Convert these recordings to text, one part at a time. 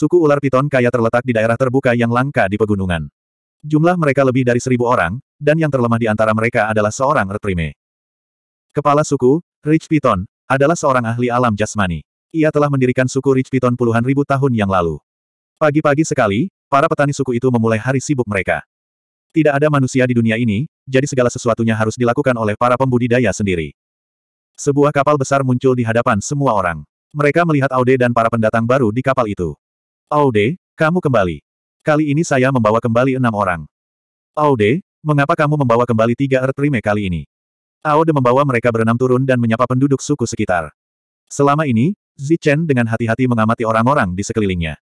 Suku ular piton kaya terletak di daerah terbuka yang langka di pegunungan. Jumlah mereka lebih dari seribu orang, dan yang terlemah di antara mereka adalah seorang retrime. Kepala suku, Rich Piton, adalah seorang ahli alam jasmani. Ia telah mendirikan suku Rich Piton puluhan ribu tahun yang lalu. Pagi-pagi sekali, para petani suku itu memulai hari sibuk mereka. Tidak ada manusia di dunia ini, jadi segala sesuatunya harus dilakukan oleh para pembudidaya sendiri. Sebuah kapal besar muncul di hadapan semua orang. Mereka melihat Aude dan para pendatang baru di kapal itu. Aude, oh, kamu kembali. Kali ini saya membawa kembali enam orang. Aude, oh, mengapa kamu membawa kembali tiga Earthrime kali ini? Aude membawa mereka berenam turun dan menyapa penduduk suku sekitar. Selama ini, Zichen dengan hati-hati mengamati orang-orang di sekelilingnya.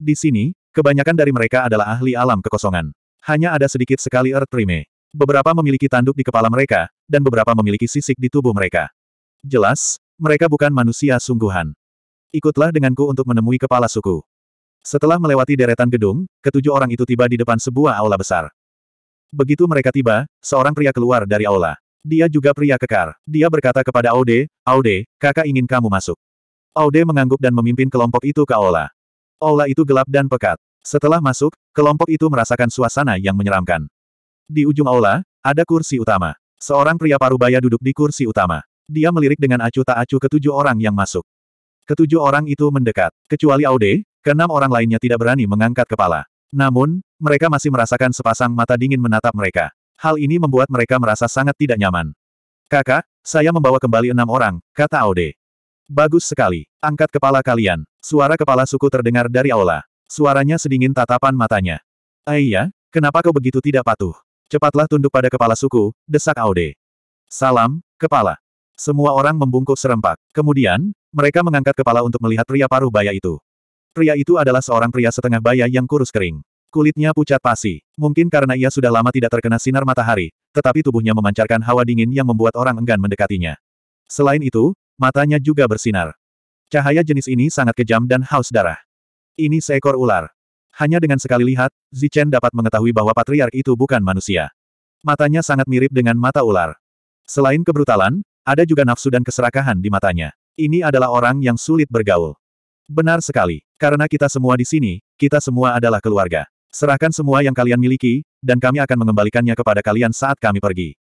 Di sini, kebanyakan dari mereka adalah ahli alam kekosongan. Hanya ada sedikit sekali Earthrime. Beberapa memiliki tanduk di kepala mereka, dan beberapa memiliki sisik di tubuh mereka. Jelas, mereka bukan manusia sungguhan. Ikutlah denganku untuk menemui kepala suku. Setelah melewati deretan gedung, ketujuh orang itu tiba di depan sebuah aula besar. Begitu mereka tiba, seorang pria keluar dari aula. Dia juga pria kekar. Dia berkata kepada Aude, Aude, kakak ingin kamu masuk. Aude mengangguk dan memimpin kelompok itu ke aula. Aula itu gelap dan pekat. Setelah masuk, kelompok itu merasakan suasana yang menyeramkan. Di ujung aula, ada kursi utama. Seorang pria parubaya duduk di kursi utama. Dia melirik dengan acuh tak acuh ketujuh orang yang masuk. Ketujuh orang itu mendekat. Kecuali Aude, Keenam orang lainnya tidak berani mengangkat kepala. Namun, mereka masih merasakan sepasang mata dingin menatap mereka. Hal ini membuat mereka merasa sangat tidak nyaman. Kakak, saya membawa kembali enam orang, kata Aude. Bagus sekali. Angkat kepala kalian. Suara kepala suku terdengar dari aula. Suaranya sedingin tatapan matanya. Aiyah, eh, kenapa kau begitu tidak patuh? Cepatlah tunduk pada kepala suku, desak Aude. Salam, kepala. Semua orang membungkuk serempak. Kemudian, mereka mengangkat kepala untuk melihat pria paruh baya itu. Pria itu adalah seorang pria setengah baya yang kurus kering. Kulitnya pucat pasi. Mungkin karena ia sudah lama tidak terkena sinar matahari, tetapi tubuhnya memancarkan hawa dingin yang membuat orang enggan mendekatinya. Selain itu, matanya juga bersinar. Cahaya jenis ini sangat kejam dan haus darah. Ini seekor ular. Hanya dengan sekali lihat, Zichen dapat mengetahui bahwa patriark itu bukan manusia. Matanya sangat mirip dengan mata ular. Selain kebrutalan, ada juga nafsu dan keserakahan di matanya. Ini adalah orang yang sulit bergaul. Benar sekali. Karena kita semua di sini, kita semua adalah keluarga. Serahkan semua yang kalian miliki, dan kami akan mengembalikannya kepada kalian saat kami pergi.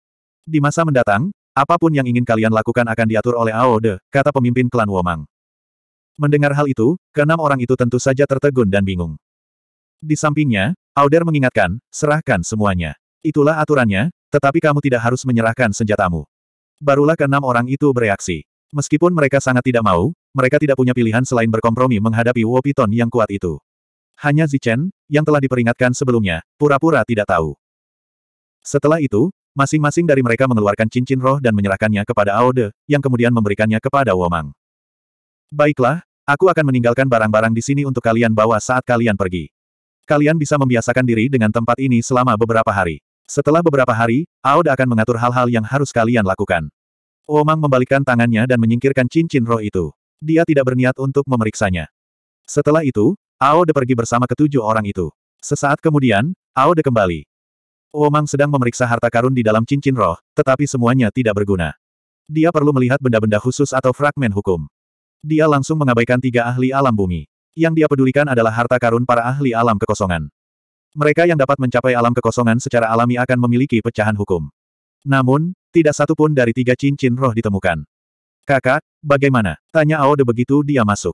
Di masa mendatang, apapun yang ingin kalian lakukan akan diatur oleh Aode, kata pemimpin klan Womang. Mendengar hal itu, keenam orang itu tentu saja tertegun dan bingung. Di sampingnya, Auder mengingatkan, serahkan semuanya. Itulah aturannya, tetapi kamu tidak harus menyerahkan senjatamu. Barulah keenam orang itu bereaksi. Meskipun mereka sangat tidak mau, mereka tidak punya pilihan selain berkompromi menghadapi Wo yang kuat itu. Hanya Zichen, yang telah diperingatkan sebelumnya, pura-pura tidak tahu. Setelah itu, masing-masing dari mereka mengeluarkan cincin roh dan menyerahkannya kepada Aode, yang kemudian memberikannya kepada Womang. Baiklah, aku akan meninggalkan barang-barang di sini untuk kalian bawa saat kalian pergi. Kalian bisa membiasakan diri dengan tempat ini selama beberapa hari. Setelah beberapa hari, Aode akan mengatur hal-hal yang harus kalian lakukan. Womang membalikkan tangannya dan menyingkirkan cincin roh itu. Dia tidak berniat untuk memeriksanya. Setelah itu, Aode pergi bersama ketujuh orang itu. Sesaat kemudian, Aode kembali. Womang oh sedang memeriksa harta karun di dalam cincin roh, tetapi semuanya tidak berguna. Dia perlu melihat benda-benda khusus atau fragmen hukum. Dia langsung mengabaikan tiga ahli alam bumi. Yang dia pedulikan adalah harta karun para ahli alam kekosongan. Mereka yang dapat mencapai alam kekosongan secara alami akan memiliki pecahan hukum. Namun, tidak satu pun dari tiga cincin roh ditemukan. Kakak, bagaimana? Tanya Aode begitu dia masuk.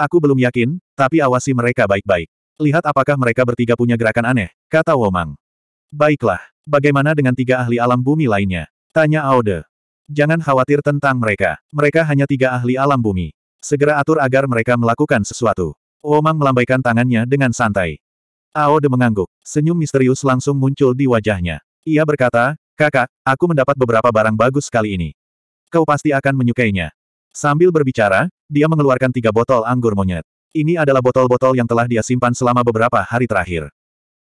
Aku belum yakin, tapi awasi mereka baik-baik. Lihat apakah mereka bertiga punya gerakan aneh, kata Womang. Baiklah, bagaimana dengan tiga ahli alam bumi lainnya? Tanya Aode. Jangan khawatir tentang mereka, mereka hanya tiga ahli alam bumi. Segera atur agar mereka melakukan sesuatu. Womang melambaikan tangannya dengan santai. Aode mengangguk, senyum misterius langsung muncul di wajahnya. Ia berkata, kakak, aku mendapat beberapa barang bagus kali ini. Kau pasti akan menyukainya. Sambil berbicara, dia mengeluarkan tiga botol anggur monyet. Ini adalah botol-botol yang telah dia simpan selama beberapa hari terakhir.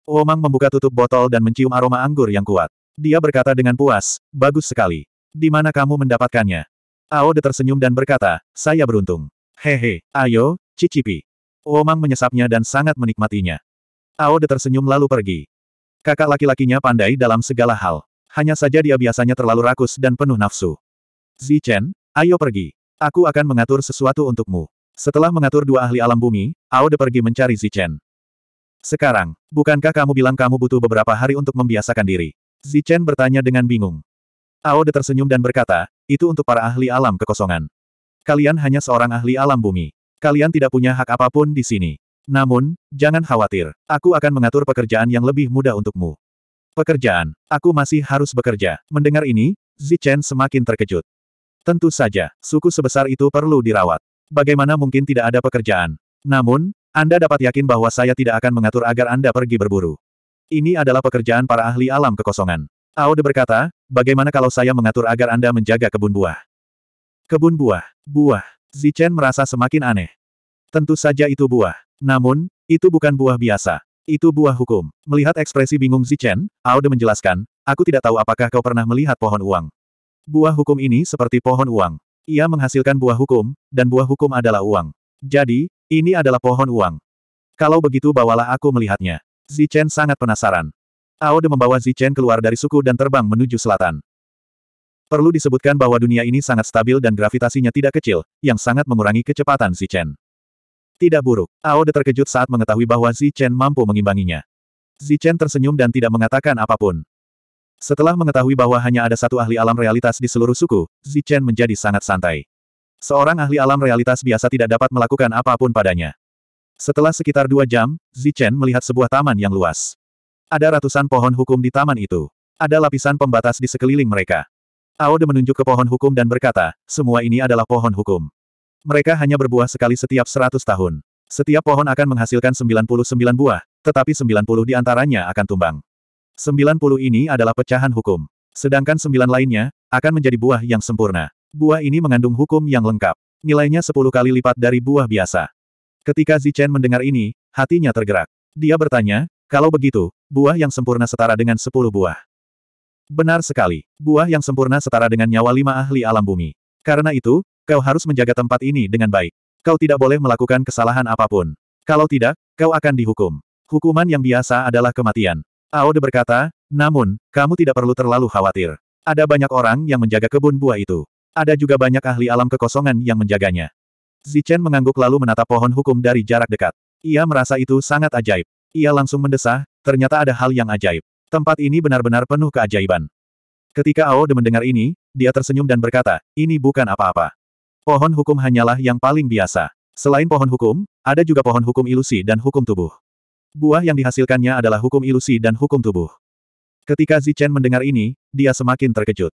Omang oh membuka tutup botol dan mencium aroma anggur yang kuat. Dia berkata dengan puas, bagus sekali. Di mana kamu mendapatkannya? Aode tersenyum dan berkata, saya beruntung. Hehe, ayo, cicipi. Omang oh menyesapnya dan sangat menikmatinya. Aode tersenyum lalu pergi. Kakak laki-lakinya pandai dalam segala hal. Hanya saja dia biasanya terlalu rakus dan penuh nafsu. Zichen, ayo pergi. Aku akan mengatur sesuatu untukmu. Setelah mengatur dua ahli alam bumi, Aode pergi mencari Zichen. Sekarang, bukankah kamu bilang kamu butuh beberapa hari untuk membiasakan diri? Zichen bertanya dengan bingung. De tersenyum dan berkata, itu untuk para ahli alam kekosongan. Kalian hanya seorang ahli alam bumi. Kalian tidak punya hak apapun di sini. Namun, jangan khawatir, aku akan mengatur pekerjaan yang lebih mudah untukmu. Pekerjaan, aku masih harus bekerja. Mendengar ini, Zichen semakin terkejut. Tentu saja, suku sebesar itu perlu dirawat. Bagaimana mungkin tidak ada pekerjaan? Namun, Anda dapat yakin bahwa saya tidak akan mengatur agar Anda pergi berburu. Ini adalah pekerjaan para ahli alam kekosongan. Aude berkata, bagaimana kalau saya mengatur agar Anda menjaga kebun buah? Kebun buah, buah. Zichen merasa semakin aneh. Tentu saja itu buah. Namun, itu bukan buah biasa. Itu buah hukum. Melihat ekspresi bingung Zichen, Aude menjelaskan, aku tidak tahu apakah kau pernah melihat pohon uang. Buah hukum ini seperti pohon uang. Ia menghasilkan buah hukum, dan buah hukum adalah uang. Jadi, ini adalah pohon uang. Kalau begitu bawalah aku melihatnya. Zichen sangat penasaran. Aode membawa Zichen keluar dari suku dan terbang menuju selatan. Perlu disebutkan bahwa dunia ini sangat stabil dan gravitasinya tidak kecil, yang sangat mengurangi kecepatan Zichen. Tidak buruk, Aode terkejut saat mengetahui bahwa Zichen mampu mengimbanginya. Zichen tersenyum dan tidak mengatakan apapun. Setelah mengetahui bahwa hanya ada satu ahli alam realitas di seluruh suku, Zichen menjadi sangat santai. Seorang ahli alam realitas biasa tidak dapat melakukan apapun padanya. Setelah sekitar dua jam, Zichen melihat sebuah taman yang luas. Ada ratusan pohon hukum di taman itu. Ada lapisan pembatas di sekeliling mereka. Aode menunjuk ke pohon hukum dan berkata, semua ini adalah pohon hukum. Mereka hanya berbuah sekali setiap seratus tahun. Setiap pohon akan menghasilkan 99 buah, tetapi 90 di antaranya akan tumbang. 90 ini adalah pecahan hukum. Sedangkan sembilan lainnya, akan menjadi buah yang sempurna. Buah ini mengandung hukum yang lengkap. Nilainya sepuluh kali lipat dari buah biasa. Ketika Zichen mendengar ini, hatinya tergerak. Dia bertanya, kalau begitu, buah yang sempurna setara dengan sepuluh buah. Benar sekali, buah yang sempurna setara dengan nyawa lima ahli alam bumi. Karena itu, kau harus menjaga tempat ini dengan baik. Kau tidak boleh melakukan kesalahan apapun. Kalau tidak, kau akan dihukum. Hukuman yang biasa adalah kematian. Aode berkata, namun, kamu tidak perlu terlalu khawatir. Ada banyak orang yang menjaga kebun buah itu. Ada juga banyak ahli alam kekosongan yang menjaganya. Zichen mengangguk lalu menatap pohon hukum dari jarak dekat. Ia merasa itu sangat ajaib. Ia langsung mendesah, ternyata ada hal yang ajaib. Tempat ini benar-benar penuh keajaiban. Ketika Aode mendengar ini, dia tersenyum dan berkata, ini bukan apa-apa. Pohon hukum hanyalah yang paling biasa. Selain pohon hukum, ada juga pohon hukum ilusi dan hukum tubuh. Buah yang dihasilkannya adalah hukum ilusi dan hukum tubuh. Ketika Zichen mendengar ini, dia semakin terkejut.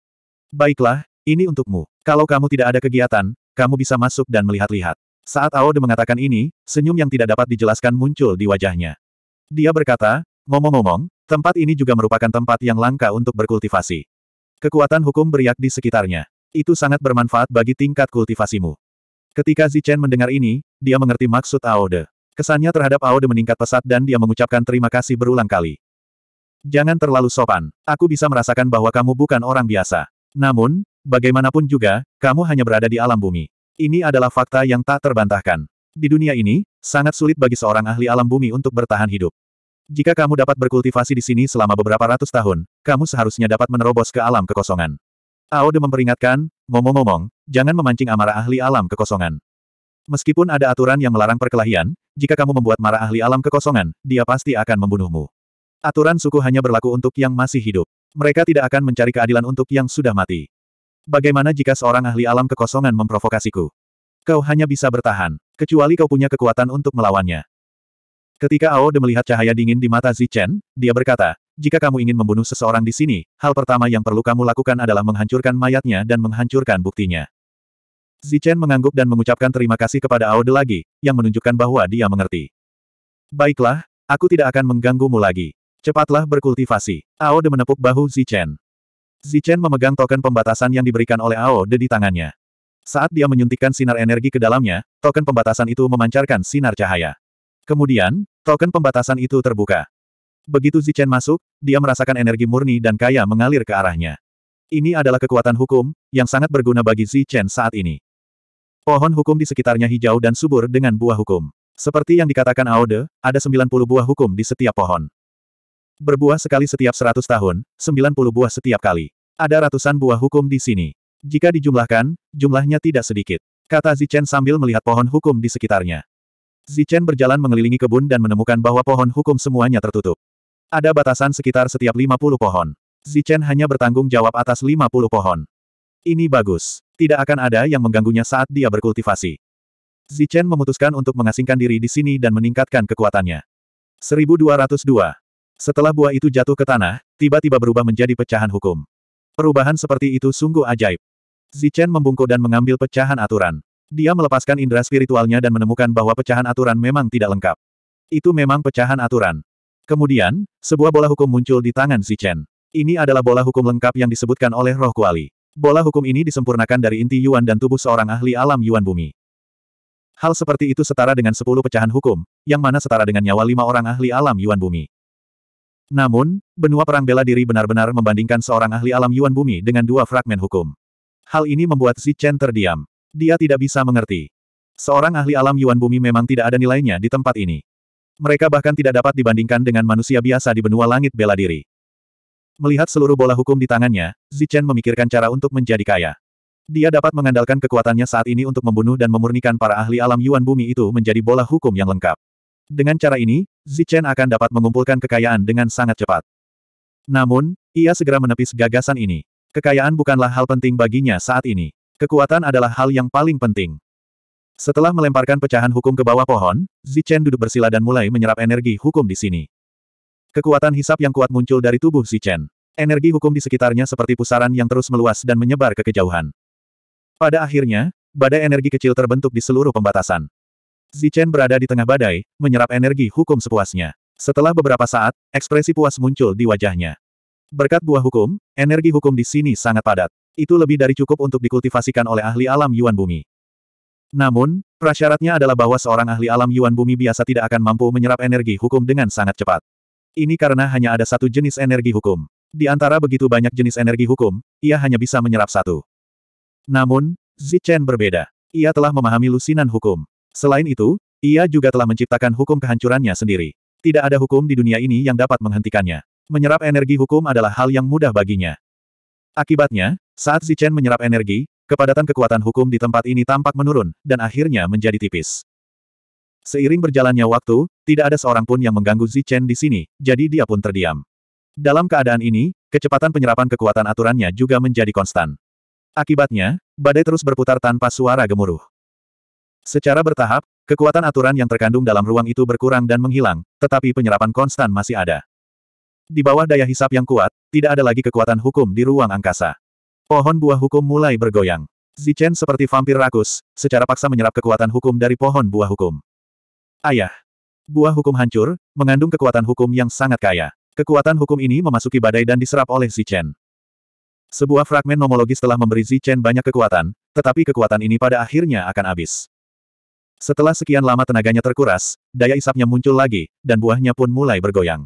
Baiklah, ini untukmu. Kalau kamu tidak ada kegiatan, kamu bisa masuk dan melihat-lihat. Saat Aode mengatakan ini, senyum yang tidak dapat dijelaskan muncul di wajahnya. Dia berkata, ngomong-ngomong, tempat ini juga merupakan tempat yang langka untuk berkultivasi. Kekuatan hukum beriak di sekitarnya. Itu sangat bermanfaat bagi tingkat kultivasimu. Ketika Zichen mendengar ini, dia mengerti maksud Aode. Kesannya terhadap Aode meningkat pesat dan dia mengucapkan terima kasih berulang kali. Jangan terlalu sopan. Aku bisa merasakan bahwa kamu bukan orang biasa. Namun, bagaimanapun juga, kamu hanya berada di alam bumi. Ini adalah fakta yang tak terbantahkan. Di dunia ini, sangat sulit bagi seorang ahli alam bumi untuk bertahan hidup. Jika kamu dapat berkultivasi di sini selama beberapa ratus tahun, kamu seharusnya dapat menerobos ke alam kekosongan. Aode memperingatkan, ngomong-ngomong, jangan memancing amarah ahli alam kekosongan. Meskipun ada aturan yang melarang perkelahian, jika kamu membuat marah ahli alam kekosongan, dia pasti akan membunuhmu. Aturan suku hanya berlaku untuk yang masih hidup. Mereka tidak akan mencari keadilan untuk yang sudah mati. Bagaimana jika seorang ahli alam kekosongan memprovokasiku? Kau hanya bisa bertahan, kecuali kau punya kekuatan untuk melawannya. Ketika Aode melihat cahaya dingin di mata Zichen, dia berkata, jika kamu ingin membunuh seseorang di sini, hal pertama yang perlu kamu lakukan adalah menghancurkan mayatnya dan menghancurkan buktinya. Zichen mengangguk dan mengucapkan terima kasih kepada Aode lagi, yang menunjukkan bahwa dia mengerti. Baiklah, aku tidak akan mengganggumu lagi. Cepatlah berkultivasi. Aode menepuk bahu Zichen. Zichen memegang token pembatasan yang diberikan oleh Aode di tangannya. Saat dia menyuntikkan sinar energi ke dalamnya, token pembatasan itu memancarkan sinar cahaya. Kemudian, token pembatasan itu terbuka. Begitu Zichen masuk, dia merasakan energi murni dan kaya mengalir ke arahnya. Ini adalah kekuatan hukum, yang sangat berguna bagi Zichen saat ini. Pohon hukum di sekitarnya hijau dan subur dengan buah hukum. Seperti yang dikatakan Aode, ada 90 buah hukum di setiap pohon. Berbuah sekali setiap 100 tahun, 90 buah setiap kali. Ada ratusan buah hukum di sini. Jika dijumlahkan, jumlahnya tidak sedikit. Kata Zichen sambil melihat pohon hukum di sekitarnya. Zichen berjalan mengelilingi kebun dan menemukan bahwa pohon hukum semuanya tertutup. Ada batasan sekitar setiap 50 pohon. Zichen hanya bertanggung jawab atas 50 pohon. Ini bagus. Tidak akan ada yang mengganggunya saat dia berkultivasi. Zichen memutuskan untuk mengasingkan diri di sini dan meningkatkan kekuatannya. 1202. Setelah buah itu jatuh ke tanah, tiba-tiba berubah menjadi pecahan hukum. Perubahan seperti itu sungguh ajaib. Zichen membungkuk dan mengambil pecahan aturan. Dia melepaskan indera spiritualnya dan menemukan bahwa pecahan aturan memang tidak lengkap. Itu memang pecahan aturan. Kemudian, sebuah bola hukum muncul di tangan Zichen. Ini adalah bola hukum lengkap yang disebutkan oleh roh kuali. Bola hukum ini disempurnakan dari inti Yuan dan tubuh seorang ahli alam Yuan bumi. Hal seperti itu setara dengan sepuluh pecahan hukum, yang mana setara dengan nyawa lima orang ahli alam Yuan bumi. Namun, benua perang bela diri benar-benar membandingkan seorang ahli alam Yuan bumi dengan dua fragmen hukum. Hal ini membuat Xi Chen terdiam. Dia tidak bisa mengerti. Seorang ahli alam Yuan bumi memang tidak ada nilainya di tempat ini. Mereka bahkan tidak dapat dibandingkan dengan manusia biasa di benua langit bela diri. Melihat seluruh bola hukum di tangannya, Zichen memikirkan cara untuk menjadi kaya. Dia dapat mengandalkan kekuatannya saat ini untuk membunuh dan memurnikan para ahli alam Yuan Bumi itu menjadi bola hukum yang lengkap. Dengan cara ini, Zichen akan dapat mengumpulkan kekayaan dengan sangat cepat. Namun, ia segera menepis gagasan ini. Kekayaan bukanlah hal penting baginya saat ini. Kekuatan adalah hal yang paling penting. Setelah melemparkan pecahan hukum ke bawah pohon, Zichen duduk bersila dan mulai menyerap energi hukum di sini. Kekuatan hisap yang kuat muncul dari tubuh Si Chen. Energi hukum di sekitarnya seperti pusaran yang terus meluas dan menyebar ke kejauhan. Pada akhirnya, badai energi kecil terbentuk di seluruh pembatasan. Zichen berada di tengah badai, menyerap energi hukum sepuasnya. Setelah beberapa saat, ekspresi puas muncul di wajahnya. Berkat buah hukum, energi hukum di sini sangat padat. Itu lebih dari cukup untuk dikultivasikan oleh ahli alam Yuan Bumi. Namun, prasyaratnya adalah bahwa seorang ahli alam Yuan Bumi biasa tidak akan mampu menyerap energi hukum dengan sangat cepat. Ini karena hanya ada satu jenis energi hukum. Di antara begitu banyak jenis energi hukum, ia hanya bisa menyerap satu. Namun, Zichen berbeda. Ia telah memahami lusinan hukum. Selain itu, ia juga telah menciptakan hukum kehancurannya sendiri. Tidak ada hukum di dunia ini yang dapat menghentikannya. Menyerap energi hukum adalah hal yang mudah baginya. Akibatnya, saat Zichen menyerap energi, kepadatan kekuatan hukum di tempat ini tampak menurun, dan akhirnya menjadi tipis. Seiring berjalannya waktu, tidak ada seorang pun yang mengganggu Zichen di sini, jadi dia pun terdiam. Dalam keadaan ini, kecepatan penyerapan kekuatan aturannya juga menjadi konstan. Akibatnya, badai terus berputar tanpa suara gemuruh. Secara bertahap, kekuatan aturan yang terkandung dalam ruang itu berkurang dan menghilang, tetapi penyerapan konstan masih ada. Di bawah daya hisap yang kuat, tidak ada lagi kekuatan hukum di ruang angkasa. Pohon buah hukum mulai bergoyang. Zichen seperti vampir rakus, secara paksa menyerap kekuatan hukum dari pohon buah hukum. Ayah. Buah hukum hancur, mengandung kekuatan hukum yang sangat kaya. Kekuatan hukum ini memasuki badai dan diserap oleh Zichen. Sebuah fragmen nomologis telah memberi Zichen banyak kekuatan, tetapi kekuatan ini pada akhirnya akan habis. Setelah sekian lama tenaganya terkuras, daya isapnya muncul lagi, dan buahnya pun mulai bergoyang.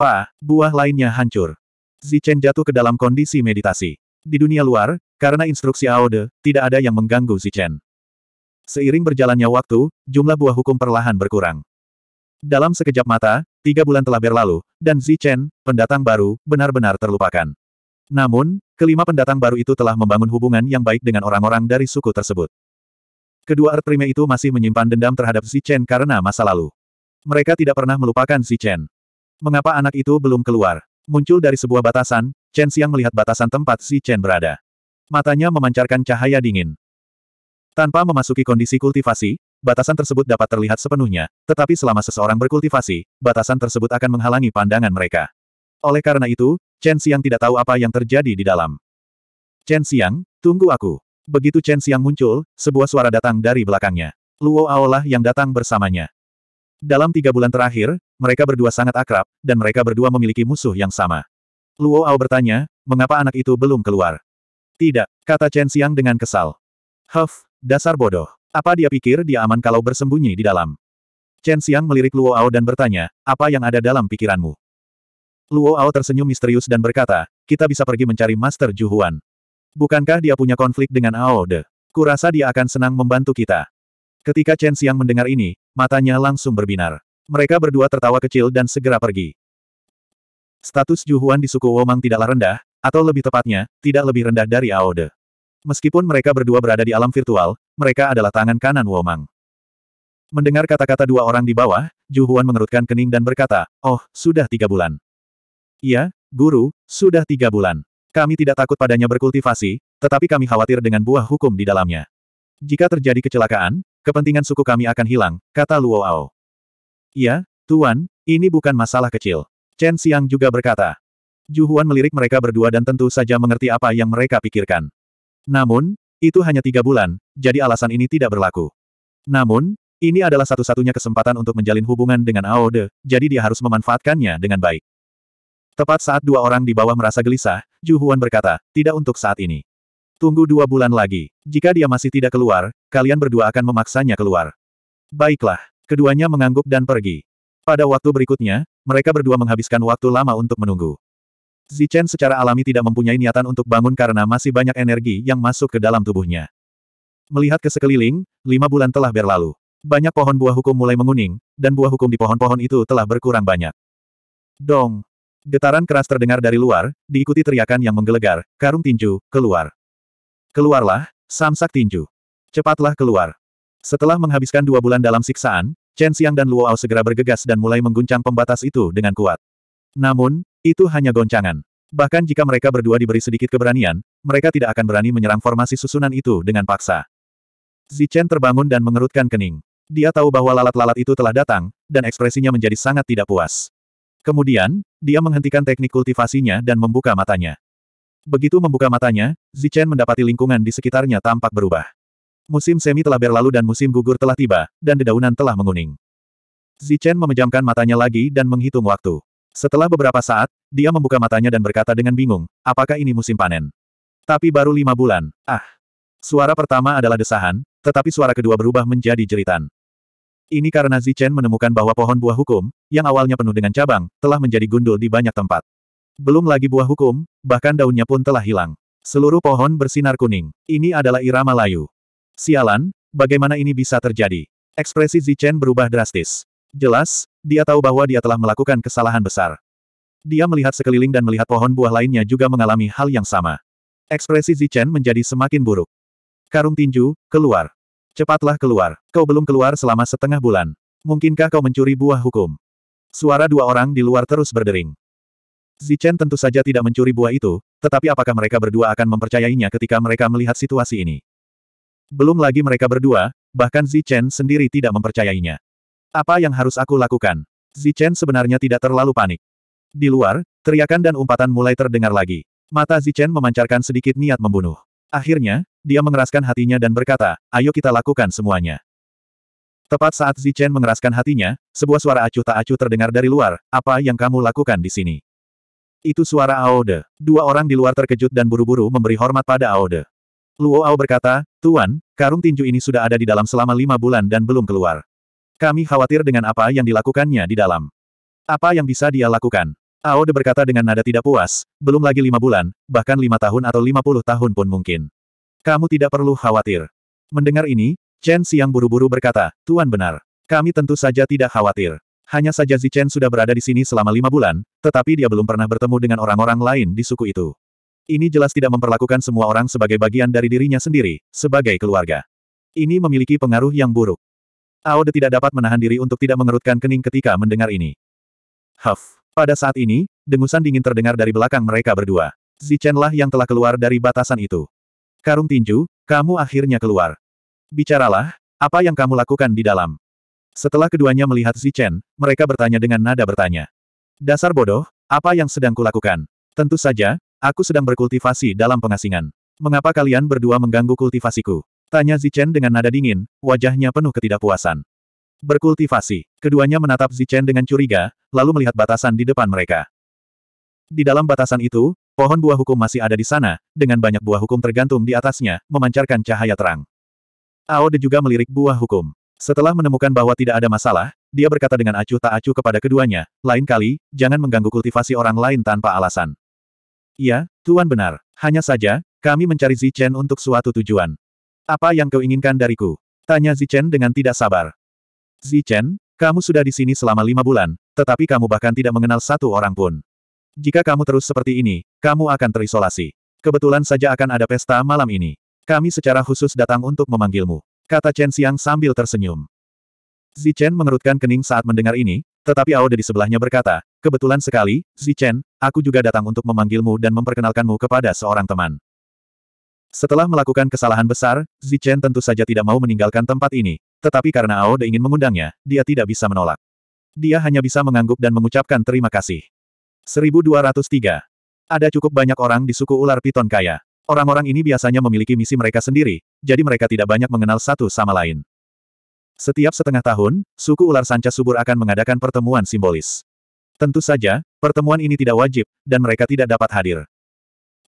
Pa, buah lainnya hancur. Zichen jatuh ke dalam kondisi meditasi. Di dunia luar, karena instruksi Aode, tidak ada yang mengganggu Zichen. Seiring berjalannya waktu, jumlah buah hukum perlahan berkurang. Dalam sekejap mata, tiga bulan telah berlalu, dan Zi Chen, pendatang baru, benar-benar terlupakan. Namun, kelima pendatang baru itu telah membangun hubungan yang baik dengan orang-orang dari suku tersebut. Kedua art Prime itu masih menyimpan dendam terhadap Zi Chen karena masa lalu. Mereka tidak pernah melupakan Zi Chen. Mengapa anak itu belum keluar? Muncul dari sebuah batasan, Chen Xiang melihat batasan tempat Zi Chen berada. Matanya memancarkan cahaya dingin. Tanpa memasuki kondisi kultivasi, batasan tersebut dapat terlihat sepenuhnya, tetapi selama seseorang berkultivasi, batasan tersebut akan menghalangi pandangan mereka. Oleh karena itu, Chen Xiang tidak tahu apa yang terjadi di dalam. Chen Xiang, tunggu aku. Begitu Chen Xiang muncul, sebuah suara datang dari belakangnya. Luo Aolah yang datang bersamanya. Dalam tiga bulan terakhir, mereka berdua sangat akrab, dan mereka berdua memiliki musuh yang sama. Luo Ao bertanya, mengapa anak itu belum keluar? Tidak, kata Chen Xiang dengan kesal. Huff, Dasar bodoh. Apa dia pikir dia aman kalau bersembunyi di dalam? Chen Xiang melirik Luo Ao dan bertanya, apa yang ada dalam pikiranmu? Luo Ao tersenyum misterius dan berkata, kita bisa pergi mencari Master Juhuan. Bukankah dia punya konflik dengan Ao De? Kurasa dia akan senang membantu kita. Ketika Chen Xiang mendengar ini, matanya langsung berbinar. Mereka berdua tertawa kecil dan segera pergi. Status Juhuan di suku Womang tidaklah rendah, atau lebih tepatnya, tidak lebih rendah dari Ao De. Meskipun mereka berdua berada di alam virtual, mereka adalah tangan kanan Womang. Mendengar kata-kata dua orang di bawah, Ju Huan mengerutkan kening dan berkata, Oh, sudah tiga bulan. Iya, Guru, sudah tiga bulan. Kami tidak takut padanya berkultivasi, tetapi kami khawatir dengan buah hukum di dalamnya. Jika terjadi kecelakaan, kepentingan suku kami akan hilang, kata Luo Ao. Iya, Tuan, ini bukan masalah kecil. Chen Xiang juga berkata. Ju Huan melirik mereka berdua dan tentu saja mengerti apa yang mereka pikirkan. Namun, itu hanya tiga bulan, jadi alasan ini tidak berlaku. Namun, ini adalah satu-satunya kesempatan untuk menjalin hubungan dengan Aode, jadi dia harus memanfaatkannya dengan baik. Tepat saat dua orang di bawah merasa gelisah, Ju berkata, tidak untuk saat ini. Tunggu dua bulan lagi. Jika dia masih tidak keluar, kalian berdua akan memaksanya keluar. Baiklah, keduanya mengangguk dan pergi. Pada waktu berikutnya, mereka berdua menghabiskan waktu lama untuk menunggu. Zichen secara alami tidak mempunyai niatan untuk bangun karena masih banyak energi yang masuk ke dalam tubuhnya. Melihat ke sekeliling, lima bulan telah berlalu. Banyak pohon buah hukum mulai menguning, dan buah hukum di pohon-pohon itu telah berkurang banyak. Dong! Getaran keras terdengar dari luar, diikuti teriakan yang menggelegar, karung tinju, keluar. Keluarlah, samsak tinju. Cepatlah keluar. Setelah menghabiskan dua bulan dalam siksaan, Chen Xiang dan Luo Ao segera bergegas dan mulai mengguncang pembatas itu dengan kuat. Namun, itu hanya goncangan. Bahkan jika mereka berdua diberi sedikit keberanian, mereka tidak akan berani menyerang formasi susunan itu dengan paksa. Zichen terbangun dan mengerutkan kening. Dia tahu bahwa lalat-lalat itu telah datang, dan ekspresinya menjadi sangat tidak puas. Kemudian, dia menghentikan teknik kultivasinya dan membuka matanya. Begitu membuka matanya, Zichen mendapati lingkungan di sekitarnya tampak berubah. Musim semi telah berlalu dan musim gugur telah tiba, dan dedaunan telah menguning. Zichen memejamkan matanya lagi dan menghitung waktu. Setelah beberapa saat, dia membuka matanya dan berkata dengan bingung, apakah ini musim panen? Tapi baru lima bulan, ah. Suara pertama adalah desahan, tetapi suara kedua berubah menjadi jeritan. Ini karena Zichen menemukan bahwa pohon buah hukum, yang awalnya penuh dengan cabang, telah menjadi gundul di banyak tempat. Belum lagi buah hukum, bahkan daunnya pun telah hilang. Seluruh pohon bersinar kuning. Ini adalah irama layu. Sialan, bagaimana ini bisa terjadi? Ekspresi Zichen berubah drastis. Jelas, dia tahu bahwa dia telah melakukan kesalahan besar. Dia melihat sekeliling dan melihat pohon buah lainnya juga mengalami hal yang sama. Ekspresi Zichen menjadi semakin buruk. Karung tinju, keluar. Cepatlah keluar. Kau belum keluar selama setengah bulan. Mungkinkah kau mencuri buah hukum? Suara dua orang di luar terus berdering. Zichen tentu saja tidak mencuri buah itu, tetapi apakah mereka berdua akan mempercayainya ketika mereka melihat situasi ini? Belum lagi mereka berdua, bahkan Zichen sendiri tidak mempercayainya. Apa yang harus aku lakukan? Zichen sebenarnya tidak terlalu panik. Di luar, teriakan dan umpatan mulai terdengar lagi. Mata Zichen memancarkan sedikit niat membunuh. Akhirnya, dia mengeraskan hatinya dan berkata, ayo kita lakukan semuanya. Tepat saat Zichen mengeraskan hatinya, sebuah suara acuh tak acuh terdengar dari luar, apa yang kamu lakukan di sini? Itu suara Aode. Dua orang di luar terkejut dan buru-buru memberi hormat pada Aode. Luo Ao berkata, Tuan, karung tinju ini sudah ada di dalam selama lima bulan dan belum keluar. Kami khawatir dengan apa yang dilakukannya di dalam. Apa yang bisa dia lakukan? Aode berkata dengan nada tidak puas, belum lagi lima bulan, bahkan lima tahun atau lima puluh tahun pun mungkin. Kamu tidak perlu khawatir. Mendengar ini, Chen siang buru-buru berkata, Tuan benar. Kami tentu saja tidak khawatir. Hanya saja Zi Chen sudah berada di sini selama lima bulan, tetapi dia belum pernah bertemu dengan orang-orang lain di suku itu. Ini jelas tidak memperlakukan semua orang sebagai bagian dari dirinya sendiri, sebagai keluarga. Ini memiliki pengaruh yang buruk. Aode tidak dapat menahan diri untuk tidak mengerutkan kening ketika mendengar ini. Huff. Pada saat ini, dengusan dingin terdengar dari belakang mereka berdua. Zichen lah yang telah keluar dari batasan itu. Karung tinju, kamu akhirnya keluar. Bicaralah, apa yang kamu lakukan di dalam? Setelah keduanya melihat Zichen, mereka bertanya dengan nada bertanya. Dasar bodoh, apa yang sedang kulakukan? Tentu saja, aku sedang berkultivasi dalam pengasingan. Mengapa kalian berdua mengganggu kultivasiku? Tanya Zichen dengan nada dingin, wajahnya penuh ketidakpuasan. Berkultivasi, keduanya menatap Zichen dengan curiga, lalu melihat batasan di depan mereka. Di dalam batasan itu, pohon buah hukum masih ada di sana, dengan banyak buah hukum tergantung di atasnya, memancarkan cahaya terang. Aode juga melirik buah hukum. Setelah menemukan bahwa tidak ada masalah, dia berkata dengan acuh tak acuh kepada keduanya, lain kali, jangan mengganggu kultivasi orang lain tanpa alasan. Iya, Tuan benar. Hanya saja, kami mencari Zichen untuk suatu tujuan. Apa yang kau inginkan dariku? Tanya Zichen dengan tidak sabar. Zichen, kamu sudah di sini selama lima bulan, tetapi kamu bahkan tidak mengenal satu orang pun. Jika kamu terus seperti ini, kamu akan terisolasi. Kebetulan saja akan ada pesta malam ini. Kami secara khusus datang untuk memanggilmu. Kata Chen Siang sambil tersenyum. Zichen mengerutkan kening saat mendengar ini, tetapi Aode di sebelahnya berkata, kebetulan sekali, Zichen, aku juga datang untuk memanggilmu dan memperkenalkanmu kepada seorang teman. Setelah melakukan kesalahan besar, Zichen tentu saja tidak mau meninggalkan tempat ini, tetapi karena Aode ingin mengundangnya, dia tidak bisa menolak. Dia hanya bisa mengangguk dan mengucapkan terima kasih. 1203. Ada cukup banyak orang di suku ular piton kaya. Orang-orang ini biasanya memiliki misi mereka sendiri, jadi mereka tidak banyak mengenal satu sama lain. Setiap setengah tahun, suku ular sanca subur akan mengadakan pertemuan simbolis. Tentu saja, pertemuan ini tidak wajib, dan mereka tidak dapat hadir.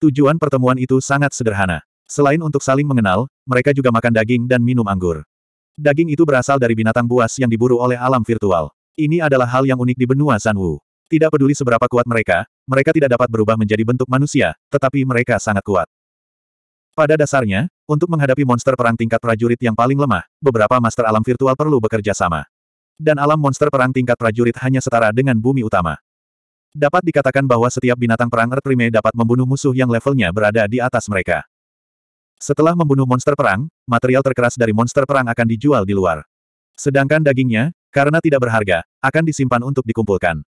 Tujuan pertemuan itu sangat sederhana. Selain untuk saling mengenal, mereka juga makan daging dan minum anggur. Daging itu berasal dari binatang buas yang diburu oleh alam virtual. Ini adalah hal yang unik di benua Sanwu. Tidak peduli seberapa kuat mereka, mereka tidak dapat berubah menjadi bentuk manusia, tetapi mereka sangat kuat. Pada dasarnya, untuk menghadapi monster perang tingkat prajurit yang paling lemah, beberapa master alam virtual perlu bekerja sama. Dan alam monster perang tingkat prajurit hanya setara dengan bumi utama. Dapat dikatakan bahwa setiap binatang perang Earth Prime dapat membunuh musuh yang levelnya berada di atas mereka. Setelah membunuh monster perang, material terkeras dari monster perang akan dijual di luar. Sedangkan dagingnya, karena tidak berharga, akan disimpan untuk dikumpulkan.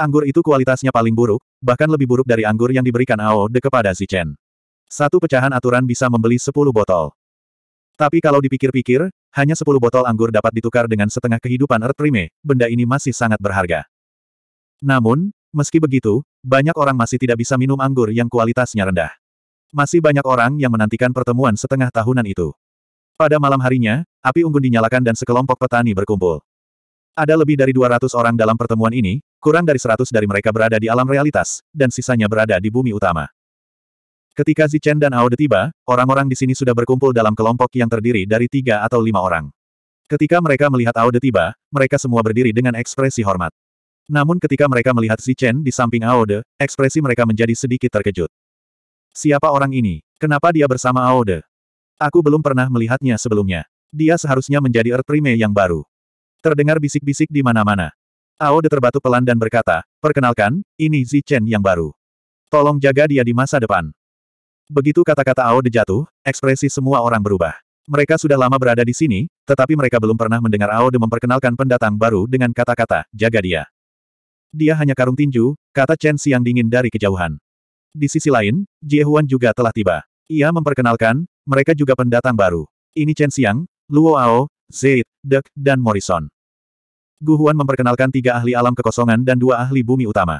Anggur itu kualitasnya paling buruk, bahkan lebih buruk dari anggur yang diberikan Ao De kepada Zichen. Satu pecahan aturan bisa membeli 10 botol. Tapi kalau dipikir-pikir, hanya 10 botol anggur dapat ditukar dengan setengah kehidupan Prime, benda ini masih sangat berharga. Namun, meski begitu, banyak orang masih tidak bisa minum anggur yang kualitasnya rendah. Masih banyak orang yang menantikan pertemuan setengah tahunan itu. Pada malam harinya, api unggun dinyalakan dan sekelompok petani berkumpul. Ada lebih dari 200 orang dalam pertemuan ini, kurang dari 100 dari mereka berada di alam realitas, dan sisanya berada di bumi utama. Ketika Zichen dan Aode tiba, orang-orang di sini sudah berkumpul dalam kelompok yang terdiri dari tiga atau lima orang. Ketika mereka melihat Aode tiba, mereka semua berdiri dengan ekspresi hormat. Namun ketika mereka melihat Zichen di samping Aode, ekspresi mereka menjadi sedikit terkejut. Siapa orang ini? Kenapa dia bersama Aode? Aku belum pernah melihatnya sebelumnya. Dia seharusnya menjadi Earth Prime yang baru. Terdengar bisik-bisik di mana-mana. Aode terbatuk pelan dan berkata, Perkenalkan, ini Zichen yang baru. Tolong jaga dia di masa depan. Begitu kata-kata Aode jatuh, ekspresi semua orang berubah. Mereka sudah lama berada di sini, tetapi mereka belum pernah mendengar Aode memperkenalkan pendatang baru dengan kata-kata, jaga dia. Dia hanya karung tinju, kata Chen siang dingin dari kejauhan. Di sisi lain, Jie Huan juga telah tiba. Ia memperkenalkan, mereka juga pendatang baru. Ini Chen Xiang, Luo Ao, Zaid, Dek, dan Morrison. Gu Huan memperkenalkan tiga ahli alam kekosongan dan dua ahli bumi utama.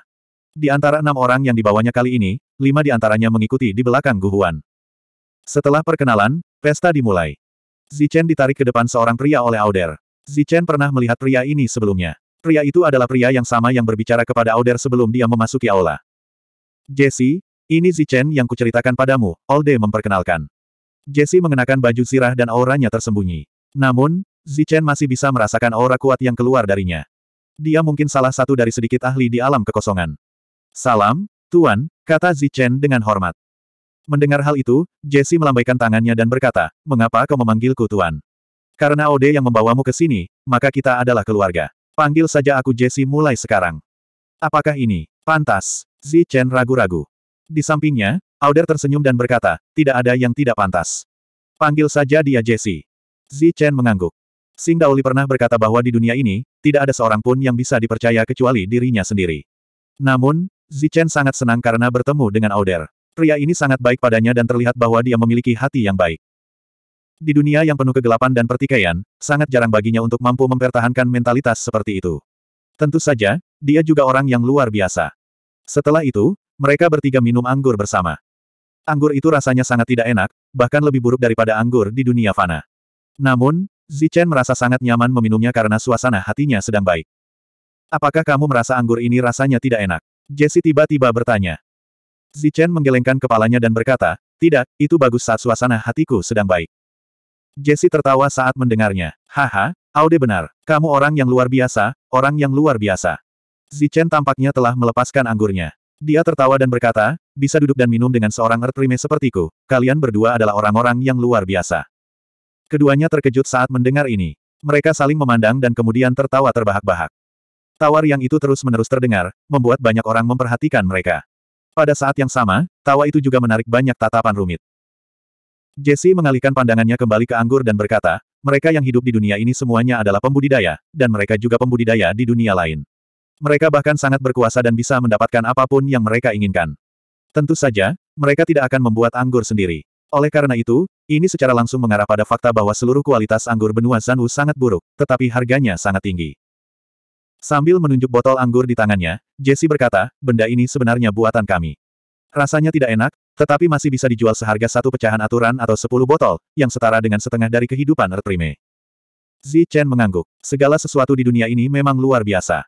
Di antara enam orang yang dibawanya kali ini, lima di antaranya mengikuti di belakang Gu Huan. Setelah perkenalan, pesta dimulai. Zichen ditarik ke depan seorang pria oleh Auder. Zichen pernah melihat pria ini sebelumnya. Pria itu adalah pria yang sama yang berbicara kepada Auder sebelum dia memasuki aula. Jesse, ini Zichen yang kuceritakan padamu, Olde memperkenalkan. Jesse mengenakan baju sirah dan auranya tersembunyi. Namun, Zichen masih bisa merasakan aura kuat yang keluar darinya. Dia mungkin salah satu dari sedikit ahli di alam kekosongan. Salam, Tuan, kata Zichen dengan hormat. Mendengar hal itu, Jesse melambaikan tangannya dan berkata, Mengapa kau memanggilku Tuan? Karena Ode yang membawamu ke sini, maka kita adalah keluarga. Panggil saja aku Jesse mulai sekarang. Apakah ini pantas? Zi Chen ragu-ragu. Di sampingnya, Auder tersenyum dan berkata, tidak ada yang tidak pantas. Panggil saja dia Jesse. Zi Chen mengangguk. Sing Daoli pernah berkata bahwa di dunia ini, tidak ada seorang pun yang bisa dipercaya kecuali dirinya sendiri. Namun, Zi Chen sangat senang karena bertemu dengan Auder. Pria ini sangat baik padanya dan terlihat bahwa dia memiliki hati yang baik. Di dunia yang penuh kegelapan dan pertikaian, sangat jarang baginya untuk mampu mempertahankan mentalitas seperti itu. Tentu saja, dia juga orang yang luar biasa. Setelah itu, mereka bertiga minum anggur bersama. Anggur itu rasanya sangat tidak enak, bahkan lebih buruk daripada anggur di dunia fana. Namun, Zichen merasa sangat nyaman meminumnya karena suasana hatinya sedang baik. Apakah kamu merasa anggur ini rasanya tidak enak? Jesse tiba-tiba bertanya. Zichen menggelengkan kepalanya dan berkata, tidak, itu bagus saat suasana hatiku sedang baik. Jesse tertawa saat mendengarnya. Haha, Aude benar, kamu orang yang luar biasa, orang yang luar biasa. Zichen tampaknya telah melepaskan anggurnya. Dia tertawa dan berkata, bisa duduk dan minum dengan seorang Earthrime sepertiku, kalian berdua adalah orang-orang yang luar biasa. Keduanya terkejut saat mendengar ini. Mereka saling memandang dan kemudian tertawa terbahak-bahak. Tawar yang itu terus-menerus terdengar, membuat banyak orang memperhatikan mereka. Pada saat yang sama, tawa itu juga menarik banyak tatapan rumit. Jesse mengalihkan pandangannya kembali ke anggur dan berkata, mereka yang hidup di dunia ini semuanya adalah pembudidaya, dan mereka juga pembudidaya di dunia lain. Mereka bahkan sangat berkuasa dan bisa mendapatkan apapun yang mereka inginkan. Tentu saja, mereka tidak akan membuat anggur sendiri. Oleh karena itu, ini secara langsung mengarah pada fakta bahwa seluruh kualitas anggur benua Zanwu sangat buruk, tetapi harganya sangat tinggi. Sambil menunjuk botol anggur di tangannya, Jesse berkata, benda ini sebenarnya buatan kami. Rasanya tidak enak, tetapi masih bisa dijual seharga satu pecahan aturan atau sepuluh botol, yang setara dengan setengah dari kehidupan Ertrime. Zi Chen mengangguk. Segala sesuatu di dunia ini memang luar biasa.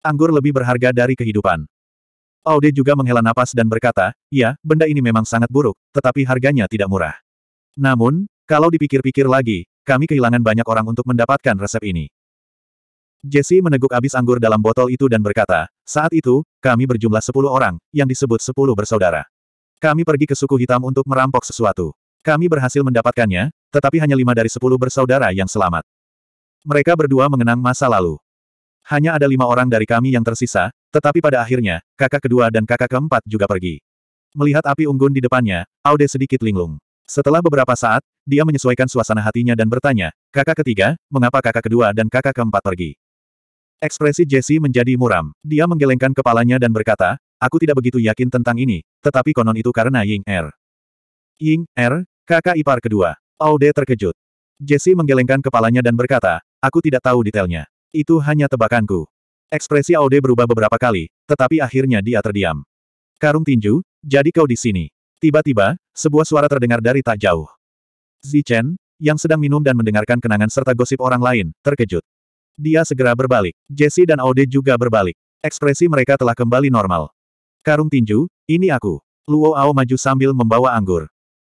Anggur lebih berharga dari kehidupan. Aude juga menghela napas dan berkata, ya, benda ini memang sangat buruk, tetapi harganya tidak murah. Namun, kalau dipikir-pikir lagi, kami kehilangan banyak orang untuk mendapatkan resep ini. Jesse meneguk abis anggur dalam botol itu dan berkata, saat itu, kami berjumlah 10 orang, yang disebut 10 bersaudara. Kami pergi ke suku hitam untuk merampok sesuatu. Kami berhasil mendapatkannya, tetapi hanya lima dari sepuluh bersaudara yang selamat. Mereka berdua mengenang masa lalu. Hanya ada lima orang dari kami yang tersisa, tetapi pada akhirnya, kakak kedua dan kakak keempat juga pergi. Melihat api unggun di depannya, Aude sedikit linglung. Setelah beberapa saat, dia menyesuaikan suasana hatinya dan bertanya, kakak ketiga, mengapa kakak kedua dan kakak keempat pergi? Ekspresi Jesse menjadi muram. Dia menggelengkan kepalanya dan berkata, Aku tidak begitu yakin tentang ini, tetapi konon itu karena Ying Er. Ying Er, kakak ipar kedua. Aude terkejut. Jesse menggelengkan kepalanya dan berkata, aku tidak tahu detailnya. Itu hanya tebakanku. Ekspresi Aude berubah beberapa kali, tetapi akhirnya dia terdiam. Karung tinju, jadi kau di sini. Tiba-tiba, sebuah suara terdengar dari tak jauh. Zichen, yang sedang minum dan mendengarkan kenangan serta gosip orang lain, terkejut. Dia segera berbalik. Jesse dan Aude juga berbalik. Ekspresi mereka telah kembali normal. Karung tinju, ini aku. Luo Ao maju sambil membawa anggur.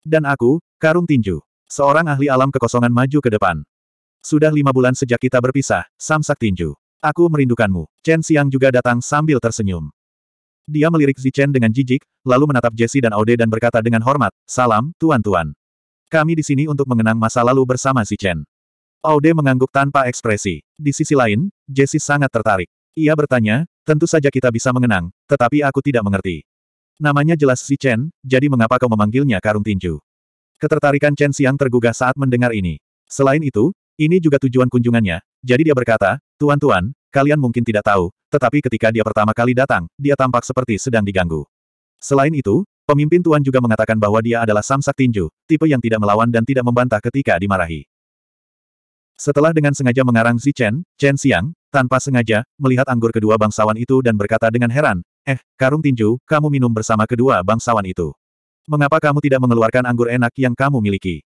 Dan aku, karung tinju. Seorang ahli alam kekosongan maju ke depan. Sudah lima bulan sejak kita berpisah, samsak tinju. Aku merindukanmu. Chen Xiang juga datang sambil tersenyum. Dia melirik Zichen dengan jijik, lalu menatap Jesse dan Ode dan berkata dengan hormat, Salam, Tuan-Tuan. Kami di sini untuk mengenang masa lalu bersama Zichen. Aude mengangguk tanpa ekspresi. Di sisi lain, Jesse sangat tertarik. Ia bertanya, tentu saja kita bisa mengenang, tetapi aku tidak mengerti. Namanya jelas si Chen, jadi mengapa kau memanggilnya karung tinju? Ketertarikan Chen siang tergugah saat mendengar ini. Selain itu, ini juga tujuan kunjungannya, jadi dia berkata, Tuan-tuan, kalian mungkin tidak tahu, tetapi ketika dia pertama kali datang, dia tampak seperti sedang diganggu. Selain itu, pemimpin Tuan juga mengatakan bahwa dia adalah samsak tinju, tipe yang tidak melawan dan tidak membantah ketika dimarahi. Setelah dengan sengaja mengarang si Chen, Chen Xiang, tanpa sengaja, melihat anggur kedua bangsawan itu dan berkata dengan heran, Eh, karung tinju, kamu minum bersama kedua bangsawan itu. Mengapa kamu tidak mengeluarkan anggur enak yang kamu miliki?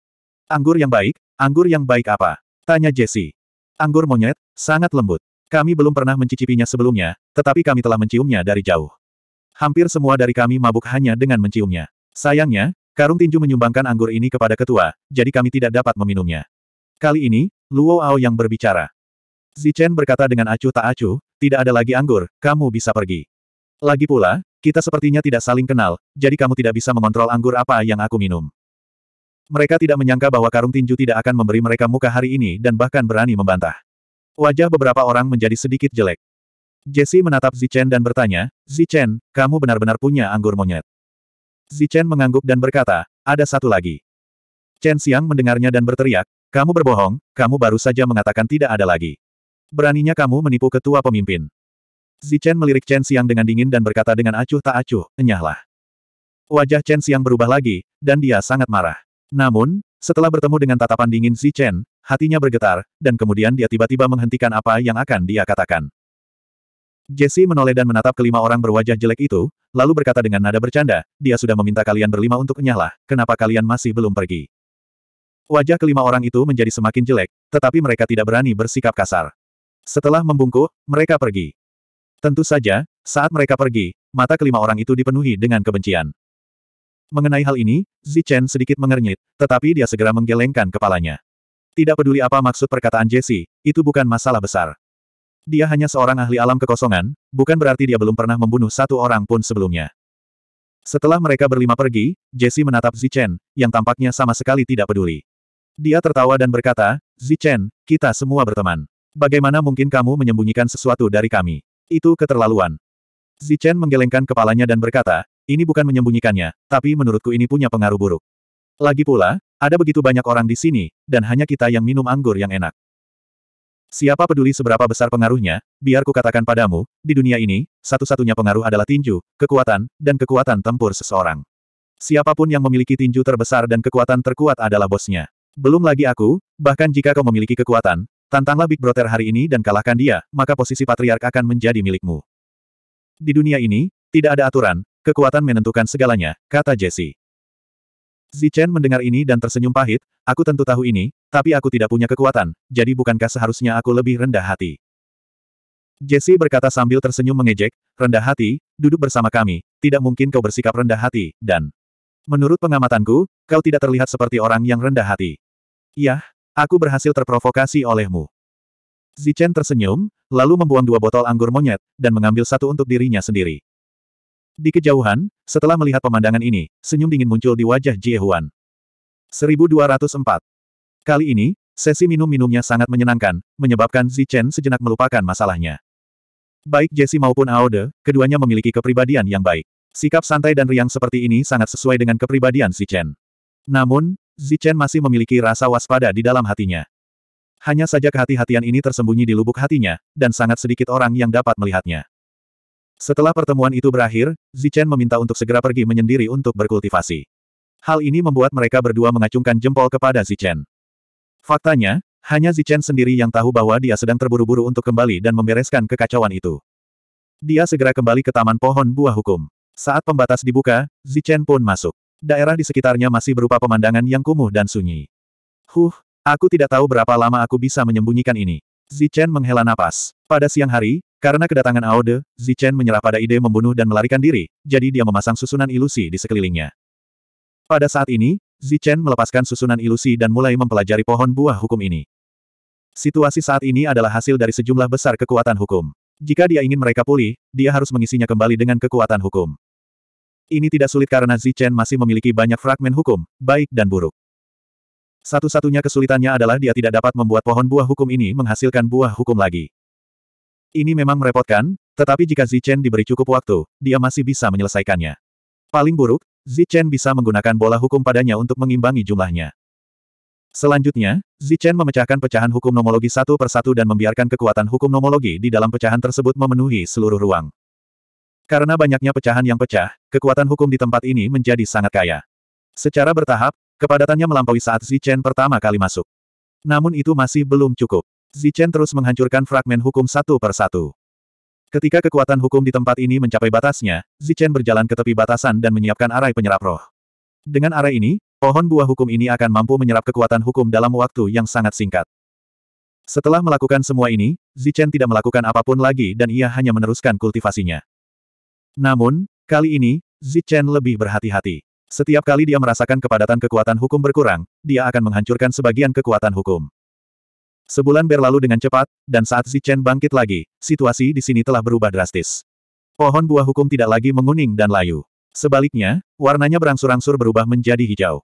Anggur yang baik, anggur yang baik apa? Tanya Jesse. Anggur monyet, sangat lembut. Kami belum pernah mencicipinya sebelumnya, tetapi kami telah menciumnya dari jauh. Hampir semua dari kami mabuk hanya dengan menciumnya. Sayangnya, karung tinju menyumbangkan anggur ini kepada ketua, jadi kami tidak dapat meminumnya. Kali ini, Luo Ao yang berbicara. Zichen berkata dengan acuh tak acuh, tidak ada lagi anggur, kamu bisa pergi. Lagi pula, kita sepertinya tidak saling kenal, jadi kamu tidak bisa mengontrol anggur apa yang aku minum. Mereka tidak menyangka bahwa karung tinju tidak akan memberi mereka muka hari ini dan bahkan berani membantah. Wajah beberapa orang menjadi sedikit jelek. Jesse menatap Zichen dan bertanya, Zichen, kamu benar-benar punya anggur monyet. Zichen mengangguk dan berkata, ada satu lagi. Chen Xiang mendengarnya dan berteriak, kamu berbohong, kamu baru saja mengatakan tidak ada lagi. Beraninya kamu menipu ketua pemimpin. Zichen melirik Chen Siang dengan dingin dan berkata dengan acuh tak acuh, enyahlah. Wajah Chen Siang berubah lagi, dan dia sangat marah. Namun, setelah bertemu dengan tatapan dingin Zichen, hatinya bergetar, dan kemudian dia tiba-tiba menghentikan apa yang akan dia katakan. Jesse menoleh dan menatap kelima orang berwajah jelek itu, lalu berkata dengan nada bercanda, dia sudah meminta kalian berlima untuk enyahlah, kenapa kalian masih belum pergi? Wajah kelima orang itu menjadi semakin jelek, tetapi mereka tidak berani bersikap kasar. Setelah membungkuk, mereka pergi. Tentu saja, saat mereka pergi, mata kelima orang itu dipenuhi dengan kebencian. Mengenai hal ini, Zichen sedikit mengernyit, tetapi dia segera menggelengkan kepalanya. Tidak peduli apa maksud perkataan Jesse, itu bukan masalah besar. Dia hanya seorang ahli alam kekosongan, bukan berarti dia belum pernah membunuh satu orang pun sebelumnya. Setelah mereka berlima pergi, Jesse menatap Zichen, yang tampaknya sama sekali tidak peduli. Dia tertawa dan berkata, Zichen, kita semua berteman. Bagaimana mungkin kamu menyembunyikan sesuatu dari kami? Itu keterlaluan. Zichen menggelengkan kepalanya dan berkata, ini bukan menyembunyikannya, tapi menurutku ini punya pengaruh buruk. Lagi pula, ada begitu banyak orang di sini, dan hanya kita yang minum anggur yang enak. Siapa peduli seberapa besar pengaruhnya, biar ku katakan padamu, di dunia ini, satu-satunya pengaruh adalah tinju, kekuatan, dan kekuatan tempur seseorang. Siapapun yang memiliki tinju terbesar dan kekuatan terkuat adalah bosnya. Belum lagi aku, bahkan jika kau memiliki kekuatan, tantanglah Big Brother hari ini dan kalahkan dia, maka posisi patriark akan menjadi milikmu. Di dunia ini, tidak ada aturan, kekuatan menentukan segalanya, kata Jesse. Zichen mendengar ini dan tersenyum pahit, aku tentu tahu ini, tapi aku tidak punya kekuatan, jadi bukankah seharusnya aku lebih rendah hati? Jesse berkata sambil tersenyum mengejek, rendah hati, duduk bersama kami, tidak mungkin kau bersikap rendah hati, dan menurut pengamatanku, kau tidak terlihat seperti orang yang rendah hati. Yah, aku berhasil terprovokasi olehmu. Zichen tersenyum, lalu membuang dua botol anggur monyet, dan mengambil satu untuk dirinya sendiri. Di kejauhan, setelah melihat pemandangan ini, senyum dingin muncul di wajah Jie Huan. 1204. Kali ini, sesi minum-minumnya sangat menyenangkan, menyebabkan Zichen sejenak melupakan masalahnya. Baik Jesse maupun Aode, keduanya memiliki kepribadian yang baik. Sikap santai dan riang seperti ini sangat sesuai dengan kepribadian Zichen. Namun, Zichen masih memiliki rasa waspada di dalam hatinya. Hanya saja kehati-hatian ini tersembunyi di lubuk hatinya, dan sangat sedikit orang yang dapat melihatnya. Setelah pertemuan itu berakhir, Zichen meminta untuk segera pergi menyendiri untuk berkultivasi. Hal ini membuat mereka berdua mengacungkan jempol kepada Zichen. Faktanya, hanya Zichen sendiri yang tahu bahwa dia sedang terburu-buru untuk kembali dan membereskan kekacauan itu. Dia segera kembali ke taman pohon buah hukum. Saat pembatas dibuka, Zichen pun masuk. Daerah di sekitarnya masih berupa pemandangan yang kumuh dan sunyi. Huh, aku tidak tahu berapa lama aku bisa menyembunyikan ini. Zichen menghela napas. Pada siang hari, karena kedatangan Aode, Zichen menyerah pada ide membunuh dan melarikan diri, jadi dia memasang susunan ilusi di sekelilingnya. Pada saat ini, Zichen melepaskan susunan ilusi dan mulai mempelajari pohon buah hukum ini. Situasi saat ini adalah hasil dari sejumlah besar kekuatan hukum. Jika dia ingin mereka pulih, dia harus mengisinya kembali dengan kekuatan hukum. Ini tidak sulit karena Zichen masih memiliki banyak fragmen hukum, baik dan buruk. Satu-satunya kesulitannya adalah dia tidak dapat membuat pohon buah hukum ini menghasilkan buah hukum lagi. Ini memang merepotkan, tetapi jika Zichen diberi cukup waktu, dia masih bisa menyelesaikannya. Paling buruk, Zichen bisa menggunakan bola hukum padanya untuk mengimbangi jumlahnya. Selanjutnya, Zichen memecahkan pecahan hukum nomologi satu persatu dan membiarkan kekuatan hukum nomologi di dalam pecahan tersebut memenuhi seluruh ruang. Karena banyaknya pecahan yang pecah, kekuatan hukum di tempat ini menjadi sangat kaya. Secara bertahap, kepadatannya melampaui saat Zichen pertama kali masuk. Namun itu masih belum cukup. Zichen terus menghancurkan fragmen hukum satu per satu. Ketika kekuatan hukum di tempat ini mencapai batasnya, Zichen berjalan ke tepi batasan dan menyiapkan arai penyerap roh. Dengan arai ini, pohon buah hukum ini akan mampu menyerap kekuatan hukum dalam waktu yang sangat singkat. Setelah melakukan semua ini, Zichen tidak melakukan apapun lagi dan ia hanya meneruskan kultivasinya. Namun, kali ini, Zichen lebih berhati-hati. Setiap kali dia merasakan kepadatan kekuatan hukum berkurang, dia akan menghancurkan sebagian kekuatan hukum. Sebulan berlalu dengan cepat, dan saat Zichen bangkit lagi, situasi di sini telah berubah drastis. Pohon buah hukum tidak lagi menguning dan layu. Sebaliknya, warnanya berangsur-angsur berubah menjadi hijau.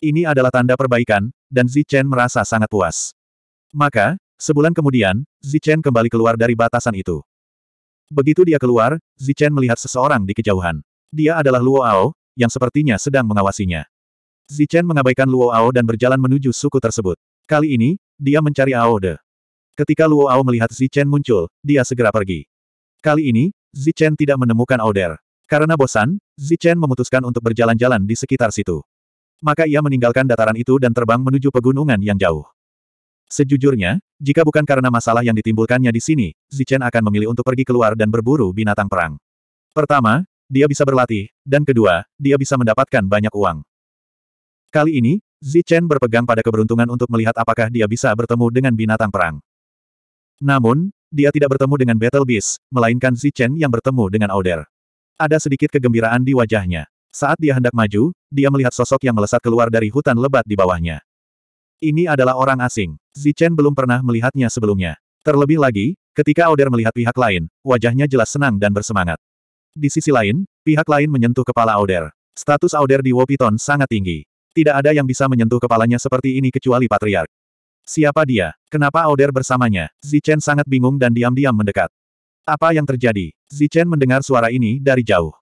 Ini adalah tanda perbaikan, dan Zichen merasa sangat puas. Maka, sebulan kemudian, Zichen kembali keluar dari batasan itu. Begitu dia keluar, Zichen melihat seseorang di kejauhan. Dia adalah Luo Ao, yang sepertinya sedang mengawasinya. Zichen mengabaikan Luo Ao dan berjalan menuju suku tersebut. Kali ini, dia mencari Ao De. Ketika Luo Ao melihat Zichen muncul, dia segera pergi. Kali ini, Zichen tidak menemukan Auder. Karena bosan, Zichen memutuskan untuk berjalan-jalan di sekitar situ. Maka ia meninggalkan dataran itu dan terbang menuju pegunungan yang jauh. Sejujurnya, jika bukan karena masalah yang ditimbulkannya di sini, Zichen akan memilih untuk pergi keluar dan berburu binatang perang. Pertama, dia bisa berlatih, dan kedua, dia bisa mendapatkan banyak uang. Kali ini, Zichen berpegang pada keberuntungan untuk melihat apakah dia bisa bertemu dengan binatang perang. Namun, dia tidak bertemu dengan Battle Beast, melainkan Zichen yang bertemu dengan Auder. Ada sedikit kegembiraan di wajahnya. Saat dia hendak maju, dia melihat sosok yang melesat keluar dari hutan lebat di bawahnya. Ini adalah orang asing. Zichen belum pernah melihatnya sebelumnya. Terlebih lagi, ketika Oder melihat pihak lain, wajahnya jelas senang dan bersemangat. Di sisi lain, pihak lain menyentuh kepala Oder. Status Oder di Wopiton sangat tinggi. Tidak ada yang bisa menyentuh kepalanya seperti ini kecuali Patriark. Siapa dia? Kenapa Oder bersamanya? Zichen sangat bingung dan diam-diam mendekat. Apa yang terjadi? Zichen mendengar suara ini dari jauh.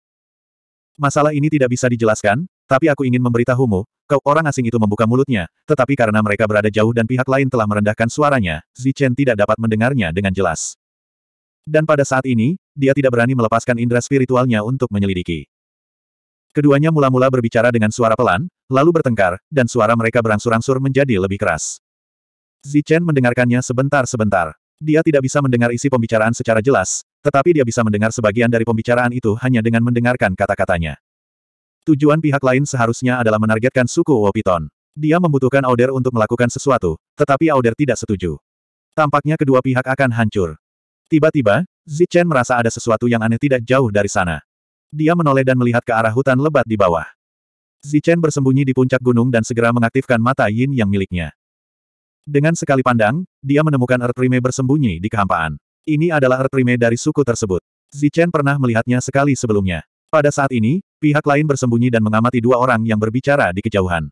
Masalah ini tidak bisa dijelaskan, tapi aku ingin memberitahumu, kau orang asing itu membuka mulutnya, tetapi karena mereka berada jauh dan pihak lain telah merendahkan suaranya, Zichen tidak dapat mendengarnya dengan jelas. Dan pada saat ini, dia tidak berani melepaskan indera spiritualnya untuk menyelidiki. Keduanya mula-mula berbicara dengan suara pelan, lalu bertengkar, dan suara mereka berangsur-angsur menjadi lebih keras. Zichen mendengarkannya sebentar-sebentar. Dia tidak bisa mendengar isi pembicaraan secara jelas, tetapi dia bisa mendengar sebagian dari pembicaraan itu hanya dengan mendengarkan kata-katanya. Tujuan pihak lain seharusnya adalah menargetkan suku Wopiton. Dia membutuhkan Auder untuk melakukan sesuatu, tetapi Auder tidak setuju. Tampaknya kedua pihak akan hancur. Tiba-tiba, Zichen merasa ada sesuatu yang aneh tidak jauh dari sana. Dia menoleh dan melihat ke arah hutan lebat di bawah. Zichen bersembunyi di puncak gunung dan segera mengaktifkan mata yin yang miliknya. Dengan sekali pandang, dia menemukan Ertrime bersembunyi di kehampaan. Ini adalah Ertrime dari suku tersebut. Zichen pernah melihatnya sekali sebelumnya. Pada saat ini, pihak lain bersembunyi dan mengamati dua orang yang berbicara di kejauhan.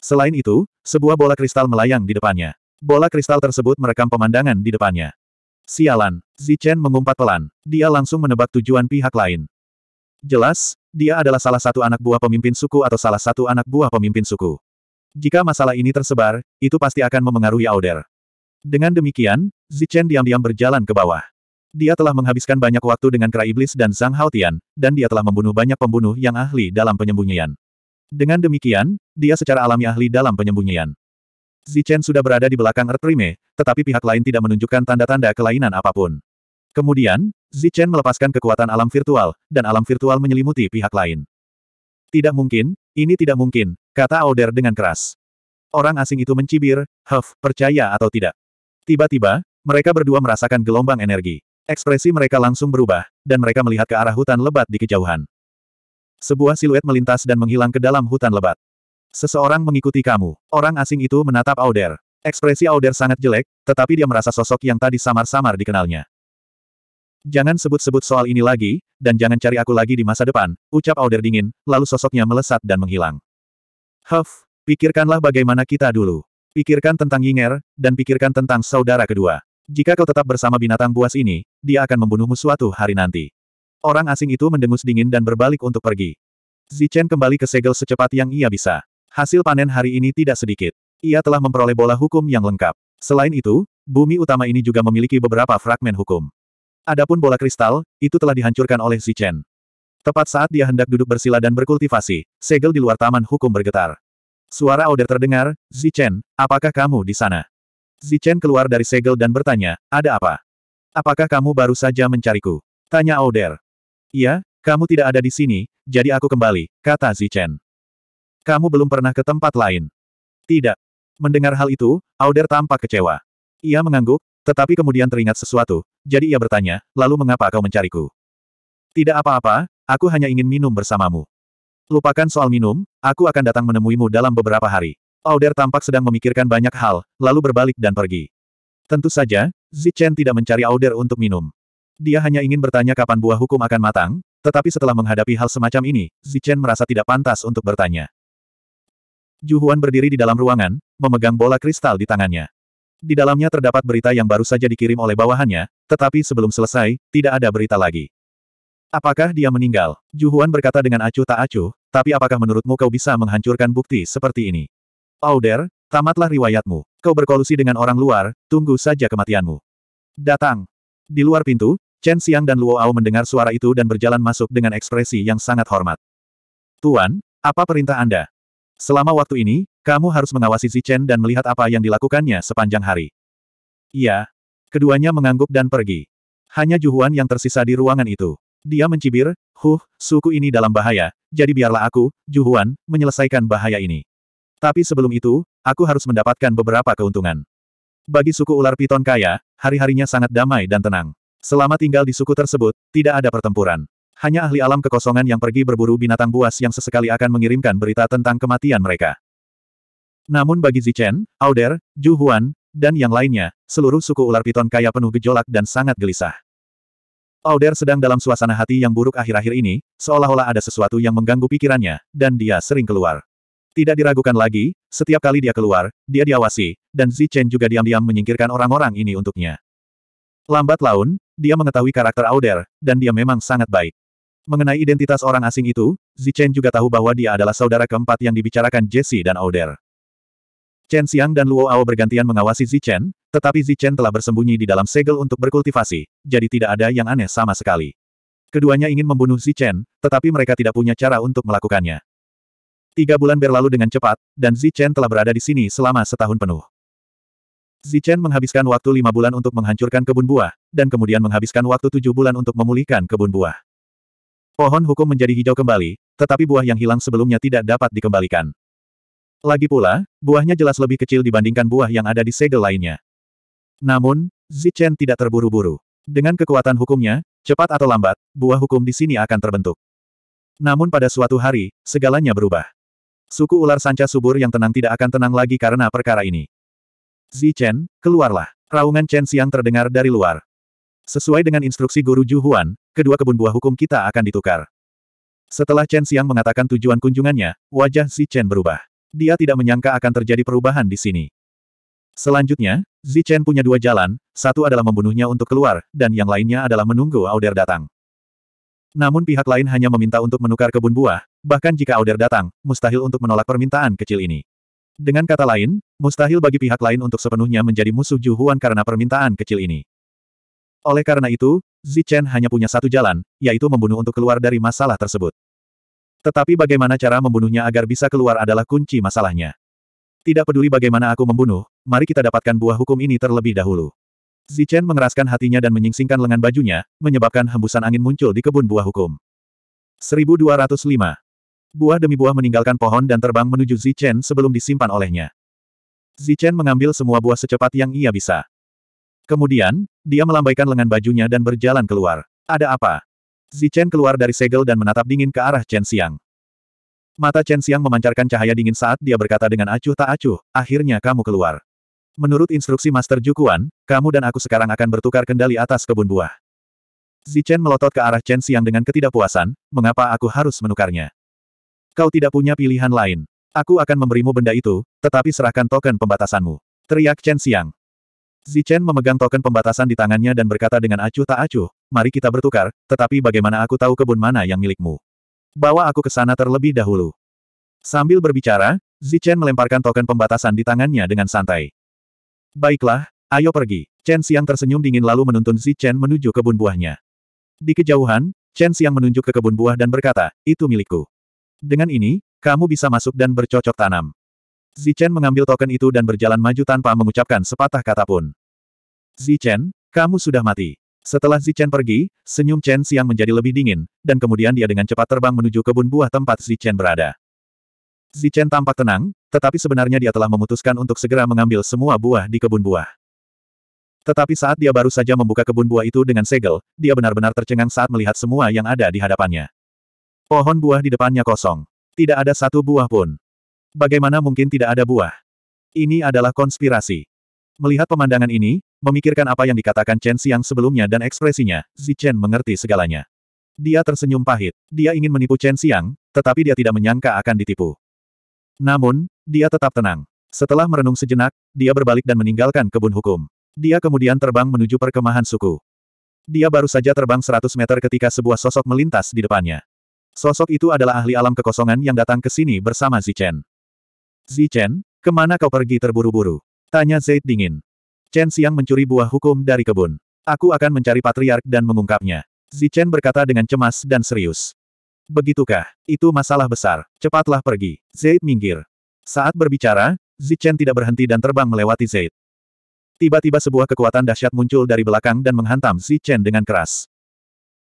Selain itu, sebuah bola kristal melayang di depannya. Bola kristal tersebut merekam pemandangan di depannya. Sialan, Zichen mengumpat pelan. Dia langsung menebak tujuan pihak lain. Jelas, dia adalah salah satu anak buah pemimpin suku atau salah satu anak buah pemimpin suku. Jika masalah ini tersebar, itu pasti akan memengaruhi Auder. Dengan demikian, Zichen diam-diam berjalan ke bawah. Dia telah menghabiskan banyak waktu dengan Kera Iblis dan Zhang Haotian, dan dia telah membunuh banyak pembunuh yang ahli dalam penyembunyian. Dengan demikian, dia secara alami ahli dalam penyembunyian. Zichen sudah berada di belakang Prime, tetapi pihak lain tidak menunjukkan tanda-tanda kelainan apapun. Kemudian, Zichen melepaskan kekuatan alam virtual, dan alam virtual menyelimuti pihak lain. Tidak mungkin, ini tidak mungkin, kata Auder dengan keras. Orang asing itu mencibir, Huff, percaya atau tidak. Tiba-tiba, mereka berdua merasakan gelombang energi. Ekspresi mereka langsung berubah, dan mereka melihat ke arah hutan lebat di kejauhan. Sebuah siluet melintas dan menghilang ke dalam hutan lebat. Seseorang mengikuti kamu. Orang asing itu menatap Auder. Ekspresi Auder sangat jelek, tetapi dia merasa sosok yang tadi samar-samar dikenalnya. Jangan sebut-sebut soal ini lagi, dan jangan cari aku lagi di masa depan, ucap Auder dingin, lalu sosoknya melesat dan menghilang. Huff, pikirkanlah bagaimana kita dulu. Pikirkan tentang Yinger, dan pikirkan tentang saudara kedua. Jika kau tetap bersama binatang buas ini, dia akan membunuhmu suatu hari nanti. Orang asing itu mendengus dingin dan berbalik untuk pergi. Zichen kembali ke segel secepat yang ia bisa. Hasil panen hari ini tidak sedikit. Ia telah memperoleh bola hukum yang lengkap. Selain itu, bumi utama ini juga memiliki beberapa fragmen hukum. Adapun bola kristal, itu telah dihancurkan oleh Zichen. Tepat saat dia hendak duduk bersila dan berkultivasi, segel di luar taman hukum bergetar. Suara order terdengar, Zichen, apakah kamu di sana? Zichen keluar dari segel dan bertanya, ada apa? Apakah kamu baru saja mencariku? Tanya Oder. Iya, kamu tidak ada di sini, jadi aku kembali, kata Zichen. Kamu belum pernah ke tempat lain. Tidak. Mendengar hal itu, Auder tampak kecewa. Ia mengangguk, tetapi kemudian teringat sesuatu, jadi ia bertanya, lalu mengapa kau mencariku? Tidak apa-apa, aku hanya ingin minum bersamamu. Lupakan soal minum, aku akan datang menemuimu dalam beberapa hari. Powder tampak sedang memikirkan banyak hal, lalu berbalik dan pergi. Tentu saja, Zichen tidak mencari Auder untuk minum. Dia hanya ingin bertanya kapan buah hukum akan matang, tetapi setelah menghadapi hal semacam ini, Zichen merasa tidak pantas untuk bertanya. Juhuan berdiri di dalam ruangan, memegang bola kristal di tangannya. Di dalamnya terdapat berita yang baru saja dikirim oleh bawahannya, tetapi sebelum selesai, tidak ada berita lagi. Apakah dia meninggal? Juhuan berkata dengan acuh tak acuh, tapi apakah menurutmu kau bisa menghancurkan bukti seperti ini? Powder, tamatlah riwayatmu. Kau berkolusi dengan orang luar, tunggu saja kematianmu. Datang. Di luar pintu, Chen Xiang dan Luo Ao mendengar suara itu dan berjalan masuk dengan ekspresi yang sangat hormat. Tuan, apa perintah Anda? Selama waktu ini, kamu harus mengawasi Si Chen dan melihat apa yang dilakukannya sepanjang hari. Iya. Keduanya mengangguk dan pergi. Hanya Juhuan yang tersisa di ruangan itu. Dia mencibir, huh, suku ini dalam bahaya, jadi biarlah aku, Juhuan, menyelesaikan bahaya ini. Tapi sebelum itu, aku harus mendapatkan beberapa keuntungan. Bagi suku ular piton kaya, hari-harinya sangat damai dan tenang. Selama tinggal di suku tersebut, tidak ada pertempuran. Hanya ahli alam kekosongan yang pergi berburu binatang buas yang sesekali akan mengirimkan berita tentang kematian mereka. Namun bagi Zichen, Auder, Ju Huan, dan yang lainnya, seluruh suku ular piton kaya penuh gejolak dan sangat gelisah. Auder sedang dalam suasana hati yang buruk akhir-akhir ini, seolah-olah ada sesuatu yang mengganggu pikirannya, dan dia sering keluar. Tidak diragukan lagi, setiap kali dia keluar, dia diawasi, dan Zi Chen juga diam-diam menyingkirkan orang-orang ini untuknya. Lambat laun, dia mengetahui karakter Auder, dan dia memang sangat baik. Mengenai identitas orang asing itu, Zi Chen juga tahu bahwa dia adalah saudara keempat yang dibicarakan Jesse dan Auder. Chen Xiang dan Luo Ao bergantian mengawasi Zi Chen, tetapi Zi Chen telah bersembunyi di dalam segel untuk berkultivasi, jadi tidak ada yang aneh sama sekali. Keduanya ingin membunuh Zi Chen, tetapi mereka tidak punya cara untuk melakukannya. Tiga bulan berlalu dengan cepat, dan Zichen telah berada di sini selama setahun penuh. Zichen menghabiskan waktu lima bulan untuk menghancurkan kebun buah, dan kemudian menghabiskan waktu tujuh bulan untuk memulihkan kebun buah. Pohon hukum menjadi hijau kembali, tetapi buah yang hilang sebelumnya tidak dapat dikembalikan. Lagi pula, buahnya jelas lebih kecil dibandingkan buah yang ada di segel lainnya. Namun, Zichen tidak terburu-buru. Dengan kekuatan hukumnya, cepat atau lambat, buah hukum di sini akan terbentuk. Namun pada suatu hari, segalanya berubah. Suku ular sanca subur yang tenang tidak akan tenang lagi karena perkara ini. Zi Chen, keluarlah. Raungan Chen Xiang terdengar dari luar. Sesuai dengan instruksi guru Ju Huan, kedua kebun buah hukum kita akan ditukar. Setelah Chen Xiang mengatakan tujuan kunjungannya, wajah Zi Chen berubah. Dia tidak menyangka akan terjadi perubahan di sini. Selanjutnya, Zi Chen punya dua jalan, satu adalah membunuhnya untuk keluar, dan yang lainnya adalah menunggu Auder datang. Namun pihak lain hanya meminta untuk menukar kebun buah, bahkan jika order datang, mustahil untuk menolak permintaan kecil ini. Dengan kata lain, mustahil bagi pihak lain untuk sepenuhnya menjadi musuh Juhuan karena permintaan kecil ini. Oleh karena itu, Zichen hanya punya satu jalan, yaitu membunuh untuk keluar dari masalah tersebut. Tetapi bagaimana cara membunuhnya agar bisa keluar adalah kunci masalahnya. Tidak peduli bagaimana aku membunuh, mari kita dapatkan buah hukum ini terlebih dahulu. Zichen mengeraskan hatinya dan menyingsingkan lengan bajunya, menyebabkan hembusan angin muncul di kebun buah hukum. 1205. Buah demi buah meninggalkan pohon dan terbang menuju Zichen sebelum disimpan olehnya. Zichen mengambil semua buah secepat yang ia bisa. Kemudian, dia melambaikan lengan bajunya dan berjalan keluar. Ada apa? Zichen keluar dari segel dan menatap dingin ke arah Chen Xiang. Mata Chen Xiang memancarkan cahaya dingin saat dia berkata dengan acuh tak acuh, akhirnya kamu keluar. Menurut instruksi Master Jukuan, kamu dan aku sekarang akan bertukar kendali atas kebun buah. Zichen melotot ke arah Chen Xiang dengan ketidakpuasan, mengapa aku harus menukarnya? Kau tidak punya pilihan lain. Aku akan memberimu benda itu, tetapi serahkan token pembatasanmu. Teriak Chen Xiang. Zichen memegang token pembatasan di tangannya dan berkata dengan acuh tak acuh, mari kita bertukar, tetapi bagaimana aku tahu kebun mana yang milikmu? Bawa aku ke sana terlebih dahulu. Sambil berbicara, Zichen melemparkan token pembatasan di tangannya dengan santai. Baiklah, ayo pergi. Chen Xiang tersenyum dingin lalu menuntun Zi Chen menuju kebun buahnya. Di kejauhan, Chen Xiang menunjuk ke kebun buah dan berkata, itu milikku. Dengan ini, kamu bisa masuk dan bercocok tanam. Zi Chen mengambil token itu dan berjalan maju tanpa mengucapkan sepatah kata pun. Zi Chen, kamu sudah mati. Setelah Zi Chen pergi, senyum Chen Xiang menjadi lebih dingin, dan kemudian dia dengan cepat terbang menuju kebun buah tempat Zi Chen berada. Zichen tampak tenang, tetapi sebenarnya dia telah memutuskan untuk segera mengambil semua buah di kebun buah. Tetapi saat dia baru saja membuka kebun buah itu dengan segel, dia benar-benar tercengang saat melihat semua yang ada di hadapannya. Pohon buah di depannya kosong. Tidak ada satu buah pun. Bagaimana mungkin tidak ada buah? Ini adalah konspirasi. Melihat pemandangan ini, memikirkan apa yang dikatakan Chen Xiang sebelumnya dan ekspresinya, Zichen mengerti segalanya. Dia tersenyum pahit. Dia ingin menipu Chen Xiang, tetapi dia tidak menyangka akan ditipu. Namun, dia tetap tenang. Setelah merenung sejenak, dia berbalik dan meninggalkan kebun hukum. Dia kemudian terbang menuju perkemahan suku. Dia baru saja terbang 100 meter ketika sebuah sosok melintas di depannya. Sosok itu adalah ahli alam kekosongan yang datang ke sini bersama Zichen. Zichen, kemana kau pergi terburu-buru? Tanya Zaid dingin. Chen siang mencuri buah hukum dari kebun. Aku akan mencari patriark dan mengungkapnya. Zichen berkata dengan cemas dan serius. Begitukah? Itu masalah besar. Cepatlah pergi. Zaid minggir. Saat berbicara, Zichen tidak berhenti dan terbang melewati Zaid. Tiba-tiba sebuah kekuatan dahsyat muncul dari belakang dan menghantam Zichen dengan keras.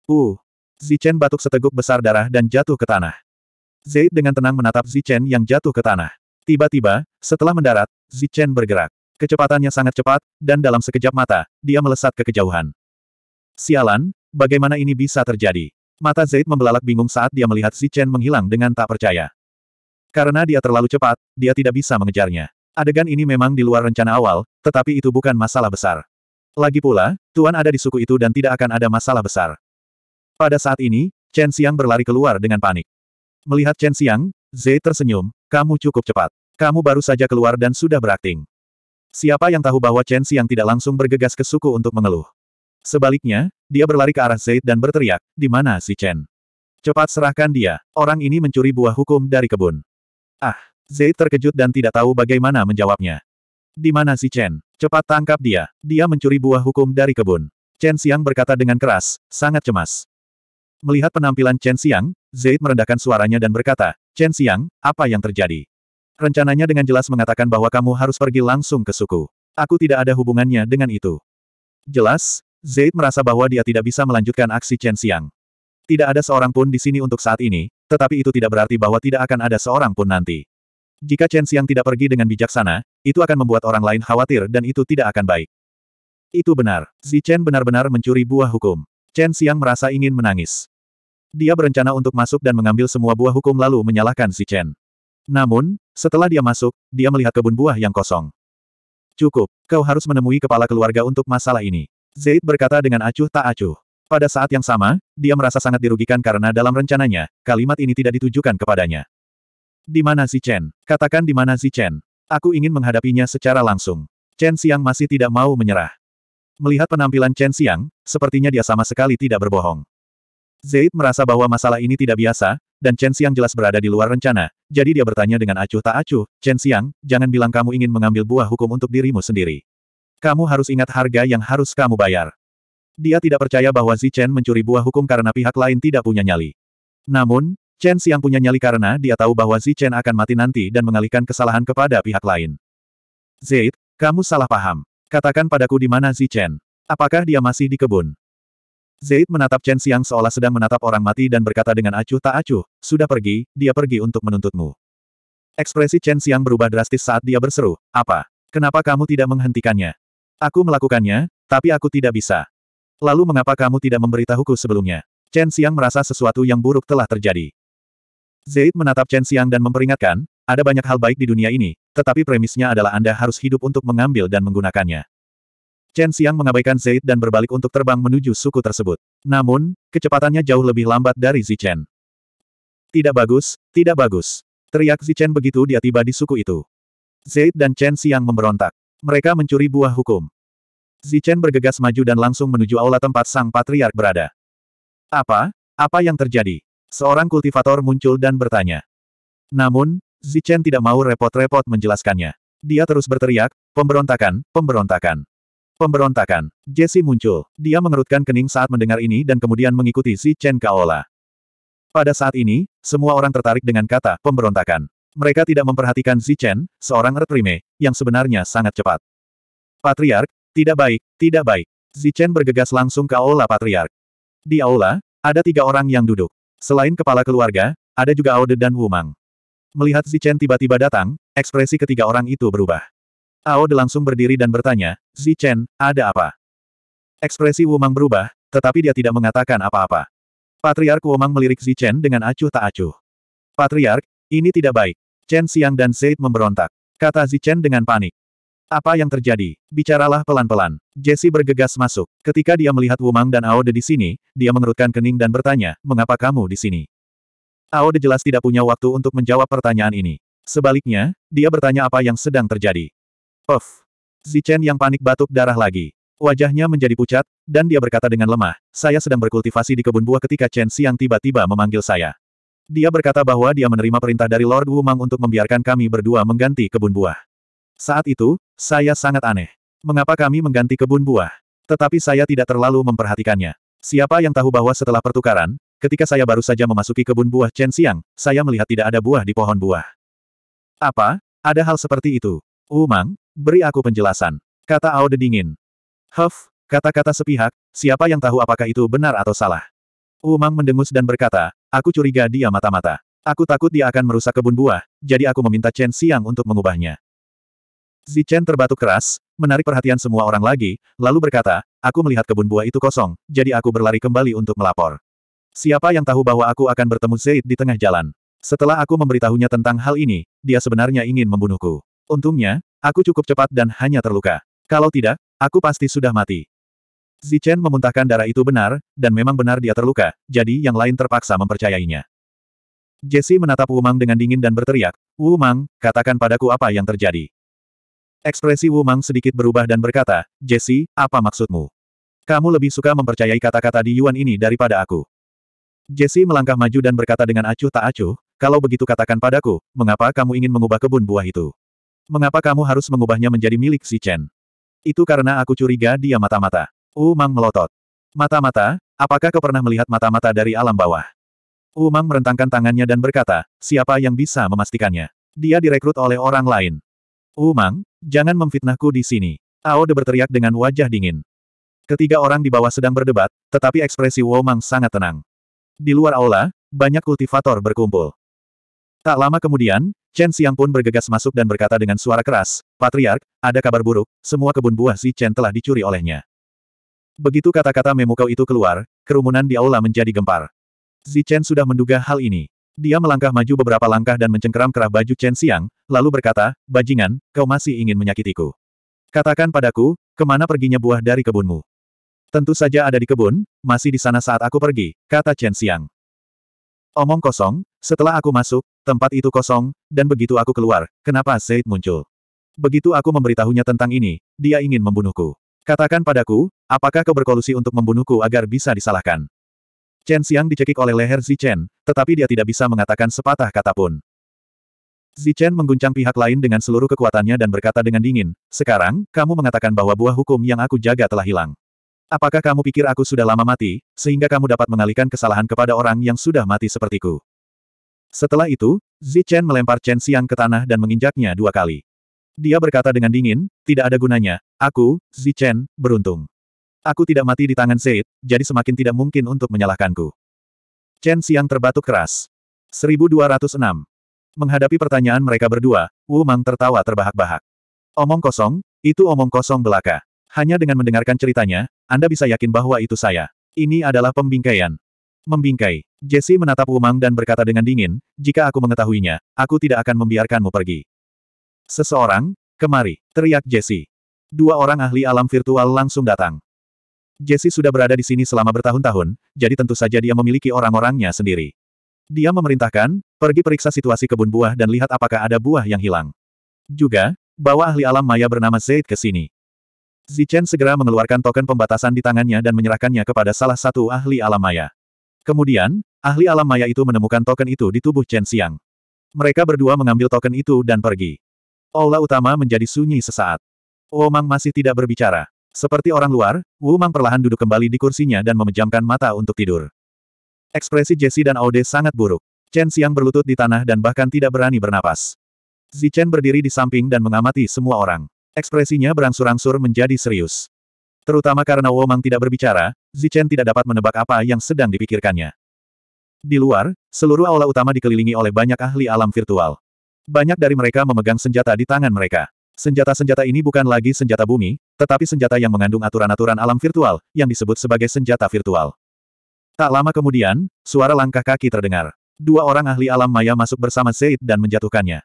Uh! Zichen batuk seteguk besar darah dan jatuh ke tanah. Zaid dengan tenang menatap Zichen yang jatuh ke tanah. Tiba-tiba, setelah mendarat, Zichen bergerak. Kecepatannya sangat cepat, dan dalam sekejap mata, dia melesat ke kejauhan. Sialan, bagaimana ini bisa terjadi? Mata Zaid membelalak bingung saat dia melihat Si Chen menghilang dengan tak percaya. Karena dia terlalu cepat, dia tidak bisa mengejarnya. Adegan ini memang di luar rencana awal, tetapi itu bukan masalah besar. Lagi pula, Tuan ada di suku itu dan tidak akan ada masalah besar. Pada saat ini, Chen Xiang berlari keluar dengan panik. Melihat Chen Xiang, Zaid tersenyum, kamu cukup cepat. Kamu baru saja keluar dan sudah berakting. Siapa yang tahu bahwa Chen Xiang tidak langsung bergegas ke suku untuk mengeluh. Sebaliknya, dia berlari ke arah Zaid dan berteriak, di mana si Chen? Cepat serahkan dia, orang ini mencuri buah hukum dari kebun. Ah, Zaid terkejut dan tidak tahu bagaimana menjawabnya. Di mana si Chen? Cepat tangkap dia, dia mencuri buah hukum dari kebun. Chen Siang berkata dengan keras, sangat cemas. Melihat penampilan Chen Siang, Zaid merendahkan suaranya dan berkata, Chen Siang, apa yang terjadi? Rencananya dengan jelas mengatakan bahwa kamu harus pergi langsung ke suku. Aku tidak ada hubungannya dengan itu. Jelas, Zaid merasa bahwa dia tidak bisa melanjutkan aksi Chen Xiang. Tidak ada seorang pun di sini untuk saat ini, tetapi itu tidak berarti bahwa tidak akan ada seorang pun nanti. Jika Chen Xiang tidak pergi dengan bijaksana, itu akan membuat orang lain khawatir dan itu tidak akan baik. Itu benar. Zi Chen benar-benar mencuri buah hukum. Chen Xiang merasa ingin menangis. Dia berencana untuk masuk dan mengambil semua buah hukum lalu menyalahkan Zi Chen. Namun, setelah dia masuk, dia melihat kebun buah yang kosong. Cukup, kau harus menemui kepala keluarga untuk masalah ini. Zaid berkata dengan acuh tak acuh. Pada saat yang sama, dia merasa sangat dirugikan karena dalam rencananya, kalimat ini tidak ditujukan kepadanya. Di mana si Chen? Katakan di mana si Chen? Aku ingin menghadapinya secara langsung. Chen Xiang masih tidak mau menyerah. Melihat penampilan Chen Xiang, sepertinya dia sama sekali tidak berbohong. Zaid merasa bahwa masalah ini tidak biasa, dan Chen Xiang jelas berada di luar rencana, jadi dia bertanya dengan acuh tak acuh, Chen Xiang, jangan bilang kamu ingin mengambil buah hukum untuk dirimu sendiri. Kamu harus ingat harga yang harus kamu bayar. Dia tidak percaya bahwa Zi Chen mencuri buah hukum karena pihak lain tidak punya nyali. Namun, Chen Xiang punya nyali karena dia tahu bahwa Zi Chen akan mati nanti dan mengalihkan kesalahan kepada pihak lain. Zaid, kamu salah paham. Katakan padaku di mana Zi Chen. Apakah dia masih di kebun? Zaid menatap Chen Xiang seolah sedang menatap orang mati dan berkata dengan acuh tak acuh, sudah pergi, dia pergi untuk menuntutmu. Ekspresi Chen Xiang berubah drastis saat dia berseru, apa? Kenapa kamu tidak menghentikannya? Aku melakukannya, tapi aku tidak bisa. Lalu mengapa kamu tidak memberitahuku sebelumnya? Chen Xiang merasa sesuatu yang buruk telah terjadi. Zaid menatap Chen Xiang dan memperingatkan, ada banyak hal baik di dunia ini, tetapi premisnya adalah Anda harus hidup untuk mengambil dan menggunakannya. Chen Xiang mengabaikan Zaid dan berbalik untuk terbang menuju suku tersebut. Namun, kecepatannya jauh lebih lambat dari Zichen. Tidak bagus, tidak bagus. Teriak Zichen begitu dia tiba di suku itu. Zaid dan Chen Xiang memberontak. Mereka mencuri buah hukum. Zichen bergegas maju dan langsung menuju aula tempat sang patriark berada. Apa? Apa yang terjadi? Seorang kultivator muncul dan bertanya. Namun, Zichen tidak mau repot-repot menjelaskannya. Dia terus berteriak, pemberontakan, pemberontakan. Pemberontakan. Jesse muncul. Dia mengerutkan kening saat mendengar ini dan kemudian mengikuti Zichen ke aula. Pada saat ini, semua orang tertarik dengan kata pemberontakan. Mereka tidak memperhatikan Zichen, seorang reprime, yang sebenarnya sangat cepat. Patriark, tidak baik, tidak baik. Zichen bergegas langsung ke aula Patriark. Di aula, ada tiga orang yang duduk. Selain kepala keluarga, ada juga Aude dan Wumang. Melihat Zichen tiba-tiba datang, ekspresi ketiga orang itu berubah. Aude langsung berdiri dan bertanya, Zichen, ada apa? Ekspresi Wumang berubah, tetapi dia tidak mengatakan apa-apa. Patriark Wumang melirik Zichen dengan acuh tak acuh. Patriark, ini tidak baik. Chen Xiang dan Zaid memberontak. Kata Zichen dengan panik. Apa yang terjadi? Bicaralah pelan-pelan. Jesse bergegas masuk. Ketika dia melihat Wumang dan Aode di sini, dia mengerutkan kening dan bertanya, mengapa kamu di sini? Aode jelas tidak punya waktu untuk menjawab pertanyaan ini. Sebaliknya, dia bertanya apa yang sedang terjadi. Of. Zichen yang panik batuk darah lagi. Wajahnya menjadi pucat, dan dia berkata dengan lemah, saya sedang berkultivasi di kebun buah ketika Chen Xiang tiba-tiba memanggil saya. Dia berkata bahwa dia menerima perintah dari Lord Wu Mang untuk membiarkan kami berdua mengganti kebun buah. Saat itu, saya sangat aneh. Mengapa kami mengganti kebun buah? Tetapi saya tidak terlalu memperhatikannya. Siapa yang tahu bahwa setelah pertukaran, ketika saya baru saja memasuki kebun buah Chen Xiang, saya melihat tidak ada buah di pohon buah. Apa? Ada hal seperti itu. Wu Mang, beri aku penjelasan. Kata Aude dingin. Huff, kata-kata sepihak, siapa yang tahu apakah itu benar atau salah? Wumang mendengus dan berkata, Aku curiga dia mata-mata. Aku takut dia akan merusak kebun buah, jadi aku meminta Chen Siang untuk mengubahnya. Zi Chen terbatuk keras, menarik perhatian semua orang lagi, lalu berkata, aku melihat kebun buah itu kosong, jadi aku berlari kembali untuk melapor. Siapa yang tahu bahwa aku akan bertemu Zaid di tengah jalan? Setelah aku memberitahunya tentang hal ini, dia sebenarnya ingin membunuhku. Untungnya, aku cukup cepat dan hanya terluka. Kalau tidak, aku pasti sudah mati. Zichen memuntahkan darah itu benar, dan memang benar dia terluka, jadi yang lain terpaksa mempercayainya. Jesse menatap Wu Mang dengan dingin dan berteriak, Wu Mang, katakan padaku apa yang terjadi. Ekspresi Wu Mang sedikit berubah dan berkata, Jesse, apa maksudmu? Kamu lebih suka mempercayai kata-kata di Yuan ini daripada aku. Jesse melangkah maju dan berkata dengan acuh tak acuh, kalau begitu katakan padaku, mengapa kamu ingin mengubah kebun buah itu? Mengapa kamu harus mengubahnya menjadi milik si Chen? Itu karena aku curiga dia mata-mata. Umang melotot. Mata-mata, apakah kau pernah melihat mata-mata dari alam bawah? Umang merentangkan tangannya dan berkata, siapa yang bisa memastikannya? Dia direkrut oleh orang lain. Umang, jangan memfitnahku di sini. Aode berteriak dengan wajah dingin. Ketiga orang di bawah sedang berdebat, tetapi ekspresi Womang sangat tenang. Di luar aula, banyak kultivator berkumpul. Tak lama kemudian, Chen Xiang pun bergegas masuk dan berkata dengan suara keras, Patriark, ada kabar buruk, semua kebun buah Si Chen telah dicuri olehnya. Begitu kata-kata memukau itu keluar, kerumunan di aula menjadi gempar. Zichen sudah menduga hal ini. Dia melangkah maju beberapa langkah dan mencengkeram kerah baju Chen Xiang, lalu berkata, Bajingan, kau masih ingin menyakitiku. Katakan padaku, kemana perginya buah dari kebunmu? Tentu saja ada di kebun, masih di sana saat aku pergi, kata Chen Xiang. Omong kosong, setelah aku masuk, tempat itu kosong, dan begitu aku keluar, kenapa Zaid muncul? Begitu aku memberitahunya tentang ini, dia ingin membunuhku. Katakan padaku, apakah kau berkolusi untuk membunuhku agar bisa disalahkan? Chen Xiang dicekik oleh leher Zichen, tetapi dia tidak bisa mengatakan sepatah kata pun. Zichen mengguncang pihak lain dengan seluruh kekuatannya dan berkata dengan dingin, sekarang, kamu mengatakan bahwa buah hukum yang aku jaga telah hilang. Apakah kamu pikir aku sudah lama mati, sehingga kamu dapat mengalihkan kesalahan kepada orang yang sudah mati sepertiku? Setelah itu, Zichen melempar Chen Xiang ke tanah dan menginjaknya dua kali. Dia berkata dengan dingin, tidak ada gunanya, aku, Zichen, beruntung. Aku tidak mati di tangan Zaid, jadi semakin tidak mungkin untuk menyalahkanku. Chen Xiang terbatuk keras. 1206. Menghadapi pertanyaan mereka berdua, Wu Mang tertawa terbahak-bahak. Omong kosong, itu omong kosong belaka. Hanya dengan mendengarkan ceritanya, Anda bisa yakin bahwa itu saya. Ini adalah pembingkaian. Membingkai. Jesse menatap Wu Mang dan berkata dengan dingin, jika aku mengetahuinya, aku tidak akan membiarkanmu pergi. Seseorang, kemari, teriak Jesse. Dua orang ahli alam virtual langsung datang. Jesse sudah berada di sini selama bertahun-tahun, jadi tentu saja dia memiliki orang-orangnya sendiri. Dia memerintahkan, pergi periksa situasi kebun buah dan lihat apakah ada buah yang hilang. Juga, bawa ahli alam maya bernama Zaid ke sini. Zichen segera mengeluarkan token pembatasan di tangannya dan menyerahkannya kepada salah satu ahli alam maya. Kemudian, ahli alam maya itu menemukan token itu di tubuh Chen Xiang. Mereka berdua mengambil token itu dan pergi. Aula utama menjadi sunyi sesaat. Womang oh masih tidak berbicara. Seperti orang luar, Wu Mang perlahan duduk kembali di kursinya dan memejamkan mata untuk tidur. Ekspresi Jesse dan Aude sangat buruk. Chen siang berlutut di tanah dan bahkan tidak berani bernapas. Zichen berdiri di samping dan mengamati semua orang. Ekspresinya berangsur-angsur menjadi serius. Terutama karena Womang tidak berbicara, Zichen tidak dapat menebak apa yang sedang dipikirkannya. Di luar, seluruh aula utama dikelilingi oleh banyak ahli alam virtual. Banyak dari mereka memegang senjata di tangan mereka. Senjata-senjata ini bukan lagi senjata bumi, tetapi senjata yang mengandung aturan-aturan alam virtual, yang disebut sebagai senjata virtual. Tak lama kemudian, suara langkah kaki terdengar. Dua orang ahli alam maya masuk bersama Zaid dan menjatuhkannya.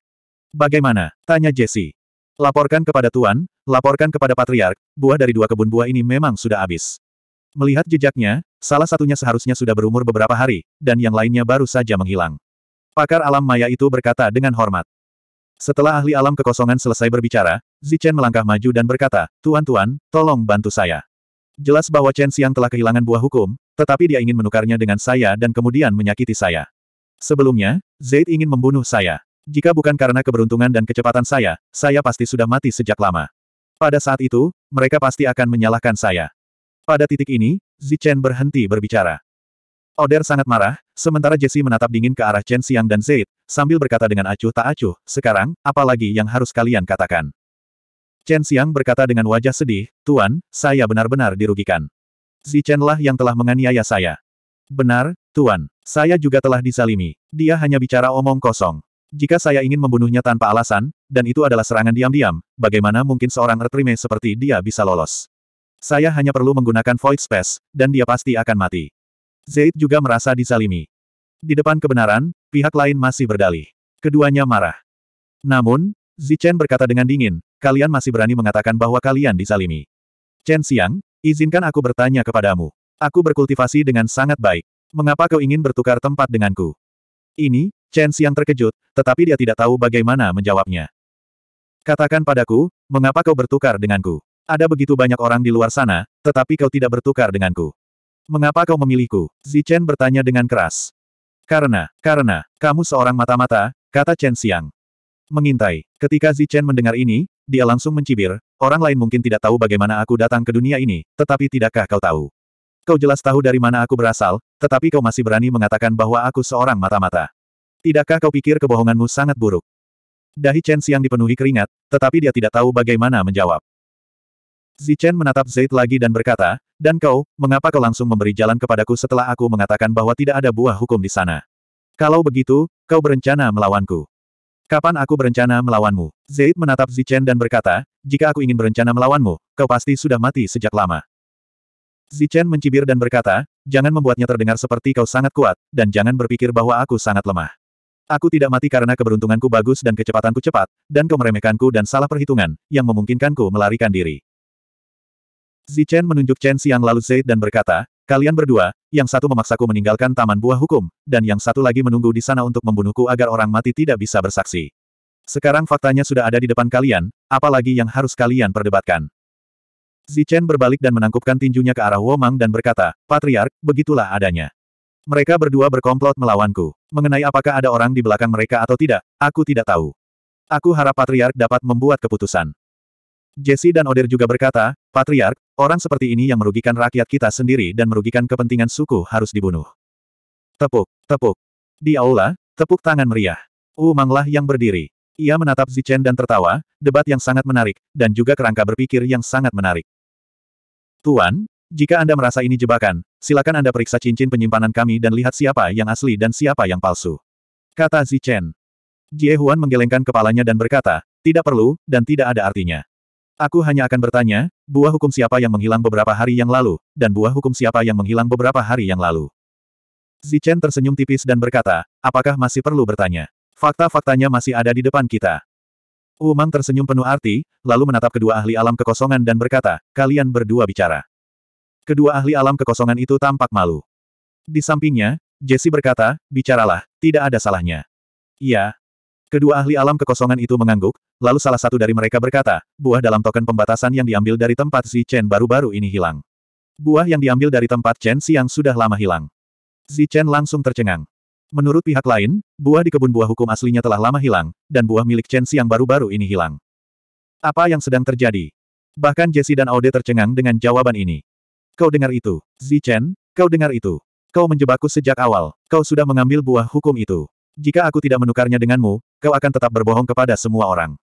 Bagaimana? Tanya Jesse. Laporkan kepada Tuan, laporkan kepada Patriark, buah dari dua kebun buah ini memang sudah habis. Melihat jejaknya, salah satunya seharusnya sudah berumur beberapa hari, dan yang lainnya baru saja menghilang. Pakar alam maya itu berkata dengan hormat. Setelah ahli alam kekosongan selesai berbicara, Zichen melangkah maju dan berkata, Tuan-tuan, tolong bantu saya. Jelas bahwa Chen siang telah kehilangan buah hukum, tetapi dia ingin menukarnya dengan saya dan kemudian menyakiti saya. Sebelumnya, Zaid ingin membunuh saya. Jika bukan karena keberuntungan dan kecepatan saya, saya pasti sudah mati sejak lama. Pada saat itu, mereka pasti akan menyalahkan saya. Pada titik ini, Zichen berhenti berbicara. Oder sangat marah, sementara Jesse menatap dingin ke arah Chen Xiang dan Zaid, sambil berkata dengan acuh tak acuh, sekarang, apalagi yang harus kalian katakan. Chen Xiang berkata dengan wajah sedih, Tuan, saya benar-benar dirugikan. Zi Chen lah yang telah menganiaya saya. Benar, Tuan, saya juga telah disalimi. Dia hanya bicara omong kosong. Jika saya ingin membunuhnya tanpa alasan, dan itu adalah serangan diam-diam, bagaimana mungkin seorang retrime seperti dia bisa lolos? Saya hanya perlu menggunakan void space, dan dia pasti akan mati. Zaid juga merasa disalimi. Di depan kebenaran, pihak lain masih berdalih. Keduanya marah. Namun, Zichen berkata dengan dingin, kalian masih berani mengatakan bahwa kalian disalimi. Chen Xiang, izinkan aku bertanya kepadamu. Aku berkultivasi dengan sangat baik. Mengapa kau ingin bertukar tempat denganku? Ini, Chen Xiang terkejut, tetapi dia tidak tahu bagaimana menjawabnya. Katakan padaku, mengapa kau bertukar denganku? Ada begitu banyak orang di luar sana, tetapi kau tidak bertukar denganku. Mengapa kau memilihku? Zichen bertanya dengan keras. Karena, karena, kamu seorang mata-mata, kata Chen Xiang. Mengintai. Ketika Zichen mendengar ini, dia langsung mencibir, orang lain mungkin tidak tahu bagaimana aku datang ke dunia ini, tetapi tidakkah kau tahu? Kau jelas tahu dari mana aku berasal, tetapi kau masih berani mengatakan bahwa aku seorang mata-mata. Tidakkah kau pikir kebohonganmu sangat buruk? Dahi Chen Xiang dipenuhi keringat, tetapi dia tidak tahu bagaimana menjawab. Zichen menatap Zaid lagi dan berkata, dan kau, mengapa kau langsung memberi jalan kepadaku setelah aku mengatakan bahwa tidak ada buah hukum di sana? Kalau begitu, kau berencana melawanku. Kapan aku berencana melawanmu? Zaid menatap Zichen dan berkata, jika aku ingin berencana melawanmu, kau pasti sudah mati sejak lama. Zichen mencibir dan berkata, jangan membuatnya terdengar seperti kau sangat kuat, dan jangan berpikir bahwa aku sangat lemah. Aku tidak mati karena keberuntunganku bagus dan kecepatanku cepat, dan kau meremehkanku dan salah perhitungan, yang memungkinkanku melarikan diri. Zichen menunjuk Chen siang lalu Zaid dan berkata, Kalian berdua, yang satu memaksaku meninggalkan Taman Buah Hukum, dan yang satu lagi menunggu di sana untuk membunuhku agar orang mati tidak bisa bersaksi. Sekarang faktanya sudah ada di depan kalian, apalagi yang harus kalian perdebatkan. Zichen berbalik dan menangkupkan tinjunya ke arah Womang dan berkata, Patriark, begitulah adanya. Mereka berdua berkomplot melawanku. Mengenai apakah ada orang di belakang mereka atau tidak, aku tidak tahu. Aku harap Patriark dapat membuat keputusan. Jesse dan Oder juga berkata, Patriark, orang seperti ini yang merugikan rakyat kita sendiri dan merugikan kepentingan suku harus dibunuh. Tepuk, tepuk. Di aula, tepuk tangan meriah. manglah yang berdiri. Ia menatap Zichen dan tertawa, debat yang sangat menarik, dan juga kerangka berpikir yang sangat menarik. Tuan, jika Anda merasa ini jebakan, silakan Anda periksa cincin penyimpanan kami dan lihat siapa yang asli dan siapa yang palsu. Kata Zichen. Jiehuan menggelengkan kepalanya dan berkata, tidak perlu, dan tidak ada artinya. Aku hanya akan bertanya, buah hukum siapa yang menghilang beberapa hari yang lalu, dan buah hukum siapa yang menghilang beberapa hari yang lalu. Zichen tersenyum tipis dan berkata, apakah masih perlu bertanya? Fakta-faktanya masih ada di depan kita. Umang tersenyum penuh arti, lalu menatap kedua ahli alam kekosongan dan berkata, kalian berdua bicara. Kedua ahli alam kekosongan itu tampak malu. Di sampingnya, Jesse berkata, bicaralah, tidak ada salahnya. Iya, Kedua ahli alam kekosongan itu mengangguk, lalu salah satu dari mereka berkata, buah dalam token pembatasan yang diambil dari tempat Chen baru-baru ini hilang. Buah yang diambil dari tempat Chen Siang sudah lama hilang. Chen langsung tercengang. Menurut pihak lain, buah di kebun buah hukum aslinya telah lama hilang, dan buah milik Chen Siang baru-baru ini hilang. Apa yang sedang terjadi? Bahkan Jesse dan Ode tercengang dengan jawaban ini. Kau dengar itu, Chen. kau dengar itu. Kau menjebakku sejak awal, kau sudah mengambil buah hukum itu. Jika aku tidak menukarnya denganmu, kau akan tetap berbohong kepada semua orang.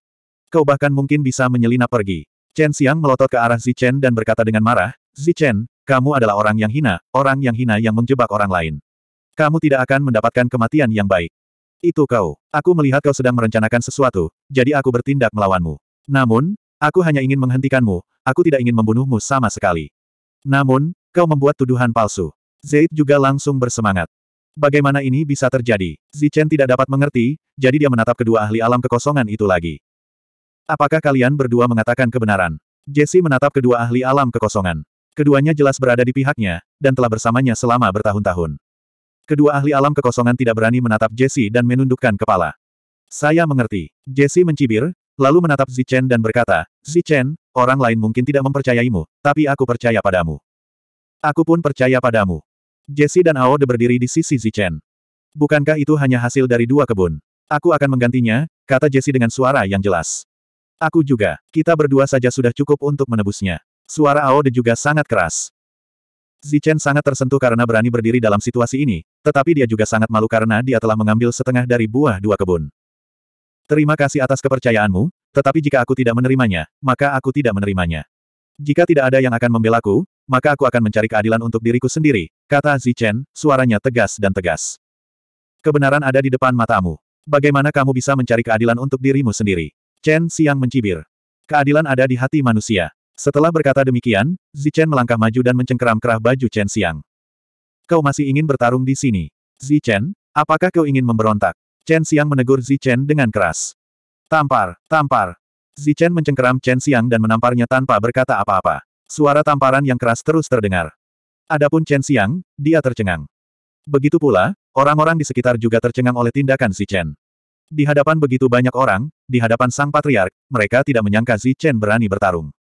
Kau bahkan mungkin bisa menyelinap pergi. Chen Xiang melotot ke arah Zi Chen dan berkata dengan marah, Zi Chen, kamu adalah orang yang hina, orang yang hina yang menjebak orang lain. Kamu tidak akan mendapatkan kematian yang baik. Itu kau. Aku melihat kau sedang merencanakan sesuatu, jadi aku bertindak melawanmu. Namun, aku hanya ingin menghentikanmu, aku tidak ingin membunuhmu sama sekali. Namun, kau membuat tuduhan palsu. Zaid juga langsung bersemangat. Bagaimana ini bisa terjadi? Zichen tidak dapat mengerti, jadi dia menatap kedua ahli alam kekosongan itu lagi. Apakah kalian berdua mengatakan kebenaran? Jesse menatap kedua ahli alam kekosongan. Keduanya jelas berada di pihaknya, dan telah bersamanya selama bertahun-tahun. Kedua ahli alam kekosongan tidak berani menatap Jesse dan menundukkan kepala. Saya mengerti. Jesse mencibir, lalu menatap Zichen dan berkata, Zichen, orang lain mungkin tidak mempercayaimu, tapi aku percaya padamu. Aku pun percaya padamu. Jesse dan Aode berdiri di sisi Zichen. Bukankah itu hanya hasil dari dua kebun? Aku akan menggantinya, kata Jesse dengan suara yang jelas. Aku juga, kita berdua saja sudah cukup untuk menebusnya. Suara Aode juga sangat keras. Zichen sangat tersentuh karena berani berdiri dalam situasi ini, tetapi dia juga sangat malu karena dia telah mengambil setengah dari buah dua kebun. Terima kasih atas kepercayaanmu, tetapi jika aku tidak menerimanya, maka aku tidak menerimanya. Jika tidak ada yang akan membelaku, maka aku akan mencari keadilan untuk diriku sendiri, kata Zichen, suaranya tegas dan tegas. Kebenaran ada di depan matamu. Bagaimana kamu bisa mencari keadilan untuk dirimu sendiri? Chen Siang mencibir. Keadilan ada di hati manusia. Setelah berkata demikian, Zichen melangkah maju dan mencengkeram kerah baju Chen Siang. Kau masih ingin bertarung di sini? Zichen, apakah kau ingin memberontak? Chen Siang menegur Zichen dengan keras. Tampar, tampar. Zichen mencengkeram Chen Siang dan menamparnya tanpa berkata apa-apa. Suara tamparan yang keras terus terdengar. Adapun Chen Xiang, dia tercengang. Begitu pula, orang-orang di sekitar juga tercengang oleh tindakan si Chen. Di hadapan begitu banyak orang, di hadapan sang patriark, mereka tidak menyangka si Chen berani bertarung.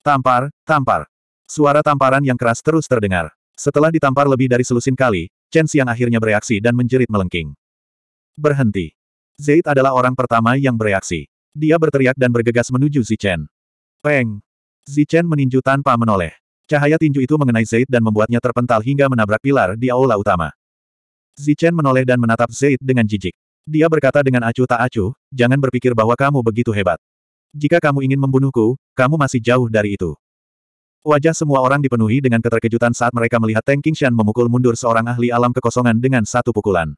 Tampar, tampar. Suara tamparan yang keras terus terdengar. Setelah ditampar lebih dari selusin kali, Chen Xiang akhirnya bereaksi dan menjerit melengking. Berhenti. Zaid adalah orang pertama yang bereaksi. Dia berteriak dan bergegas menuju si Chen. Peng. Zichen meninju tanpa menoleh. Cahaya tinju itu mengenai Zaid dan membuatnya terpental hingga menabrak pilar di aula utama. Zichen menoleh dan menatap Zaid dengan jijik. Dia berkata dengan acuh tak acuh, jangan berpikir bahwa kamu begitu hebat. Jika kamu ingin membunuhku, kamu masih jauh dari itu. Wajah semua orang dipenuhi dengan keterkejutan saat mereka melihat Teng Qingshan memukul mundur seorang ahli alam kekosongan dengan satu pukulan.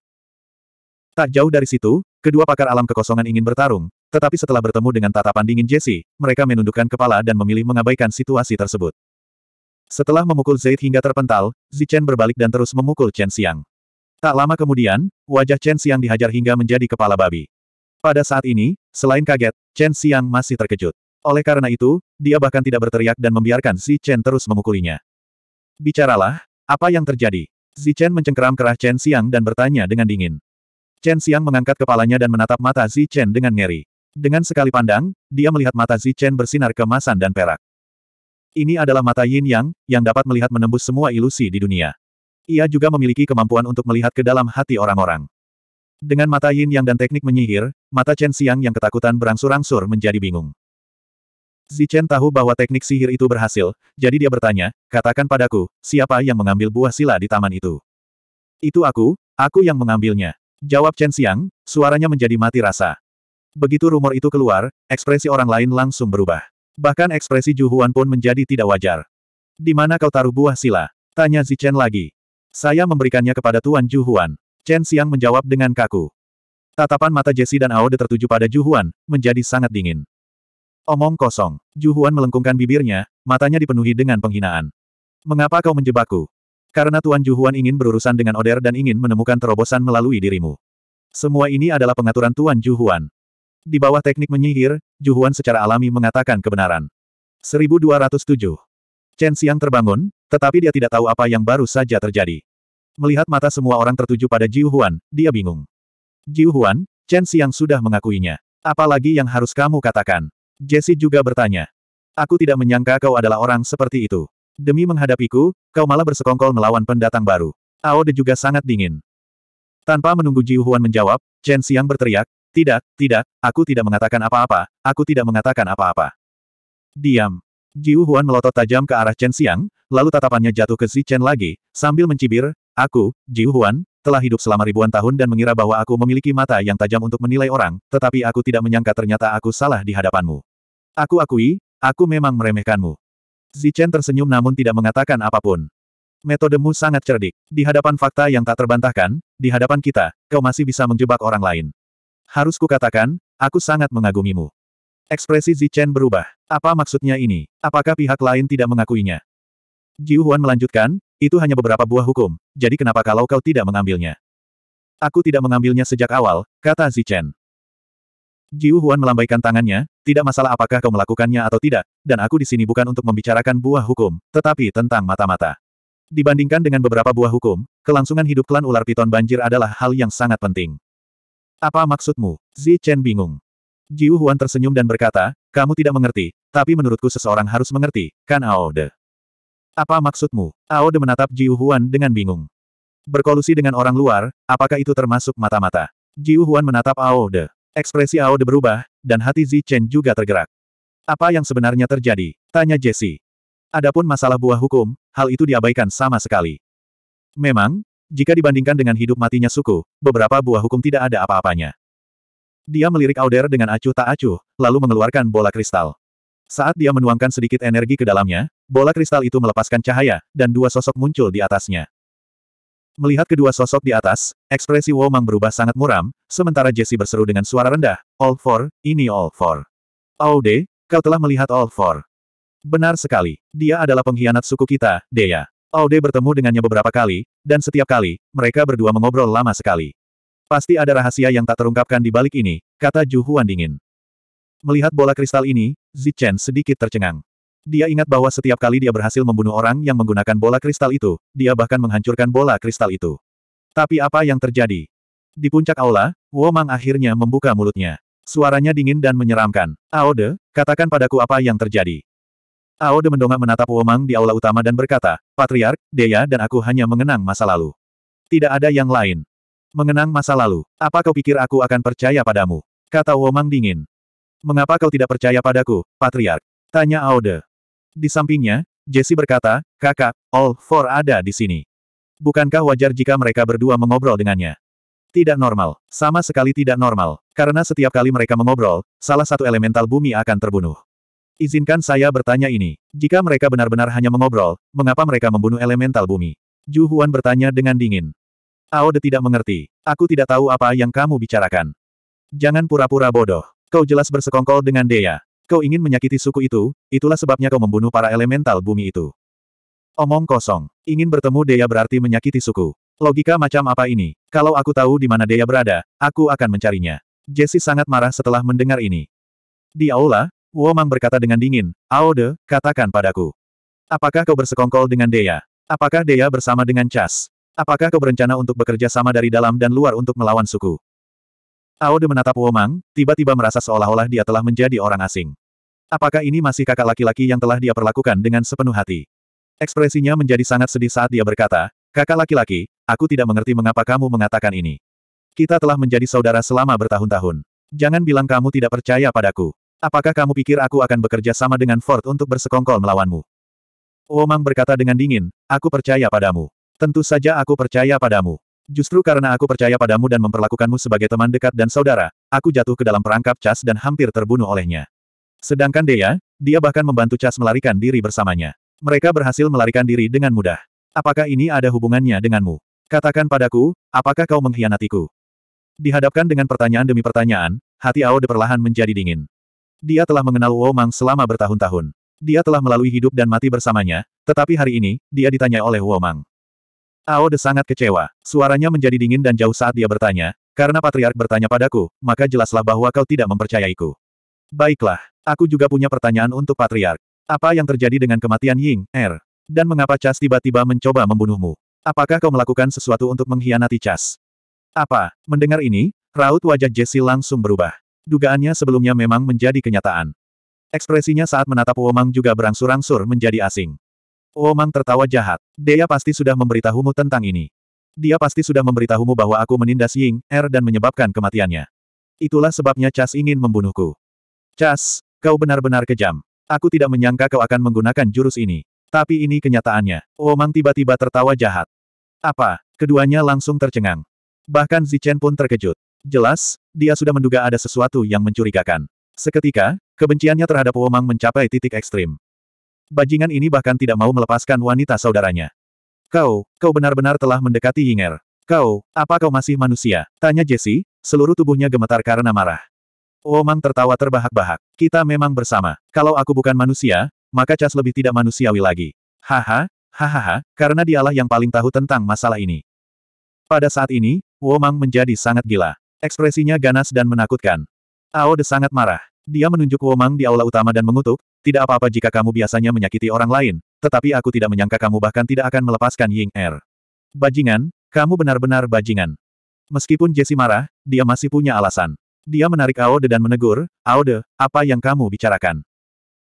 Tak jauh dari situ, kedua pakar alam kekosongan ingin bertarung, tetapi setelah bertemu dengan tatapan dingin Jesse, mereka menundukkan kepala dan memilih mengabaikan situasi tersebut. Setelah memukul Zaid hingga terpental, Zichen berbalik dan terus memukul Chen Xiang. Tak lama kemudian, wajah Chen Xiang dihajar hingga menjadi kepala babi. Pada saat ini, selain kaget, Chen Xiang masih terkejut. Oleh karena itu, dia bahkan tidak berteriak dan membiarkan Zichen terus memukulinya. Bicaralah, apa yang terjadi? Zichen mencengkeram kerah Chen Xiang dan bertanya dengan dingin. Chen Xiang mengangkat kepalanya dan menatap mata Zichen dengan ngeri. Dengan sekali pandang, dia melihat mata Zichen bersinar kemasan dan perak. Ini adalah mata Yin Yang, yang dapat melihat menembus semua ilusi di dunia. Ia juga memiliki kemampuan untuk melihat ke dalam hati orang-orang. Dengan mata Yin Yang dan teknik menyihir, mata Chen Xiang yang ketakutan berangsur-angsur menjadi bingung. Zichen tahu bahwa teknik sihir itu berhasil, jadi dia bertanya, katakan padaku, siapa yang mengambil buah sila di taman itu? Itu aku, aku yang mengambilnya. Jawab Chen Xiang, suaranya menjadi mati rasa. Begitu rumor itu keluar, ekspresi orang lain langsung berubah. Bahkan ekspresi Juhuan pun menjadi tidak wajar. Di mana kau taruh buah sila? Tanya Zichen lagi. Saya memberikannya kepada Tuan Juhuan. Chen Xiang menjawab dengan kaku. Tatapan mata Jesse dan Aode tertuju pada Juhuan, menjadi sangat dingin. Omong kosong. Juhuan melengkungkan bibirnya, matanya dipenuhi dengan penghinaan. Mengapa kau menjebakku? Karena Tuan Juhuan ingin berurusan dengan Oder dan ingin menemukan terobosan melalui dirimu. Semua ini adalah pengaturan Tuan Juhuan. Di bawah teknik menyihir, Juhuan secara alami mengatakan kebenaran. 1207. Chen Xiang terbangun, tetapi dia tidak tahu apa yang baru saja terjadi. Melihat mata semua orang tertuju pada Jiuhuan, Huan, dia bingung. Jiuhuan, Huan, Chen Xiang sudah mengakuinya. Apalagi yang harus kamu katakan? Jesse juga bertanya. Aku tidak menyangka kau adalah orang seperti itu. Demi menghadapiku, kau malah bersekongkol melawan pendatang baru. Aode juga sangat dingin. Tanpa menunggu Jiuhuan Huan menjawab, Chen Xiang berteriak, tidak, tidak, aku tidak mengatakan apa-apa, aku tidak mengatakan apa-apa. Diam. Jiu Huan melotot tajam ke arah Chen Xiang, lalu tatapannya jatuh ke Xi Chen lagi, sambil mencibir, aku, Jiu Huan, telah hidup selama ribuan tahun dan mengira bahwa aku memiliki mata yang tajam untuk menilai orang, tetapi aku tidak menyangka ternyata aku salah di hadapanmu. Aku akui, aku memang meremehkanmu. Zichen tersenyum namun tidak mengatakan apapun. Metodemu sangat cerdik. Di hadapan fakta yang tak terbantahkan, di hadapan kita, kau masih bisa menjebak orang lain. Harus kukatakan, aku sangat mengagumimu. Ekspresi Zichen berubah. Apa maksudnya ini? Apakah pihak lain tidak mengakuinya? Jiu Huan melanjutkan, itu hanya beberapa buah hukum, jadi kenapa kalau kau tidak mengambilnya? Aku tidak mengambilnya sejak awal, kata Zichen. Jiu Huan melambaikan tangannya, tidak masalah apakah kau melakukannya atau tidak, dan aku di sini bukan untuk membicarakan buah hukum, tetapi tentang mata-mata. Dibandingkan dengan beberapa buah hukum, kelangsungan hidup klan ular piton banjir adalah hal yang sangat penting. Apa maksudmu? Zi Chen bingung. Jiu Huan tersenyum dan berkata, kamu tidak mengerti, tapi menurutku seseorang harus mengerti, kan Aode. Apa maksudmu? Aode menatap Jiu Huan dengan bingung. Berkolusi dengan orang luar, apakah itu termasuk mata-mata? Jiu Huan menatap Aode. Ekspresi Aode berubah, dan hati Zi Chen juga tergerak. Apa yang sebenarnya terjadi? Tanya Jesse. Adapun masalah buah hukum, hal itu diabaikan sama sekali. Memang, jika dibandingkan dengan hidup matinya suku, beberapa buah hukum tidak ada apa-apanya. Dia melirik Auder dengan acuh tak acuh, lalu mengeluarkan bola kristal. Saat dia menuangkan sedikit energi ke dalamnya, bola kristal itu melepaskan cahaya, dan dua sosok muncul di atasnya. Melihat kedua sosok di atas, ekspresi Womang berubah sangat muram, sementara Jesse berseru dengan suara rendah, All Four, ini All Four. Aude, oh, kau telah melihat All Four. Benar sekali, dia adalah pengkhianat suku kita, Dea. Aude bertemu dengannya beberapa kali, dan setiap kali, mereka berdua mengobrol lama sekali. Pasti ada rahasia yang tak terungkapkan di balik ini, kata Ju Huan dingin. Melihat bola kristal ini, Zichen sedikit tercengang. Dia ingat bahwa setiap kali dia berhasil membunuh orang yang menggunakan bola kristal itu, dia bahkan menghancurkan bola kristal itu. Tapi apa yang terjadi? Di puncak aula, Womang akhirnya membuka mulutnya. Suaranya dingin dan menyeramkan. Aode, katakan padaku apa yang terjadi de mendongak menatap Womang di aula utama dan berkata, Patriark, Dea dan aku hanya mengenang masa lalu. Tidak ada yang lain. Mengenang masa lalu, apa kau pikir aku akan percaya padamu? Kata Womang dingin. Mengapa kau tidak percaya padaku, Patriark? Tanya Aude. Di sampingnya, Jesse berkata, kakak, all four ada di sini. Bukankah wajar jika mereka berdua mengobrol dengannya? Tidak normal, sama sekali tidak normal, karena setiap kali mereka mengobrol, salah satu elemental bumi akan terbunuh. Izinkan saya bertanya ini. Jika mereka benar-benar hanya mengobrol, mengapa mereka membunuh elemental bumi? Ju Huan bertanya dengan dingin. Aode tidak mengerti. Aku tidak tahu apa yang kamu bicarakan. Jangan pura-pura bodoh. Kau jelas bersekongkol dengan Dea. Kau ingin menyakiti suku itu, itulah sebabnya kau membunuh para elemental bumi itu. Omong kosong. Ingin bertemu Dea berarti menyakiti suku. Logika macam apa ini? Kalau aku tahu di mana Dea berada, aku akan mencarinya. Jesse sangat marah setelah mendengar ini. Di aula, Womang berkata dengan dingin, Aode, katakan padaku. Apakah kau bersekongkol dengan Dea? Apakah Dea bersama dengan Chas? Apakah kau berencana untuk bekerja sama dari dalam dan luar untuk melawan suku? Aode menatap Womang, tiba-tiba merasa seolah-olah dia telah menjadi orang asing. Apakah ini masih kakak laki-laki yang telah dia perlakukan dengan sepenuh hati? Ekspresinya menjadi sangat sedih saat dia berkata, Kakak laki-laki, aku tidak mengerti mengapa kamu mengatakan ini. Kita telah menjadi saudara selama bertahun-tahun. Jangan bilang kamu tidak percaya padaku. Apakah kamu pikir aku akan bekerja sama dengan Ford untuk bersekongkol melawanmu? Womang oh, berkata dengan dingin, aku percaya padamu. Tentu saja aku percaya padamu. Justru karena aku percaya padamu dan memperlakukanmu sebagai teman dekat dan saudara, aku jatuh ke dalam perangkap Chas dan hampir terbunuh olehnya. Sedangkan Dea, dia bahkan membantu Chas melarikan diri bersamanya. Mereka berhasil melarikan diri dengan mudah. Apakah ini ada hubungannya denganmu? Katakan padaku, apakah kau mengkhianatiku? Dihadapkan dengan pertanyaan demi pertanyaan, hati Ao perlahan menjadi dingin. Dia telah mengenal Wo Mang selama bertahun-tahun. Dia telah melalui hidup dan mati bersamanya, tetapi hari ini, dia ditanya oleh Wo Mang. De sangat kecewa. Suaranya menjadi dingin dan jauh saat dia bertanya, karena Patriark bertanya padaku, maka jelaslah bahwa kau tidak mempercayaiku. Baiklah, aku juga punya pertanyaan untuk Patriark. Apa yang terjadi dengan kematian Ying, Er? Dan mengapa Chas tiba-tiba mencoba membunuhmu? Apakah kau melakukan sesuatu untuk mengkhianati Chas? Apa? Mendengar ini, raut wajah Jesse langsung berubah. Dugaannya sebelumnya memang menjadi kenyataan. Ekspresinya saat menatap Womang juga berangsur-angsur menjadi asing. Womang tertawa jahat. Dia pasti sudah memberitahumu tentang ini. Dia pasti sudah memberitahumu bahwa aku menindas Ying, Er dan menyebabkan kematiannya. Itulah sebabnya Chas ingin membunuhku. Chas, kau benar-benar kejam. Aku tidak menyangka kau akan menggunakan jurus ini. Tapi ini kenyataannya. Womang tiba-tiba tertawa jahat. Apa? Keduanya langsung tercengang. Bahkan Zichen pun terkejut. Jelas, dia sudah menduga ada sesuatu yang mencurigakan. Seketika, kebenciannya terhadap Womang mencapai titik ekstrim. Bajingan ini bahkan tidak mau melepaskan wanita saudaranya. Kau, kau benar-benar telah mendekati Yinger. Kau, apa kau masih manusia? Tanya Jesse, seluruh tubuhnya gemetar karena marah. Womang tertawa terbahak-bahak. Kita memang bersama. Kalau aku bukan manusia, maka Cas lebih tidak manusiawi lagi. Haha, hahaha, karena dialah yang paling tahu tentang masalah ini. Pada saat ini, Womang menjadi sangat gila. Ekspresinya ganas dan menakutkan. Aode sangat marah. Dia menunjuk Womang di aula utama dan mengutuk, tidak apa-apa jika kamu biasanya menyakiti orang lain, tetapi aku tidak menyangka kamu bahkan tidak akan melepaskan Ying Er. Bajingan, kamu benar-benar bajingan. Meskipun Jesse marah, dia masih punya alasan. Dia menarik Aode dan menegur, Aode, apa yang kamu bicarakan?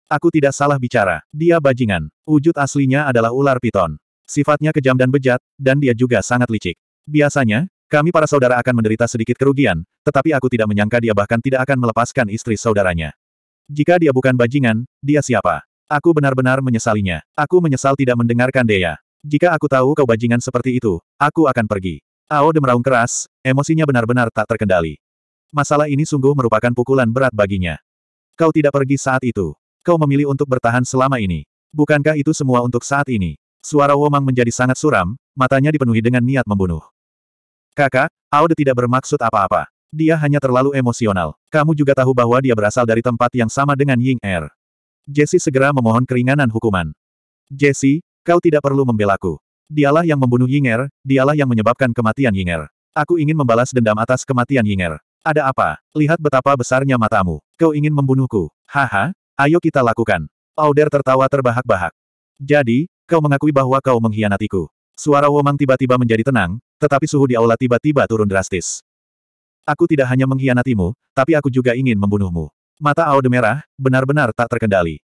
Aku tidak salah bicara, dia bajingan. Wujud aslinya adalah ular piton. Sifatnya kejam dan bejat, dan dia juga sangat licik. Biasanya, kami para saudara akan menderita sedikit kerugian, tetapi aku tidak menyangka dia bahkan tidak akan melepaskan istri saudaranya. Jika dia bukan bajingan, dia siapa? Aku benar-benar menyesalinya. Aku menyesal tidak mendengarkan Dea. Jika aku tahu kau bajingan seperti itu, aku akan pergi. Ao demeraung keras, emosinya benar-benar tak terkendali. Masalah ini sungguh merupakan pukulan berat baginya. Kau tidak pergi saat itu. Kau memilih untuk bertahan selama ini. Bukankah itu semua untuk saat ini? Suara Womang menjadi sangat suram, matanya dipenuhi dengan niat membunuh. Kakak, Aude tidak bermaksud apa-apa. Dia hanya terlalu emosional. Kamu juga tahu bahwa dia berasal dari tempat yang sama dengan Ying Er. Jesse segera memohon keringanan hukuman. Jesse, kau tidak perlu membelaku. Dialah yang membunuh Ying Er, dialah yang menyebabkan kematian Ying Er. Aku ingin membalas dendam atas kematian Ying Er. Ada apa? Lihat betapa besarnya matamu. Kau ingin membunuhku. Haha, ayo kita lakukan. Auder tertawa terbahak-bahak. Jadi, kau mengakui bahwa kau mengkhianatiku. Suara Womang tiba-tiba menjadi tenang, tetapi suhu di aula tiba-tiba turun drastis. Aku tidak hanya mengkhianatimu, tapi aku juga ingin membunuhmu. Mata Aude merah, benar-benar tak terkendali.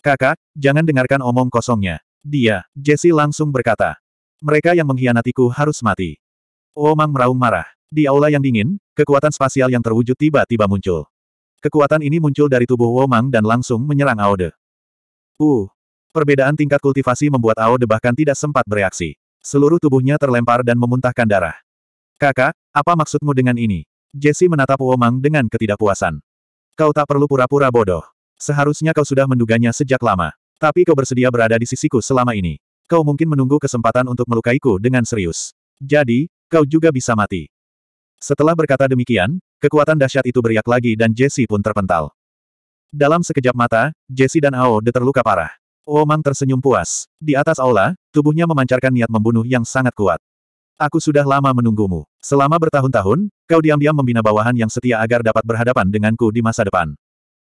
Kakak, jangan dengarkan omong kosongnya. Dia, Jesse langsung berkata. Mereka yang mengkhianatiku harus mati. Womang meraung marah. Di aula yang dingin, kekuatan spasial yang terwujud tiba-tiba muncul. Kekuatan ini muncul dari tubuh Womang dan langsung menyerang Aude. Uh, perbedaan tingkat kultivasi membuat Aude bahkan tidak sempat bereaksi. Seluruh tubuhnya terlempar dan memuntahkan darah. Kakak, apa maksudmu dengan ini? Jesse menatap Womang dengan ketidakpuasan. Kau tak perlu pura-pura bodoh. Seharusnya kau sudah menduganya sejak lama. Tapi kau bersedia berada di sisiku selama ini. Kau mungkin menunggu kesempatan untuk melukaiku dengan serius. Jadi, kau juga bisa mati. Setelah berkata demikian, kekuatan dahsyat itu beriak lagi dan Jesse pun terpental. Dalam sekejap mata, Jesse dan Ao De terluka parah. Womang tersenyum puas. Di atas aula, tubuhnya memancarkan niat membunuh yang sangat kuat. Aku sudah lama menunggumu. Selama bertahun-tahun, kau diam-diam membina bawahan yang setia agar dapat berhadapan denganku di masa depan.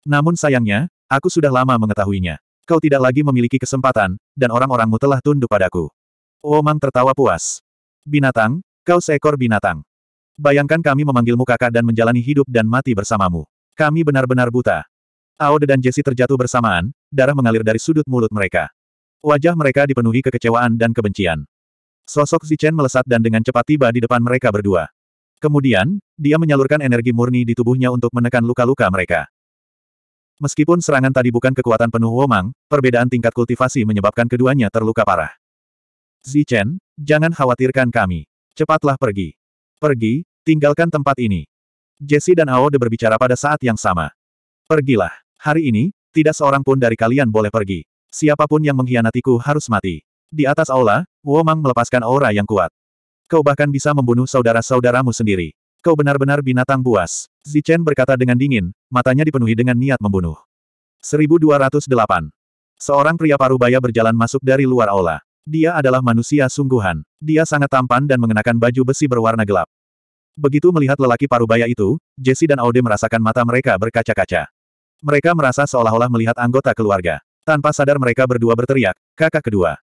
Namun sayangnya, aku sudah lama mengetahuinya. Kau tidak lagi memiliki kesempatan, dan orang-orangmu telah tunduk padaku. Womang tertawa puas. Binatang, kau seekor binatang. Bayangkan kami memanggilmu kakak dan menjalani hidup dan mati bersamamu. Kami benar-benar buta. Aode dan Jesse terjatuh bersamaan, darah mengalir dari sudut mulut mereka. Wajah mereka dipenuhi kekecewaan dan kebencian. Sosok Zichen melesat dan dengan cepat tiba di depan mereka berdua. Kemudian, dia menyalurkan energi murni di tubuhnya untuk menekan luka-luka mereka. Meskipun serangan tadi bukan kekuatan penuh Womang, perbedaan tingkat kultivasi menyebabkan keduanya terluka parah. Zichen, jangan khawatirkan kami. Cepatlah pergi. Pergi, tinggalkan tempat ini. Jesse dan Aode berbicara pada saat yang sama. Pergilah. Hari ini, tidak seorang pun dari kalian boleh pergi. Siapapun yang mengkhianatiku harus mati. Di atas aula, Womang melepaskan aura yang kuat. Kau bahkan bisa membunuh saudara-saudaramu sendiri. Kau benar-benar binatang buas. Zichen berkata dengan dingin, matanya dipenuhi dengan niat membunuh. 1208. Seorang pria parubaya berjalan masuk dari luar aula. Dia adalah manusia sungguhan. Dia sangat tampan dan mengenakan baju besi berwarna gelap. Begitu melihat lelaki parubaya itu, Jesse dan Aude merasakan mata mereka berkaca-kaca. Mereka merasa seolah-olah melihat anggota keluarga. Tanpa sadar mereka berdua berteriak, kakak kedua.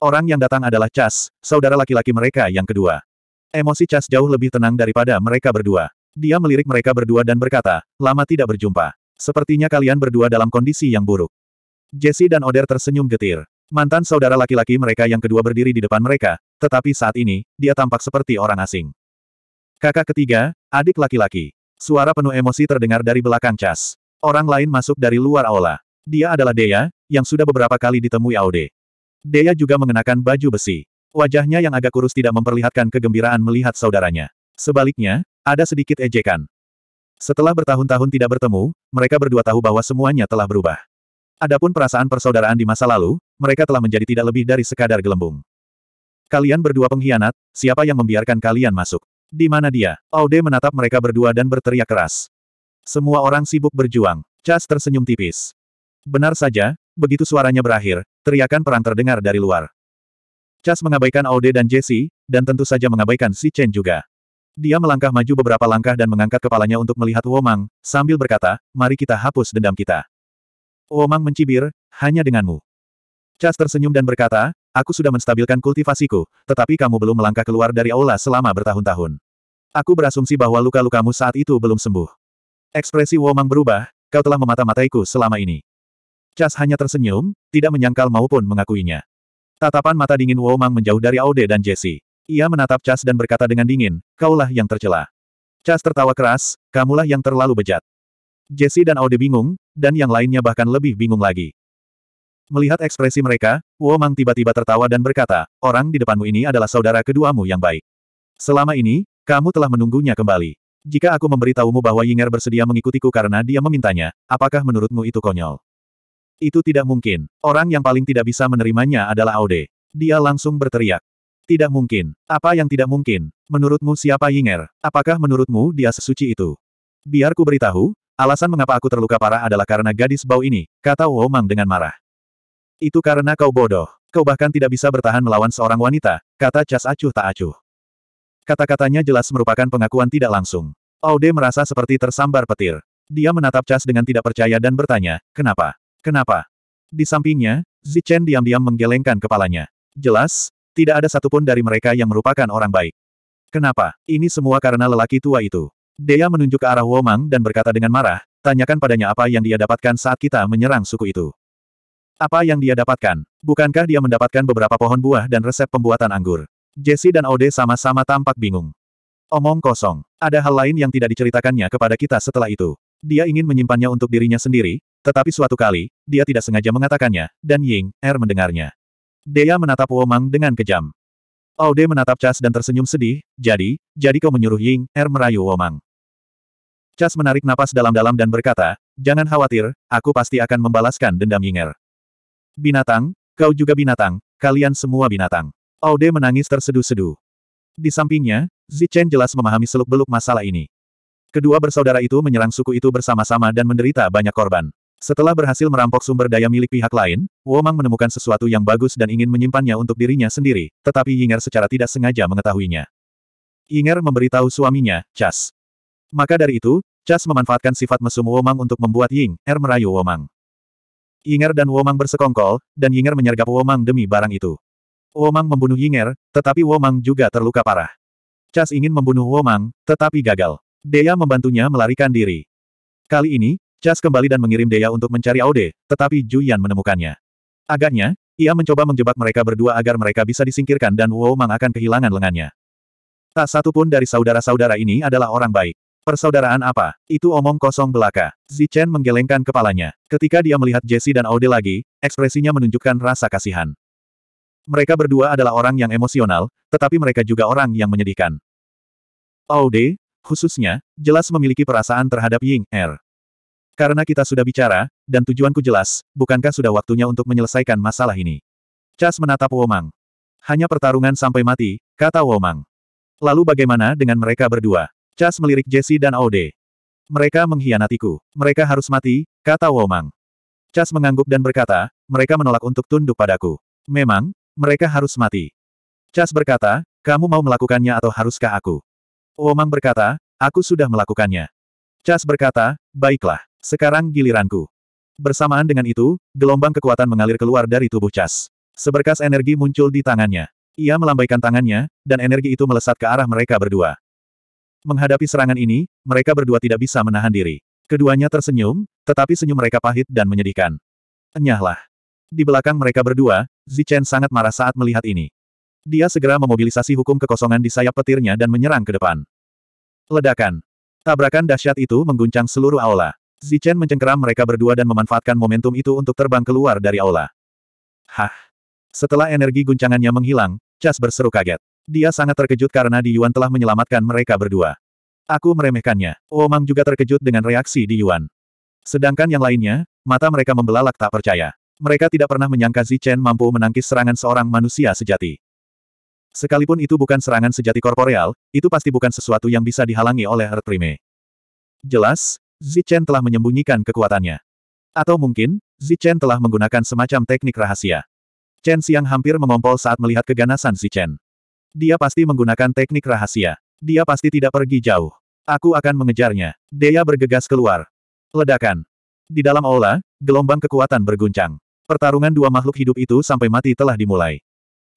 Orang yang datang adalah Chas, saudara laki-laki mereka yang kedua. Emosi Chas jauh lebih tenang daripada mereka berdua. Dia melirik mereka berdua dan berkata, lama tidak berjumpa. Sepertinya kalian berdua dalam kondisi yang buruk. Jesse dan Oder tersenyum getir. Mantan saudara laki-laki mereka yang kedua berdiri di depan mereka, tetapi saat ini, dia tampak seperti orang asing. Kakak ketiga, adik laki-laki. Suara penuh emosi terdengar dari belakang Chas. Orang lain masuk dari luar aula. Dia adalah Dea, yang sudah beberapa kali ditemui Aude. Dea juga mengenakan baju besi. Wajahnya yang agak kurus tidak memperlihatkan kegembiraan melihat saudaranya. Sebaliknya, ada sedikit ejekan. Setelah bertahun-tahun tidak bertemu, mereka berdua tahu bahwa semuanya telah berubah. Adapun perasaan persaudaraan di masa lalu, mereka telah menjadi tidak lebih dari sekadar gelembung. Kalian berdua pengkhianat, siapa yang membiarkan kalian masuk? Di mana dia? Aude menatap mereka berdua dan berteriak keras. Semua orang sibuk berjuang. Cas tersenyum tipis. Benar saja, begitu suaranya berakhir, teriakan perang terdengar dari luar. Cas mengabaikan Aude dan Jesse, dan tentu saja mengabaikan si Chen juga. Dia melangkah maju beberapa langkah dan mengangkat kepalanya untuk melihat Womang, sambil berkata, mari kita hapus dendam kita. Womang mencibir, hanya denganmu. Cas tersenyum dan berkata, aku sudah menstabilkan kultivasiku, tetapi kamu belum melangkah keluar dari aula selama bertahun-tahun. Aku berasumsi bahwa luka-lukamu saat itu belum sembuh. Ekspresi Womang berubah, kau telah memata-mataiku selama ini. Cas hanya tersenyum, tidak menyangkal maupun mengakuinya. Tatapan mata dingin Womang menjauh dari Aude dan Jesse. Ia menatap Cas dan berkata dengan dingin, kaulah yang tercela. Cas tertawa keras, kamulah yang terlalu bejat. Jesse dan Aude bingung, dan yang lainnya bahkan lebih bingung lagi. Melihat ekspresi mereka, Womang tiba-tiba tertawa dan berkata, orang di depanmu ini adalah saudara keduamu yang baik. Selama ini, kamu telah menunggunya kembali. Jika aku memberitahumu bahwa Yinger bersedia mengikutiku karena dia memintanya, apakah menurutmu itu konyol? Itu tidak mungkin. Orang yang paling tidak bisa menerimanya adalah Aude. Dia langsung berteriak. Tidak mungkin. Apa yang tidak mungkin? Menurutmu siapa Yinger? Apakah menurutmu dia sesuci itu? Biar ku beritahu, alasan mengapa aku terluka parah adalah karena gadis bau ini, kata Womang dengan marah. Itu karena kau bodoh. Kau bahkan tidak bisa bertahan melawan seorang wanita, kata Cas Acuh Tak Acuh. Kata-katanya jelas merupakan pengakuan tidak langsung. Aude merasa seperti tersambar petir. Dia menatap Cas dengan tidak percaya dan bertanya, kenapa? Kenapa? Di sampingnya, Zichen diam-diam menggelengkan kepalanya. Jelas, tidak ada satupun dari mereka yang merupakan orang baik. Kenapa? Ini semua karena lelaki tua itu. Dea menunjuk ke arah Womang dan berkata dengan marah, tanyakan padanya apa yang dia dapatkan saat kita menyerang suku itu. Apa yang dia dapatkan? Bukankah dia mendapatkan beberapa pohon buah dan resep pembuatan anggur? Jesse dan Ode sama-sama tampak bingung. Omong kosong. Ada hal lain yang tidak diceritakannya kepada kita setelah itu. Dia ingin menyimpannya untuk dirinya sendiri, tetapi suatu kali, dia tidak sengaja mengatakannya, dan Ying, Er mendengarnya. Dea menatap Womang dengan kejam. Ode menatap Chas dan tersenyum sedih, jadi, jadi kau menyuruh Ying, Er merayu Womang. Chas menarik napas dalam-dalam dan berkata, jangan khawatir, aku pasti akan membalaskan dendam Ying Er. Binatang, kau juga binatang, kalian semua binatang. Aude menangis tersedu sedu Di sampingnya, Zichen jelas memahami seluk-beluk masalah ini. Kedua bersaudara itu menyerang suku itu bersama-sama dan menderita banyak korban. Setelah berhasil merampok sumber daya milik pihak lain, Womang menemukan sesuatu yang bagus dan ingin menyimpannya untuk dirinya sendiri, tetapi Yinger secara tidak sengaja mengetahuinya. Yinger memberitahu suaminya, Chas. Maka dari itu, Chas memanfaatkan sifat mesum Womang untuk membuat Ying Er merayu Womang. Yinger dan Womang bersekongkol, dan Yinger menyergap Womang demi barang itu. Womang membunuh Yinger, tetapi Womang juga terluka parah. Cas ingin membunuh Womang, tetapi gagal. Dea membantunya melarikan diri. Kali ini, Cas kembali dan mengirim Dea untuk mencari Aude, tetapi Juyan menemukannya. Agaknya, ia mencoba menjebak mereka berdua agar mereka bisa disingkirkan dan Womang akan kehilangan lengannya. Tak satu pun dari saudara-saudara ini adalah orang baik. Persaudaraan apa? Itu omong kosong belaka. Zichen menggelengkan kepalanya. Ketika dia melihat Jesse dan Aude lagi, ekspresinya menunjukkan rasa kasihan. Mereka berdua adalah orang yang emosional, tetapi mereka juga orang yang menyedihkan. Aude, oh, khususnya, jelas memiliki perasaan terhadap Ying Er. Karena kita sudah bicara, dan tujuanku jelas, bukankah sudah waktunya untuk menyelesaikan masalah ini? Chas menatap Womang. Hanya pertarungan sampai mati, kata Womang. Lalu bagaimana dengan mereka berdua? Chas melirik Jesse dan Aude. Mereka mengkhianatiku. Mereka harus mati, kata Womang. Chas mengangguk dan berkata, mereka menolak untuk tunduk padaku. Memang, mereka harus mati. Chas berkata, kamu mau melakukannya atau haruskah aku? Omang berkata, aku sudah melakukannya. Chas berkata, baiklah, sekarang giliranku. Bersamaan dengan itu, gelombang kekuatan mengalir keluar dari tubuh Chas. Seberkas energi muncul di tangannya. Ia melambaikan tangannya, dan energi itu melesat ke arah mereka berdua. Menghadapi serangan ini, mereka berdua tidak bisa menahan diri. Keduanya tersenyum, tetapi senyum mereka pahit dan menyedihkan. Enyahlah. Di belakang mereka berdua, Zichen sangat marah saat melihat ini. Dia segera memobilisasi hukum kekosongan di sayap petirnya dan menyerang ke depan. Ledakan. Tabrakan dahsyat itu mengguncang seluruh aula. Zichen mencengkeram mereka berdua dan memanfaatkan momentum itu untuk terbang keluar dari aula. Hah. Setelah energi guncangannya menghilang, Chas berseru kaget. Dia sangat terkejut karena Di Yuan telah menyelamatkan mereka berdua. Aku meremehkannya. Omang oh juga terkejut dengan reaksi Di Yuan. Sedangkan yang lainnya, mata mereka membelalak tak percaya. Mereka tidak pernah menyangka Zichen mampu menangkis serangan seorang manusia sejati. Sekalipun itu bukan serangan sejati korporeal, itu pasti bukan sesuatu yang bisa dihalangi oleh Earth Prime. Jelas, Zichen telah menyembunyikan kekuatannya. Atau mungkin, Zichen telah menggunakan semacam teknik rahasia. Chen Siang hampir mengompol saat melihat keganasan Zichen. Dia pasti menggunakan teknik rahasia. Dia pasti tidak pergi jauh. Aku akan mengejarnya. Dea bergegas keluar. Ledakan. Di dalam aula, gelombang kekuatan berguncang. Pertarungan dua makhluk hidup itu sampai mati telah dimulai.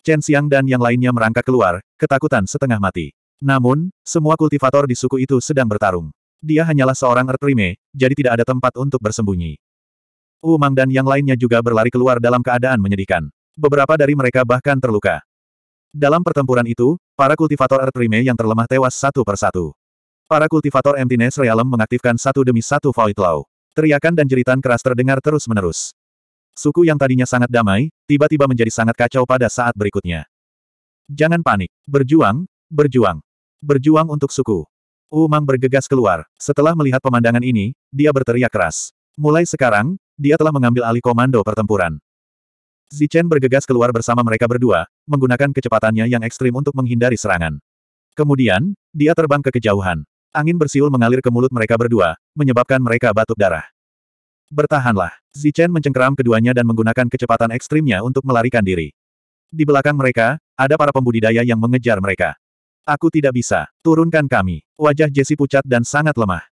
Chen Xiang dan yang lainnya merangkak keluar, ketakutan setengah mati. Namun, semua kultivator di suku itu sedang bertarung. Dia hanyalah seorang Ertrime, jadi tidak ada tempat untuk bersembunyi. Wu Mang dan yang lainnya juga berlari keluar dalam keadaan menyedihkan. Beberapa dari mereka bahkan terluka. Dalam pertempuran itu, para kultivator Ertrime yang terlemah tewas satu persatu. Para kultivator Emptiness Realm mengaktifkan satu demi satu Void Law. Teriakan dan jeritan keras terdengar terus-menerus. Suku yang tadinya sangat damai, tiba-tiba menjadi sangat kacau pada saat berikutnya. Jangan panik. Berjuang, berjuang. Berjuang untuk suku. Umang bergegas keluar. Setelah melihat pemandangan ini, dia berteriak keras. Mulai sekarang, dia telah mengambil alih komando pertempuran. Zichen bergegas keluar bersama mereka berdua, menggunakan kecepatannya yang ekstrim untuk menghindari serangan. Kemudian, dia terbang ke kejauhan. Angin bersiul mengalir ke mulut mereka berdua, menyebabkan mereka batuk darah. Bertahanlah. Zichen mencengkeram keduanya dan menggunakan kecepatan ekstrimnya untuk melarikan diri. Di belakang mereka, ada para pembudidaya yang mengejar mereka. Aku tidak bisa. Turunkan kami. Wajah Jesse pucat dan sangat lemah.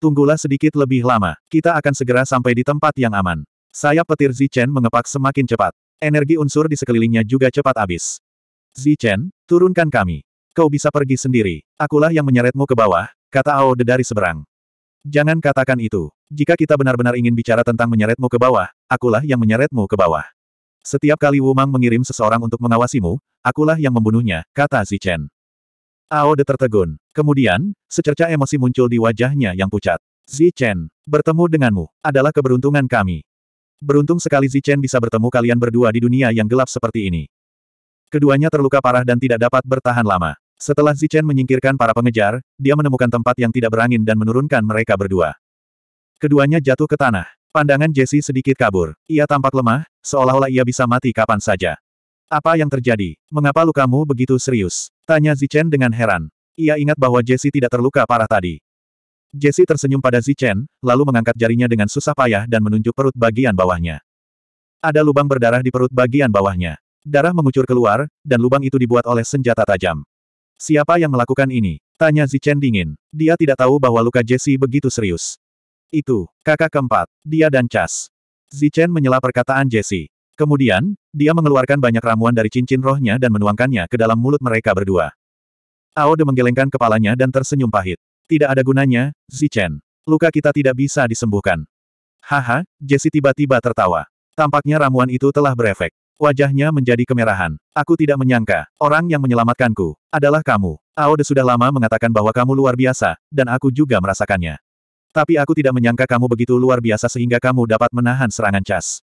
Tunggulah sedikit lebih lama. Kita akan segera sampai di tempat yang aman. Sayap petir Zichen mengepak semakin cepat. Energi unsur di sekelilingnya juga cepat habis. Zichen, turunkan kami. Kau bisa pergi sendiri. Akulah yang menyeretmu ke bawah, kata Aode dari seberang. Jangan katakan itu. Jika kita benar-benar ingin bicara tentang menyeretmu ke bawah, akulah yang menyeretmu ke bawah. Setiap kali Wu Mang mengirim seseorang untuk mengawasimu, akulah yang membunuhnya, kata Zichen. Aode tertegun. Kemudian, secerca emosi muncul di wajahnya yang pucat. Zichen, bertemu denganmu, adalah keberuntungan kami. Beruntung sekali Zichen bisa bertemu kalian berdua di dunia yang gelap seperti ini. Keduanya terluka parah dan tidak dapat bertahan lama. Setelah Zichen menyingkirkan para pengejar, dia menemukan tempat yang tidak berangin dan menurunkan mereka berdua. Keduanya jatuh ke tanah. Pandangan Jesse sedikit kabur. Ia tampak lemah, seolah-olah ia bisa mati kapan saja. Apa yang terjadi? Mengapa lukamu begitu serius? Tanya Zichen dengan heran. Ia ingat bahwa Jesse tidak terluka parah tadi. Jesse tersenyum pada Zichen, lalu mengangkat jarinya dengan susah payah dan menunjuk perut bagian bawahnya. Ada lubang berdarah di perut bagian bawahnya. Darah mengucur keluar, dan lubang itu dibuat oleh senjata tajam. Siapa yang melakukan ini? Tanya Zichen dingin. Dia tidak tahu bahwa luka Jesse begitu serius. Itu, kakak keempat, dia dan Chas. Zichen menyela perkataan Jesse. Kemudian, dia mengeluarkan banyak ramuan dari cincin rohnya dan menuangkannya ke dalam mulut mereka berdua. Aode menggelengkan kepalanya dan tersenyum pahit. Tidak ada gunanya, Zichen. Luka kita tidak bisa disembuhkan. Haha, Jesse tiba-tiba tertawa. Tampaknya ramuan itu telah berefek. Wajahnya menjadi kemerahan. Aku tidak menyangka, orang yang menyelamatkanku, adalah kamu. Aode sudah lama mengatakan bahwa kamu luar biasa, dan aku juga merasakannya. Tapi aku tidak menyangka kamu begitu luar biasa sehingga kamu dapat menahan serangan cas.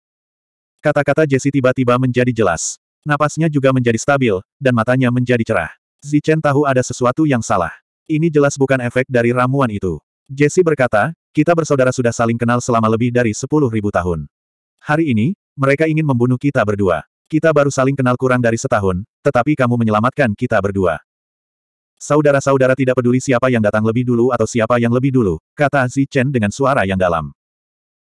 Kata-kata Jesse tiba-tiba menjadi jelas. Napasnya juga menjadi stabil, dan matanya menjadi cerah. Zichen tahu ada sesuatu yang salah. Ini jelas bukan efek dari ramuan itu. Jesse berkata, kita bersaudara sudah saling kenal selama lebih dari 10.000 tahun. Hari ini, mereka ingin membunuh kita berdua. Kita baru saling kenal kurang dari setahun, tetapi kamu menyelamatkan kita berdua. Saudara-saudara tidak peduli siapa yang datang lebih dulu atau siapa yang lebih dulu, kata Zi Chen dengan suara yang dalam.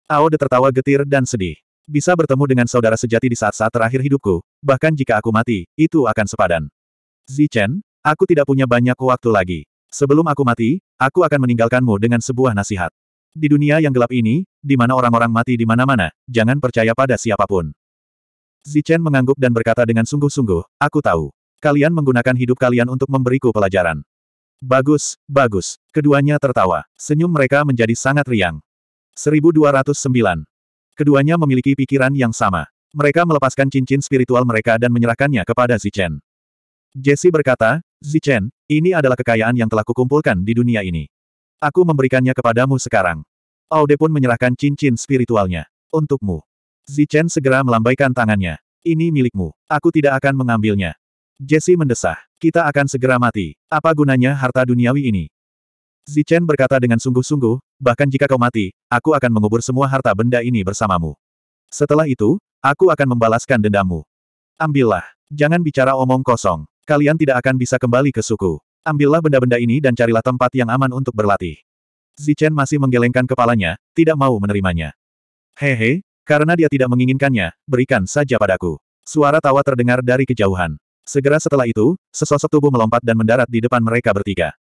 Aode tertawa getir dan sedih. Bisa bertemu dengan saudara sejati di saat-saat terakhir hidupku, bahkan jika aku mati, itu akan sepadan. Zi Chen, aku tidak punya banyak waktu lagi. Sebelum aku mati, aku akan meninggalkanmu dengan sebuah nasihat. Di dunia yang gelap ini, di mana orang-orang mati di mana-mana, jangan percaya pada siapapun. Zichen mengangguk dan berkata dengan sungguh-sungguh, aku tahu. Kalian menggunakan hidup kalian untuk memberiku pelajaran. Bagus, bagus. Keduanya tertawa. Senyum mereka menjadi sangat riang. 1209. Keduanya memiliki pikiran yang sama. Mereka melepaskan cincin spiritual mereka dan menyerahkannya kepada Zichen. Jesse berkata, Zichen, ini adalah kekayaan yang telah kukumpulkan di dunia ini. Aku memberikannya kepadamu sekarang. Aude pun menyerahkan cincin spiritualnya. Untukmu. Zichen segera melambaikan tangannya. Ini milikmu. Aku tidak akan mengambilnya. Jesse mendesah. Kita akan segera mati. Apa gunanya harta duniawi ini? Zichen berkata dengan sungguh-sungguh, bahkan jika kau mati, aku akan mengubur semua harta benda ini bersamamu. Setelah itu, aku akan membalaskan dendammu. Ambillah. Jangan bicara omong kosong. Kalian tidak akan bisa kembali ke suku. Ambillah benda-benda ini dan carilah tempat yang aman untuk berlatih. Zichen masih menggelengkan kepalanya, tidak mau menerimanya. Hehe, karena dia tidak menginginkannya, berikan saja padaku. Suara tawa terdengar dari kejauhan. Segera setelah itu, sesosok tubuh melompat dan mendarat di depan mereka bertiga.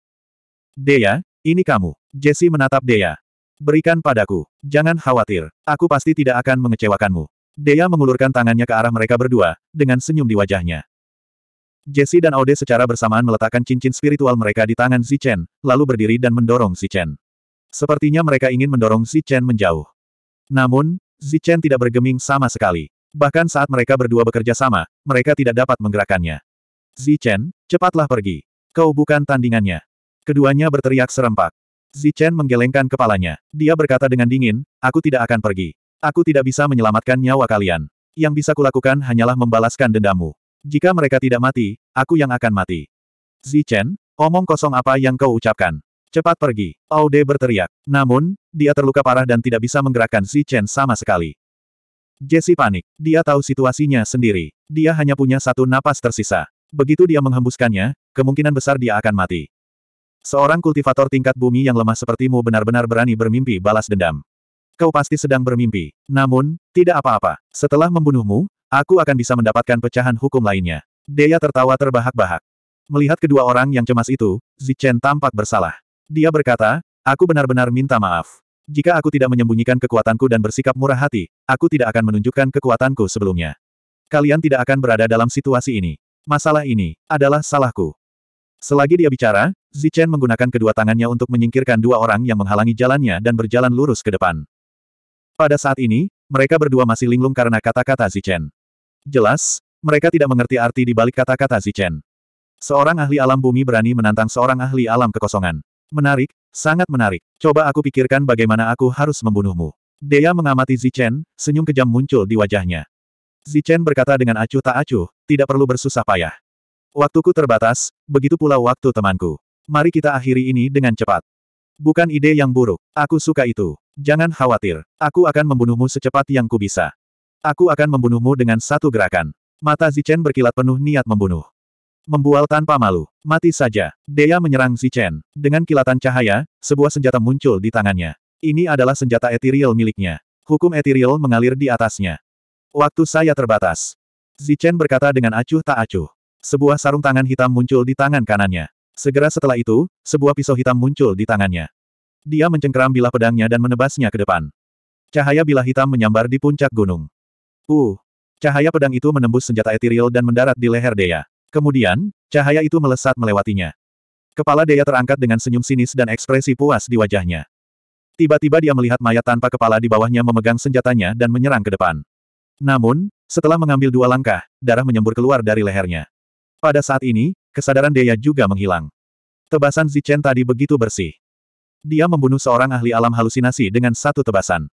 Dea, ini kamu. Jesse menatap Dea. Berikan padaku. Jangan khawatir. Aku pasti tidak akan mengecewakanmu. Dea mengulurkan tangannya ke arah mereka berdua, dengan senyum di wajahnya. Jesse dan Ode secara bersamaan meletakkan cincin spiritual mereka di tangan Zichen, lalu berdiri dan mendorong Zichen. Sepertinya mereka ingin mendorong Zichen menjauh. Namun, Zichen tidak bergeming sama sekali. Bahkan saat mereka berdua bekerja sama, mereka tidak dapat menggerakkannya. Zichen, cepatlah pergi. Kau bukan tandingannya. Keduanya berteriak serempak. Zichen menggelengkan kepalanya. Dia berkata dengan dingin, aku tidak akan pergi. Aku tidak bisa menyelamatkan nyawa kalian. Yang bisa kulakukan hanyalah membalaskan dendammu. Jika mereka tidak mati, aku yang akan mati. Zichen, omong kosong apa yang kau ucapkan. Cepat pergi. Aude berteriak. Namun, dia terluka parah dan tidak bisa menggerakkan Zichen sama sekali. Jesse panik. Dia tahu situasinya sendiri. Dia hanya punya satu napas tersisa. Begitu dia menghembuskannya, kemungkinan besar dia akan mati. Seorang kultivator tingkat bumi yang lemah sepertimu benar-benar berani bermimpi balas dendam. Kau pasti sedang bermimpi. Namun, tidak apa-apa. Setelah membunuhmu, Aku akan bisa mendapatkan pecahan hukum lainnya. Deya tertawa terbahak-bahak. Melihat kedua orang yang cemas itu, Zichen tampak bersalah. Dia berkata, aku benar-benar minta maaf. Jika aku tidak menyembunyikan kekuatanku dan bersikap murah hati, aku tidak akan menunjukkan kekuatanku sebelumnya. Kalian tidak akan berada dalam situasi ini. Masalah ini adalah salahku. Selagi dia bicara, Zichen menggunakan kedua tangannya untuk menyingkirkan dua orang yang menghalangi jalannya dan berjalan lurus ke depan. Pada saat ini, mereka berdua masih linglung karena kata-kata Zichen. Jelas, mereka tidak mengerti arti di balik kata-kata Zichen. Seorang ahli alam bumi berani menantang seorang ahli alam kekosongan. Menarik, sangat menarik. Coba aku pikirkan bagaimana aku harus membunuhmu. Dea mengamati Zichen, senyum kejam muncul di wajahnya. Zichen berkata dengan acuh tak acuh, tidak perlu bersusah payah. Waktuku terbatas, begitu pula waktu temanku. Mari kita akhiri ini dengan cepat. Bukan ide yang buruk, aku suka itu. Jangan khawatir, aku akan membunuhmu secepat yang ku bisa. Aku akan membunuhmu dengan satu gerakan. Mata Zichen berkilat penuh niat membunuh. Membual tanpa malu. Mati saja. Dea menyerang Zichen. Dengan kilatan cahaya, sebuah senjata muncul di tangannya. Ini adalah senjata etiril miliknya. Hukum etiril mengalir di atasnya. Waktu saya terbatas. Zichen berkata dengan acuh tak acuh. Sebuah sarung tangan hitam muncul di tangan kanannya. Segera setelah itu, sebuah pisau hitam muncul di tangannya. Dia mencengkeram bilah pedangnya dan menebasnya ke depan. Cahaya bilah hitam menyambar di puncak gunung. Uh! Cahaya pedang itu menembus senjata etiril dan mendarat di leher Dea. Kemudian, cahaya itu melesat melewatinya. Kepala Dea terangkat dengan senyum sinis dan ekspresi puas di wajahnya. Tiba-tiba dia melihat mayat tanpa kepala di bawahnya memegang senjatanya dan menyerang ke depan. Namun, setelah mengambil dua langkah, darah menyembur keluar dari lehernya. Pada saat ini, kesadaran Dea juga menghilang. Tebasan Zichen tadi begitu bersih. Dia membunuh seorang ahli alam halusinasi dengan satu tebasan.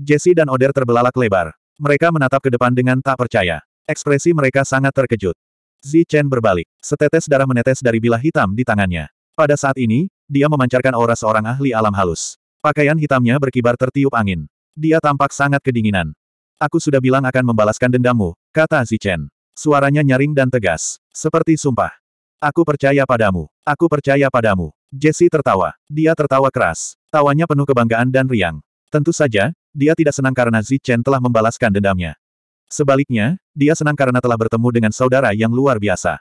Jesse dan Oder terbelalak lebar. Mereka menatap ke depan dengan tak percaya. Ekspresi mereka sangat terkejut. Zi Chen berbalik. Setetes darah menetes dari bilah hitam di tangannya. Pada saat ini, dia memancarkan aura seorang ahli alam halus. Pakaian hitamnya berkibar tertiup angin. Dia tampak sangat kedinginan. Aku sudah bilang akan membalaskan dendammu, kata Zi Chen. Suaranya nyaring dan tegas. Seperti sumpah. Aku percaya padamu. Aku percaya padamu. Jesse tertawa. Dia tertawa keras. Tawanya penuh kebanggaan dan riang. Tentu saja, dia tidak senang karena Zi Chen telah membalaskan dendamnya. Sebaliknya, dia senang karena telah bertemu dengan saudara yang luar biasa.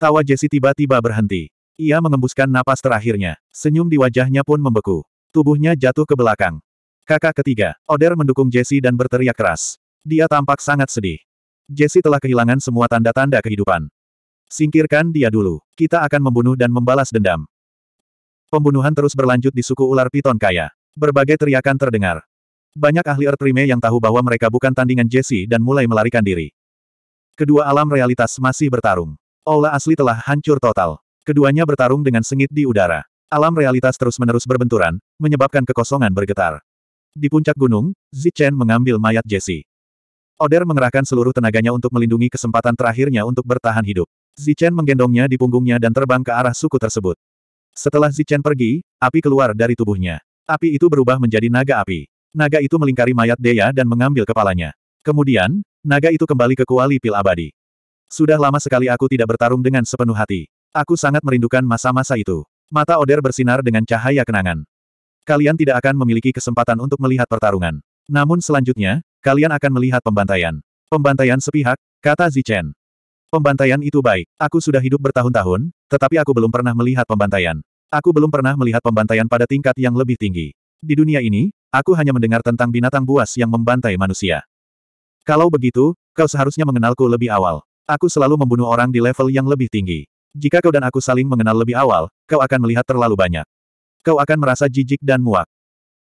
Tawa Jesse tiba-tiba berhenti. Ia mengembuskan napas terakhirnya. Senyum di wajahnya pun membeku. Tubuhnya jatuh ke belakang. Kakak ketiga, Oder mendukung Jesse dan berteriak keras. Dia tampak sangat sedih. Jesse telah kehilangan semua tanda-tanda kehidupan. Singkirkan dia dulu. Kita akan membunuh dan membalas dendam. Pembunuhan terus berlanjut di suku ular piton kaya. Berbagai teriakan terdengar. Banyak ahli Earth Prime yang tahu bahwa mereka bukan tandingan Jesse dan mulai melarikan diri. Kedua alam realitas masih bertarung. Aula asli telah hancur total. Keduanya bertarung dengan sengit di udara. Alam realitas terus-menerus berbenturan, menyebabkan kekosongan bergetar. Di puncak gunung, Zichen mengambil mayat Jesse. Oder mengerahkan seluruh tenaganya untuk melindungi kesempatan terakhirnya untuk bertahan hidup. Zichen menggendongnya di punggungnya dan terbang ke arah suku tersebut. Setelah Zichen pergi, api keluar dari tubuhnya. Api itu berubah menjadi naga api. Naga itu melingkari mayat Dea dan mengambil kepalanya. Kemudian, naga itu kembali ke kuali pil abadi. Sudah lama sekali aku tidak bertarung dengan sepenuh hati. Aku sangat merindukan masa-masa itu. Mata Oder bersinar dengan cahaya kenangan. Kalian tidak akan memiliki kesempatan untuk melihat pertarungan. Namun selanjutnya, kalian akan melihat pembantaian. Pembantaian sepihak, kata Zichen. Pembantaian itu baik. Aku sudah hidup bertahun-tahun, tetapi aku belum pernah melihat pembantaian. Aku belum pernah melihat pembantaian pada tingkat yang lebih tinggi. Di dunia ini, Aku hanya mendengar tentang binatang buas yang membantai manusia. Kalau begitu, kau seharusnya mengenalku lebih awal. Aku selalu membunuh orang di level yang lebih tinggi. Jika kau dan aku saling mengenal lebih awal, kau akan melihat terlalu banyak. Kau akan merasa jijik dan muak.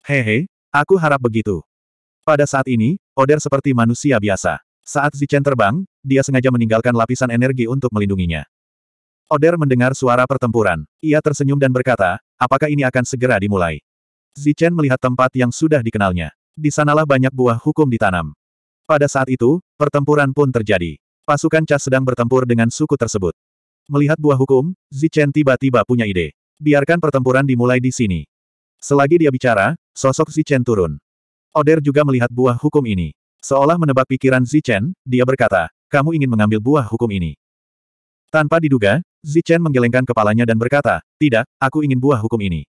Hehe, aku harap begitu. Pada saat ini, Oder seperti manusia biasa. Saat Zichen terbang, dia sengaja meninggalkan lapisan energi untuk melindunginya. Oder mendengar suara pertempuran. Ia tersenyum dan berkata, apakah ini akan segera dimulai? Zichen melihat tempat yang sudah dikenalnya. Di sanalah banyak buah hukum ditanam. Pada saat itu, pertempuran pun terjadi. Pasukan Cha sedang bertempur dengan suku tersebut. Melihat buah hukum, Zichen tiba-tiba punya ide. Biarkan pertempuran dimulai di sini. Selagi dia bicara, sosok Zichen turun. Oder juga melihat buah hukum ini. Seolah menebak pikiran Zichen, dia berkata, kamu ingin mengambil buah hukum ini. Tanpa diduga, Zichen menggelengkan kepalanya dan berkata, tidak, aku ingin buah hukum ini.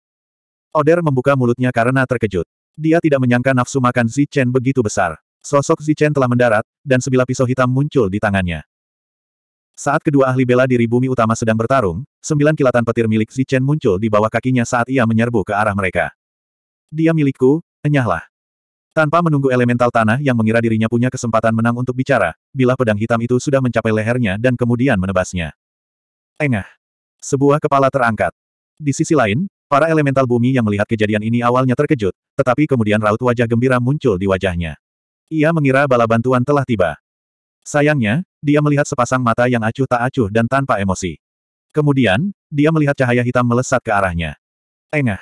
Oder membuka mulutnya karena terkejut. Dia tidak menyangka nafsu makan Zichen begitu besar. Sosok Zichen telah mendarat, dan sebilah pisau hitam muncul di tangannya. Saat kedua ahli bela diri bumi utama sedang bertarung, sembilan kilatan petir milik Zichen muncul di bawah kakinya saat ia menyerbu ke arah mereka. Dia milikku, enyahlah. Tanpa menunggu elemental tanah yang mengira dirinya punya kesempatan menang untuk bicara, bila pedang hitam itu sudah mencapai lehernya dan kemudian menebasnya. Engah. Sebuah kepala terangkat. Di sisi lain, Para elemental bumi yang melihat kejadian ini awalnya terkejut, tetapi kemudian raut wajah gembira muncul di wajahnya. Ia mengira bala bantuan telah tiba. Sayangnya, dia melihat sepasang mata yang acuh tak acuh dan tanpa emosi. Kemudian, dia melihat cahaya hitam melesat ke arahnya. Engah.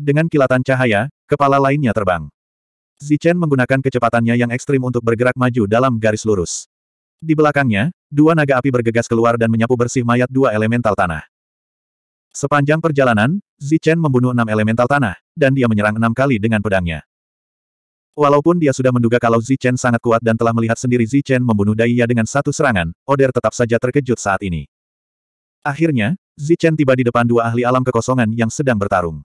Dengan kilatan cahaya, kepala lainnya terbang. Zichen menggunakan kecepatannya yang ekstrim untuk bergerak maju dalam garis lurus. Di belakangnya, dua naga api bergegas keluar dan menyapu bersih mayat dua elemental tanah. Sepanjang perjalanan, Zichen membunuh enam elemental tanah, dan dia menyerang enam kali dengan pedangnya. Walaupun dia sudah menduga kalau Zichen sangat kuat dan telah melihat sendiri Zichen membunuh Daiya dengan satu serangan, Oder tetap saja terkejut saat ini. Akhirnya, Zichen tiba di depan dua ahli alam kekosongan yang sedang bertarung.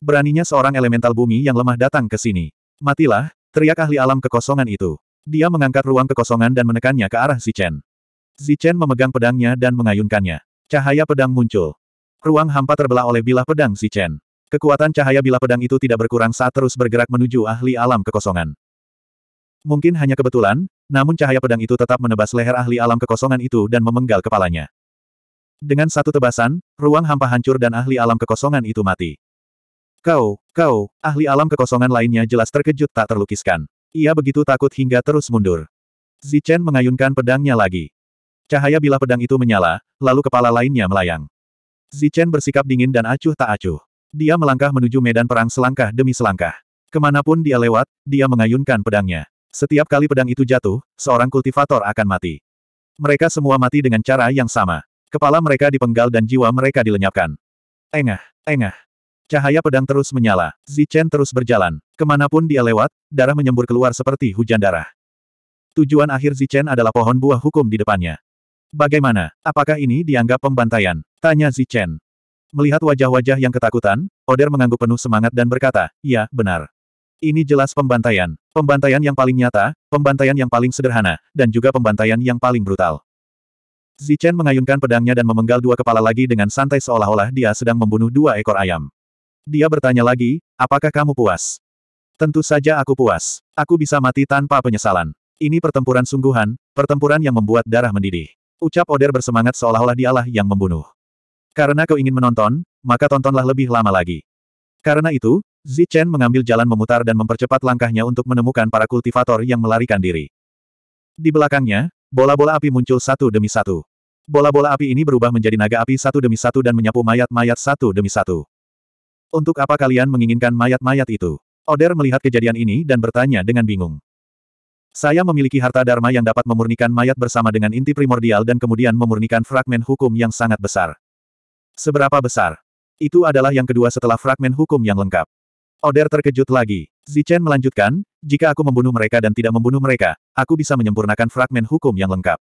Beraninya seorang elemental bumi yang lemah datang ke sini. Matilah, teriak ahli alam kekosongan itu. Dia mengangkat ruang kekosongan dan menekannya ke arah Zichen. Zichen memegang pedangnya dan mengayunkannya. Cahaya pedang muncul. Ruang hampa terbelah oleh bilah pedang si Chen. Kekuatan cahaya bilah pedang itu tidak berkurang saat terus bergerak menuju ahli alam kekosongan. Mungkin hanya kebetulan, namun cahaya pedang itu tetap menebas leher ahli alam kekosongan itu dan memenggal kepalanya. Dengan satu tebasan, ruang hampa hancur dan ahli alam kekosongan itu mati. Kau, kau, ahli alam kekosongan lainnya jelas terkejut tak terlukiskan. Ia begitu takut hingga terus mundur. Zichen mengayunkan pedangnya lagi. Cahaya bilah pedang itu menyala, lalu kepala lainnya melayang. Zichen bersikap dingin dan acuh tak acuh. Dia melangkah menuju medan perang selangkah demi selangkah. Kemanapun dia lewat, dia mengayunkan pedangnya. Setiap kali pedang itu jatuh, seorang kultivator akan mati. Mereka semua mati dengan cara yang sama. Kepala mereka dipenggal dan jiwa mereka dilenyapkan. Engah, engah. Cahaya pedang terus menyala. Zichen terus berjalan. Kemanapun dia lewat, darah menyembur keluar seperti hujan darah. Tujuan akhir Zichen adalah pohon buah hukum di depannya. Bagaimana? Apakah ini dianggap pembantaian? Tanya Zichen. Melihat wajah-wajah yang ketakutan, Oder mengangguk penuh semangat dan berkata, "Ya, benar. Ini jelas pembantaian. Pembantaian yang paling nyata, pembantaian yang paling sederhana, dan juga pembantaian yang paling brutal. Zichen mengayunkan pedangnya dan memenggal dua kepala lagi dengan santai seolah-olah dia sedang membunuh dua ekor ayam. Dia bertanya lagi, apakah kamu puas? Tentu saja aku puas. Aku bisa mati tanpa penyesalan. Ini pertempuran sungguhan, pertempuran yang membuat darah mendidih. Ucap Oder bersemangat seolah-olah dialah yang membunuh. Karena kau ingin menonton, maka tontonlah lebih lama lagi. Karena itu, Zi Chen mengambil jalan memutar dan mempercepat langkahnya untuk menemukan para kultivator yang melarikan diri. Di belakangnya, bola-bola api muncul satu demi satu. Bola-bola api ini berubah menjadi naga api satu demi satu dan menyapu mayat-mayat satu demi satu. Untuk apa kalian menginginkan mayat-mayat itu? Oder melihat kejadian ini dan bertanya dengan bingung. Saya memiliki harta dharma yang dapat memurnikan mayat bersama dengan inti primordial dan kemudian memurnikan fragmen hukum yang sangat besar. Seberapa besar? Itu adalah yang kedua setelah fragmen hukum yang lengkap. Oder terkejut lagi. Zichen melanjutkan, jika aku membunuh mereka dan tidak membunuh mereka, aku bisa menyempurnakan fragmen hukum yang lengkap.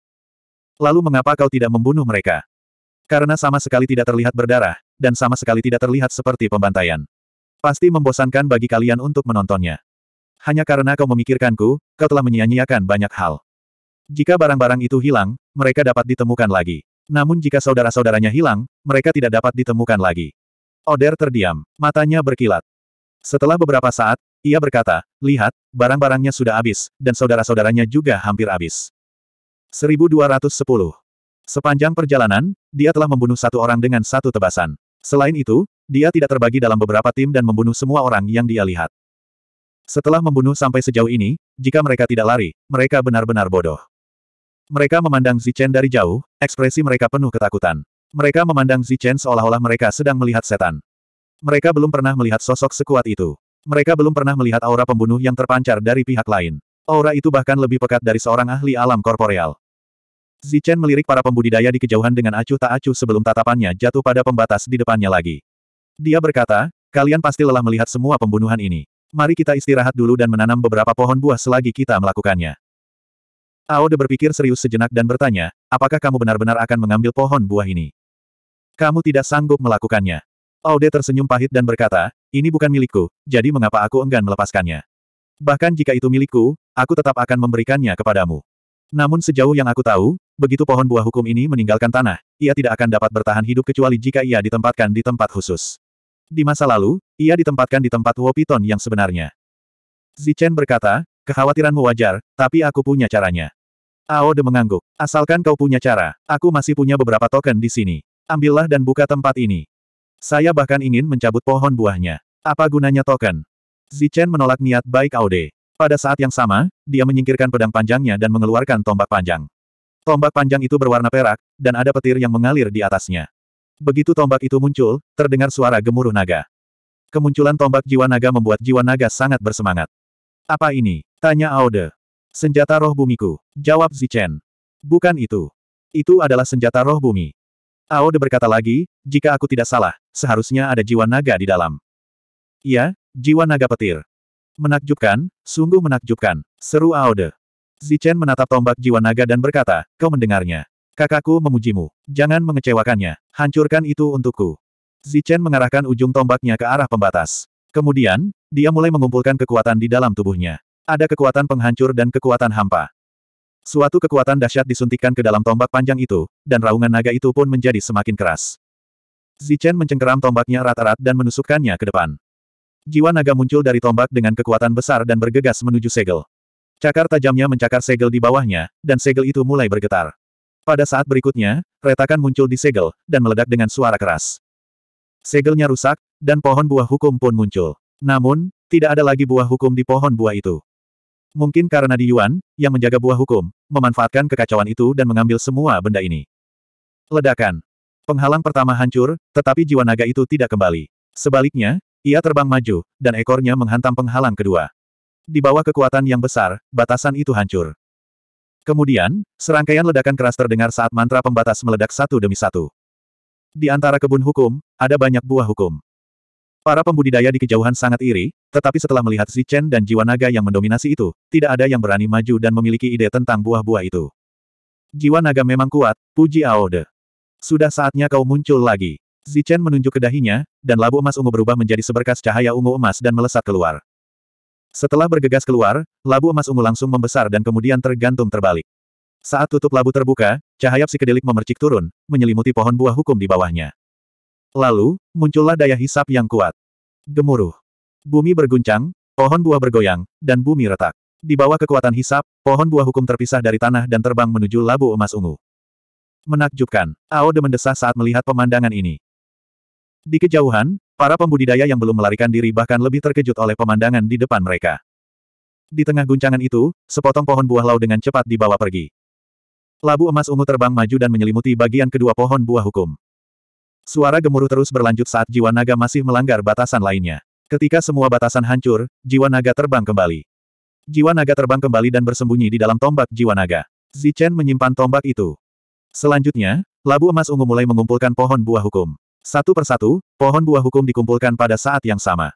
Lalu mengapa kau tidak membunuh mereka? Karena sama sekali tidak terlihat berdarah, dan sama sekali tidak terlihat seperti pembantaian. Pasti membosankan bagi kalian untuk menontonnya. Hanya karena kau memikirkanku, kau telah menyia-nyiakan banyak hal. Jika barang-barang itu hilang, mereka dapat ditemukan lagi. Namun jika saudara-saudaranya hilang, mereka tidak dapat ditemukan lagi. Oder terdiam, matanya berkilat. Setelah beberapa saat, ia berkata, lihat, barang-barangnya sudah habis, dan saudara-saudaranya juga hampir habis. 1210. Sepanjang perjalanan, dia telah membunuh satu orang dengan satu tebasan. Selain itu, dia tidak terbagi dalam beberapa tim dan membunuh semua orang yang dia lihat. Setelah membunuh sampai sejauh ini, jika mereka tidak lari, mereka benar-benar bodoh. Mereka memandang Zichen dari jauh, ekspresi mereka penuh ketakutan. Mereka memandang Zichen seolah-olah mereka sedang melihat setan. Mereka belum pernah melihat sosok sekuat itu. Mereka belum pernah melihat aura pembunuh yang terpancar dari pihak lain. Aura itu bahkan lebih pekat dari seorang ahli alam korporeal. Zichen melirik para pembudidaya di kejauhan dengan acuh tak acuh sebelum tatapannya jatuh pada pembatas di depannya lagi. Dia berkata, kalian pasti lelah melihat semua pembunuhan ini. Mari kita istirahat dulu dan menanam beberapa pohon buah selagi kita melakukannya. Aode berpikir serius sejenak dan bertanya, apakah kamu benar-benar akan mengambil pohon buah ini? Kamu tidak sanggup melakukannya. Aude tersenyum pahit dan berkata, ini bukan milikku, jadi mengapa aku enggan melepaskannya? Bahkan jika itu milikku, aku tetap akan memberikannya kepadamu. Namun sejauh yang aku tahu, begitu pohon buah hukum ini meninggalkan tanah, ia tidak akan dapat bertahan hidup kecuali jika ia ditempatkan di tempat khusus. Di masa lalu, ia ditempatkan di tempat Wopiton yang sebenarnya. Zichen berkata, Kekhawatiranmu wajar, tapi aku punya caranya. Aode mengangguk. Asalkan kau punya cara, aku masih punya beberapa token di sini. Ambillah dan buka tempat ini. Saya bahkan ingin mencabut pohon buahnya. Apa gunanya token? Zichen menolak niat baik Aode. Pada saat yang sama, dia menyingkirkan pedang panjangnya dan mengeluarkan tombak panjang. Tombak panjang itu berwarna perak, dan ada petir yang mengalir di atasnya. Begitu tombak itu muncul, terdengar suara gemuruh naga. Kemunculan tombak jiwa naga membuat jiwa naga sangat bersemangat. Apa ini? Tanya Aode. Senjata roh bumiku. Jawab Zichen. Bukan itu. Itu adalah senjata roh bumi. Aode berkata lagi, jika aku tidak salah, seharusnya ada jiwa naga di dalam. Iya, jiwa naga petir. Menakjubkan, sungguh menakjubkan, seru Aode. Zichen menatap tombak jiwa naga dan berkata, kau mendengarnya. Kakakku memujimu. Jangan mengecewakannya. Hancurkan itu untukku. Zichen mengarahkan ujung tombaknya ke arah pembatas. Kemudian, dia mulai mengumpulkan kekuatan di dalam tubuhnya. Ada kekuatan penghancur dan kekuatan hampa. Suatu kekuatan dahsyat disuntikkan ke dalam tombak panjang itu, dan raungan naga itu pun menjadi semakin keras. Zichen mencengkeram tombaknya rata rat dan menusukkannya ke depan. Jiwa naga muncul dari tombak dengan kekuatan besar dan bergegas menuju segel. Cakar tajamnya mencakar segel di bawahnya, dan segel itu mulai bergetar. Pada saat berikutnya, retakan muncul di segel, dan meledak dengan suara keras. Segelnya rusak, dan pohon buah hukum pun muncul. Namun, tidak ada lagi buah hukum di pohon buah itu. Mungkin karena Di Yuan, yang menjaga buah hukum, memanfaatkan kekacauan itu dan mengambil semua benda ini. Ledakan. Penghalang pertama hancur, tetapi jiwa naga itu tidak kembali. Sebaliknya, ia terbang maju, dan ekornya menghantam penghalang kedua. Di bawah kekuatan yang besar, batasan itu hancur. Kemudian, serangkaian ledakan keras terdengar saat mantra pembatas meledak satu demi satu. Di antara kebun hukum, ada banyak buah hukum. Para pembudidaya di kejauhan sangat iri, tetapi setelah melihat Chen dan jiwa naga yang mendominasi itu, tidak ada yang berani maju dan memiliki ide tentang buah-buah itu. Jiwa naga memang kuat, puji Aode. Sudah saatnya kau muncul lagi. Zichen menunjuk ke dahinya, dan labu emas ungu berubah menjadi seberkas cahaya ungu emas dan melesat keluar. Setelah bergegas keluar, labu emas ungu langsung membesar dan kemudian tergantung terbalik. Saat tutup labu terbuka, cahaya psikedelik memercik turun, menyelimuti pohon buah hukum di bawahnya. Lalu, muncullah daya hisap yang kuat. Gemuruh. Bumi berguncang, pohon buah bergoyang, dan bumi retak. Di bawah kekuatan hisap, pohon buah hukum terpisah dari tanah dan terbang menuju labu emas ungu. Menakjubkan, Aode mendesah saat melihat pemandangan ini. Di kejauhan, para pembudidaya yang belum melarikan diri bahkan lebih terkejut oleh pemandangan di depan mereka. Di tengah guncangan itu, sepotong pohon buah lau dengan cepat dibawa pergi. Labu emas ungu terbang maju dan menyelimuti bagian kedua pohon buah hukum. Suara gemuruh terus berlanjut saat jiwa naga masih melanggar batasan lainnya. Ketika semua batasan hancur, jiwa naga terbang kembali. Jiwa naga terbang kembali dan bersembunyi di dalam tombak jiwa naga. Zichen menyimpan tombak itu. Selanjutnya, labu emas ungu mulai mengumpulkan pohon buah hukum. Satu persatu, pohon buah hukum dikumpulkan pada saat yang sama.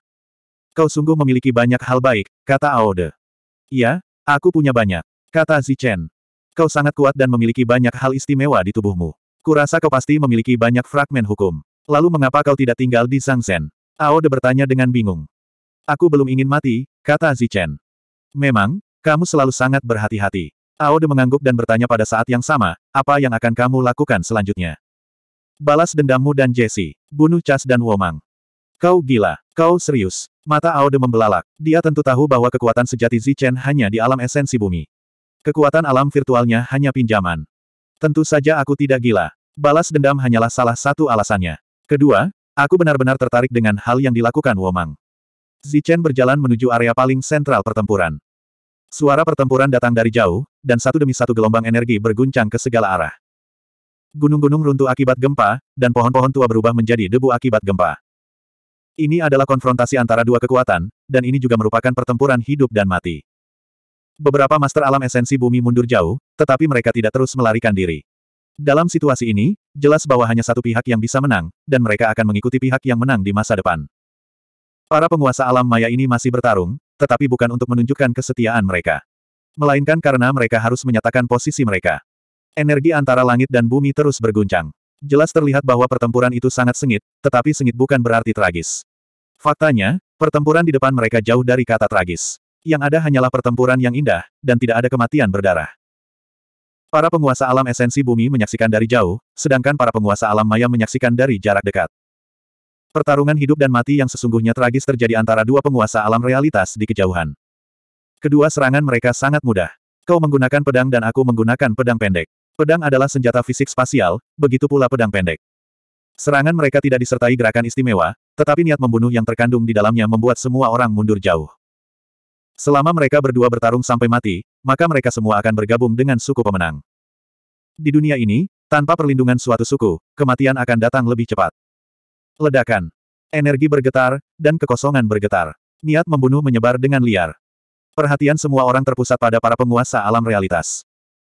Kau sungguh memiliki banyak hal baik, kata Aode. Iya, aku punya banyak, kata Zichen. Kau sangat kuat dan memiliki banyak hal istimewa di tubuhmu rasa kau pasti memiliki banyak fragmen hukum. Lalu mengapa kau tidak tinggal di Sangsen? Aode bertanya dengan bingung. Aku belum ingin mati, kata Zichen. Memang, kamu selalu sangat berhati-hati. Aode mengangguk dan bertanya pada saat yang sama, apa yang akan kamu lakukan selanjutnya? Balas dendammu dan Jesse, bunuh Chas dan Womang. Kau gila, kau serius. Mata Aode membelalak. Dia tentu tahu bahwa kekuatan sejati Zichen hanya di alam esensi bumi. Kekuatan alam virtualnya hanya pinjaman. Tentu saja aku tidak gila. Balas dendam hanyalah salah satu alasannya. Kedua, aku benar-benar tertarik dengan hal yang dilakukan Womang. Zichen berjalan menuju area paling sentral pertempuran. Suara pertempuran datang dari jauh, dan satu demi satu gelombang energi berguncang ke segala arah. Gunung-gunung runtuh akibat gempa, dan pohon-pohon tua berubah menjadi debu akibat gempa. Ini adalah konfrontasi antara dua kekuatan, dan ini juga merupakan pertempuran hidup dan mati. Beberapa master alam esensi bumi mundur jauh, tetapi mereka tidak terus melarikan diri. Dalam situasi ini, jelas bahwa hanya satu pihak yang bisa menang, dan mereka akan mengikuti pihak yang menang di masa depan. Para penguasa alam maya ini masih bertarung, tetapi bukan untuk menunjukkan kesetiaan mereka. Melainkan karena mereka harus menyatakan posisi mereka. Energi antara langit dan bumi terus berguncang. Jelas terlihat bahwa pertempuran itu sangat sengit, tetapi sengit bukan berarti tragis. Faktanya, pertempuran di depan mereka jauh dari kata tragis. Yang ada hanyalah pertempuran yang indah, dan tidak ada kematian berdarah. Para penguasa alam esensi bumi menyaksikan dari jauh, sedangkan para penguasa alam maya menyaksikan dari jarak dekat. Pertarungan hidup dan mati yang sesungguhnya tragis terjadi antara dua penguasa alam realitas di kejauhan. Kedua serangan mereka sangat mudah. Kau menggunakan pedang dan aku menggunakan pedang pendek. Pedang adalah senjata fisik spasial, begitu pula pedang pendek. Serangan mereka tidak disertai gerakan istimewa, tetapi niat membunuh yang terkandung di dalamnya membuat semua orang mundur jauh. Selama mereka berdua bertarung sampai mati, maka mereka semua akan bergabung dengan suku pemenang. Di dunia ini, tanpa perlindungan suatu suku, kematian akan datang lebih cepat. Ledakan. Energi bergetar, dan kekosongan bergetar. Niat membunuh menyebar dengan liar. Perhatian semua orang terpusat pada para penguasa alam realitas.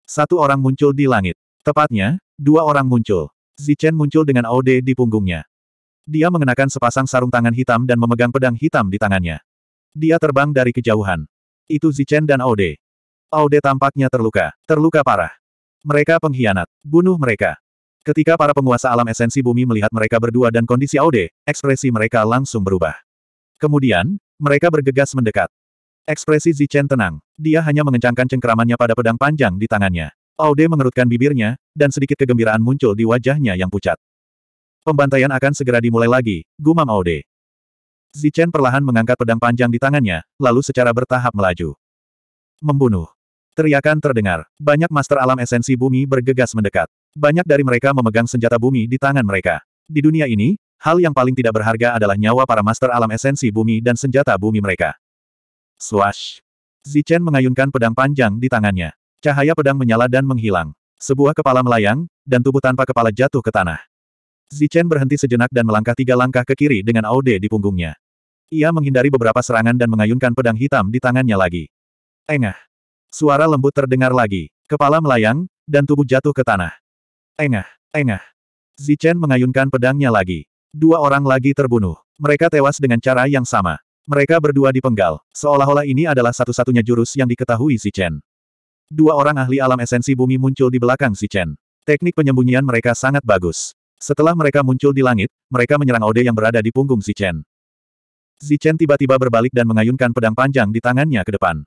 Satu orang muncul di langit. Tepatnya, dua orang muncul. Zichen muncul dengan Ode di punggungnya. Dia mengenakan sepasang sarung tangan hitam dan memegang pedang hitam di tangannya. Dia terbang dari kejauhan. Itu Zichen dan Aude. Aude tampaknya terluka, terluka parah. Mereka pengkhianat, bunuh mereka. Ketika para penguasa alam esensi bumi melihat mereka berdua dan kondisi Aude, ekspresi mereka langsung berubah. Kemudian, mereka bergegas mendekat. Ekspresi Zichen tenang. Dia hanya mengencangkan cengkeramannya pada pedang panjang di tangannya. Aude mengerutkan bibirnya, dan sedikit kegembiraan muncul di wajahnya yang pucat. Pembantaian akan segera dimulai lagi, gumam Aude. Zichen perlahan mengangkat pedang panjang di tangannya, lalu secara bertahap melaju. Membunuh. Teriakan terdengar. Banyak master alam esensi bumi bergegas mendekat. Banyak dari mereka memegang senjata bumi di tangan mereka. Di dunia ini, hal yang paling tidak berharga adalah nyawa para master alam esensi bumi dan senjata bumi mereka. Swash. Zichen mengayunkan pedang panjang di tangannya. Cahaya pedang menyala dan menghilang. Sebuah kepala melayang, dan tubuh tanpa kepala jatuh ke tanah. Zichen berhenti sejenak dan melangkah tiga langkah ke kiri dengan Aude di punggungnya. Ia menghindari beberapa serangan dan mengayunkan pedang hitam di tangannya lagi. Engah. Suara lembut terdengar lagi. Kepala melayang, dan tubuh jatuh ke tanah. Engah, engah. Zichen mengayunkan pedangnya lagi. Dua orang lagi terbunuh. Mereka tewas dengan cara yang sama. Mereka berdua dipenggal, seolah-olah ini adalah satu-satunya jurus yang diketahui Zichen. Dua orang ahli alam esensi bumi muncul di belakang Zichen. Teknik penyembunyian mereka sangat bagus. Setelah mereka muncul di langit, mereka menyerang Ode yang berada di punggung Zichen. Zichen tiba-tiba berbalik dan mengayunkan pedang panjang di tangannya ke depan.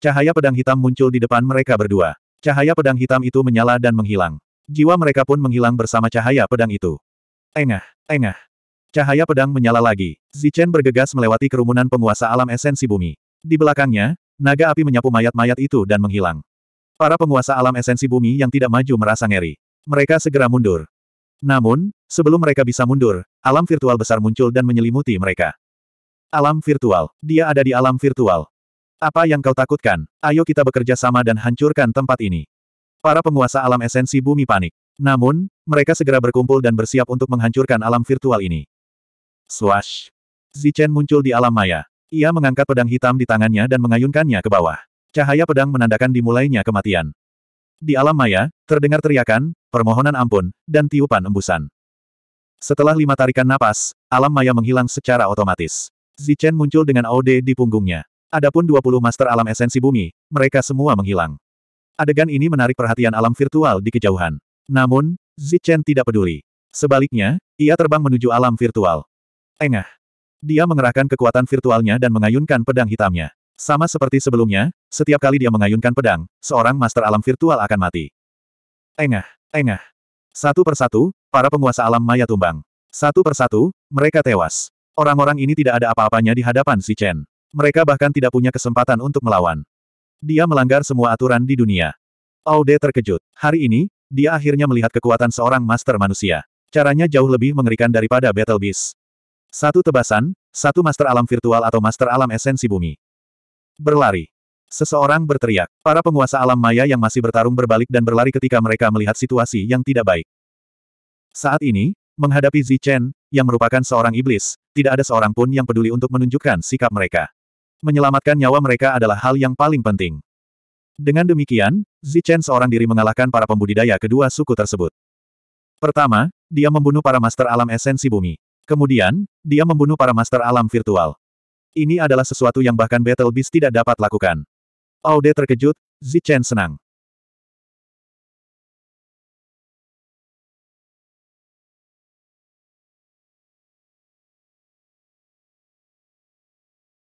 Cahaya pedang hitam muncul di depan mereka berdua. Cahaya pedang hitam itu menyala dan menghilang. Jiwa mereka pun menghilang bersama cahaya pedang itu. Engah, engah. Cahaya pedang menyala lagi. Zichen bergegas melewati kerumunan penguasa alam esensi bumi. Di belakangnya, naga api menyapu mayat-mayat itu dan menghilang. Para penguasa alam esensi bumi yang tidak maju merasa ngeri. Mereka segera mundur. Namun, sebelum mereka bisa mundur, alam virtual besar muncul dan menyelimuti mereka. Alam virtual. Dia ada di alam virtual. Apa yang kau takutkan? Ayo kita bekerja sama dan hancurkan tempat ini. Para penguasa alam esensi bumi panik. Namun, mereka segera berkumpul dan bersiap untuk menghancurkan alam virtual ini. Swash! Zichen muncul di alam maya. Ia mengangkat pedang hitam di tangannya dan mengayunkannya ke bawah. Cahaya pedang menandakan dimulainya kematian. Di alam maya, terdengar teriakan, permohonan ampun, dan tiupan embusan. Setelah lima tarikan napas, alam maya menghilang secara otomatis. Zichen muncul dengan Ode di punggungnya. Adapun 20 master alam esensi bumi, mereka semua menghilang. Adegan ini menarik perhatian alam virtual di kejauhan. Namun, Zichen tidak peduli. Sebaliknya, ia terbang menuju alam virtual. Engah. Dia mengerahkan kekuatan virtualnya dan mengayunkan pedang hitamnya. Sama seperti sebelumnya, setiap kali dia mengayunkan pedang, seorang master alam virtual akan mati. Engah, engah. Satu persatu, para penguasa alam maya tumbang. Satu persatu, mereka tewas. Orang-orang ini tidak ada apa-apanya di hadapan si Chen. Mereka bahkan tidak punya kesempatan untuk melawan. Dia melanggar semua aturan di dunia. Aude terkejut. Hari ini, dia akhirnya melihat kekuatan seorang master manusia. Caranya jauh lebih mengerikan daripada Battle Beast. Satu tebasan, satu master alam virtual atau master alam esensi bumi. Berlari. Seseorang berteriak. Para penguasa alam maya yang masih bertarung berbalik dan berlari ketika mereka melihat situasi yang tidak baik. Saat ini, Menghadapi Zi Chen, yang merupakan seorang iblis, tidak ada seorang pun yang peduli untuk menunjukkan sikap mereka. Menyelamatkan nyawa mereka adalah hal yang paling penting. Dengan demikian, Zi Chen seorang diri mengalahkan para pembudidaya kedua suku tersebut. Pertama, dia membunuh para master alam esensi bumi. Kemudian, dia membunuh para master alam virtual. Ini adalah sesuatu yang bahkan Battle Beast tidak dapat lakukan. Aude terkejut, Zi Chen senang.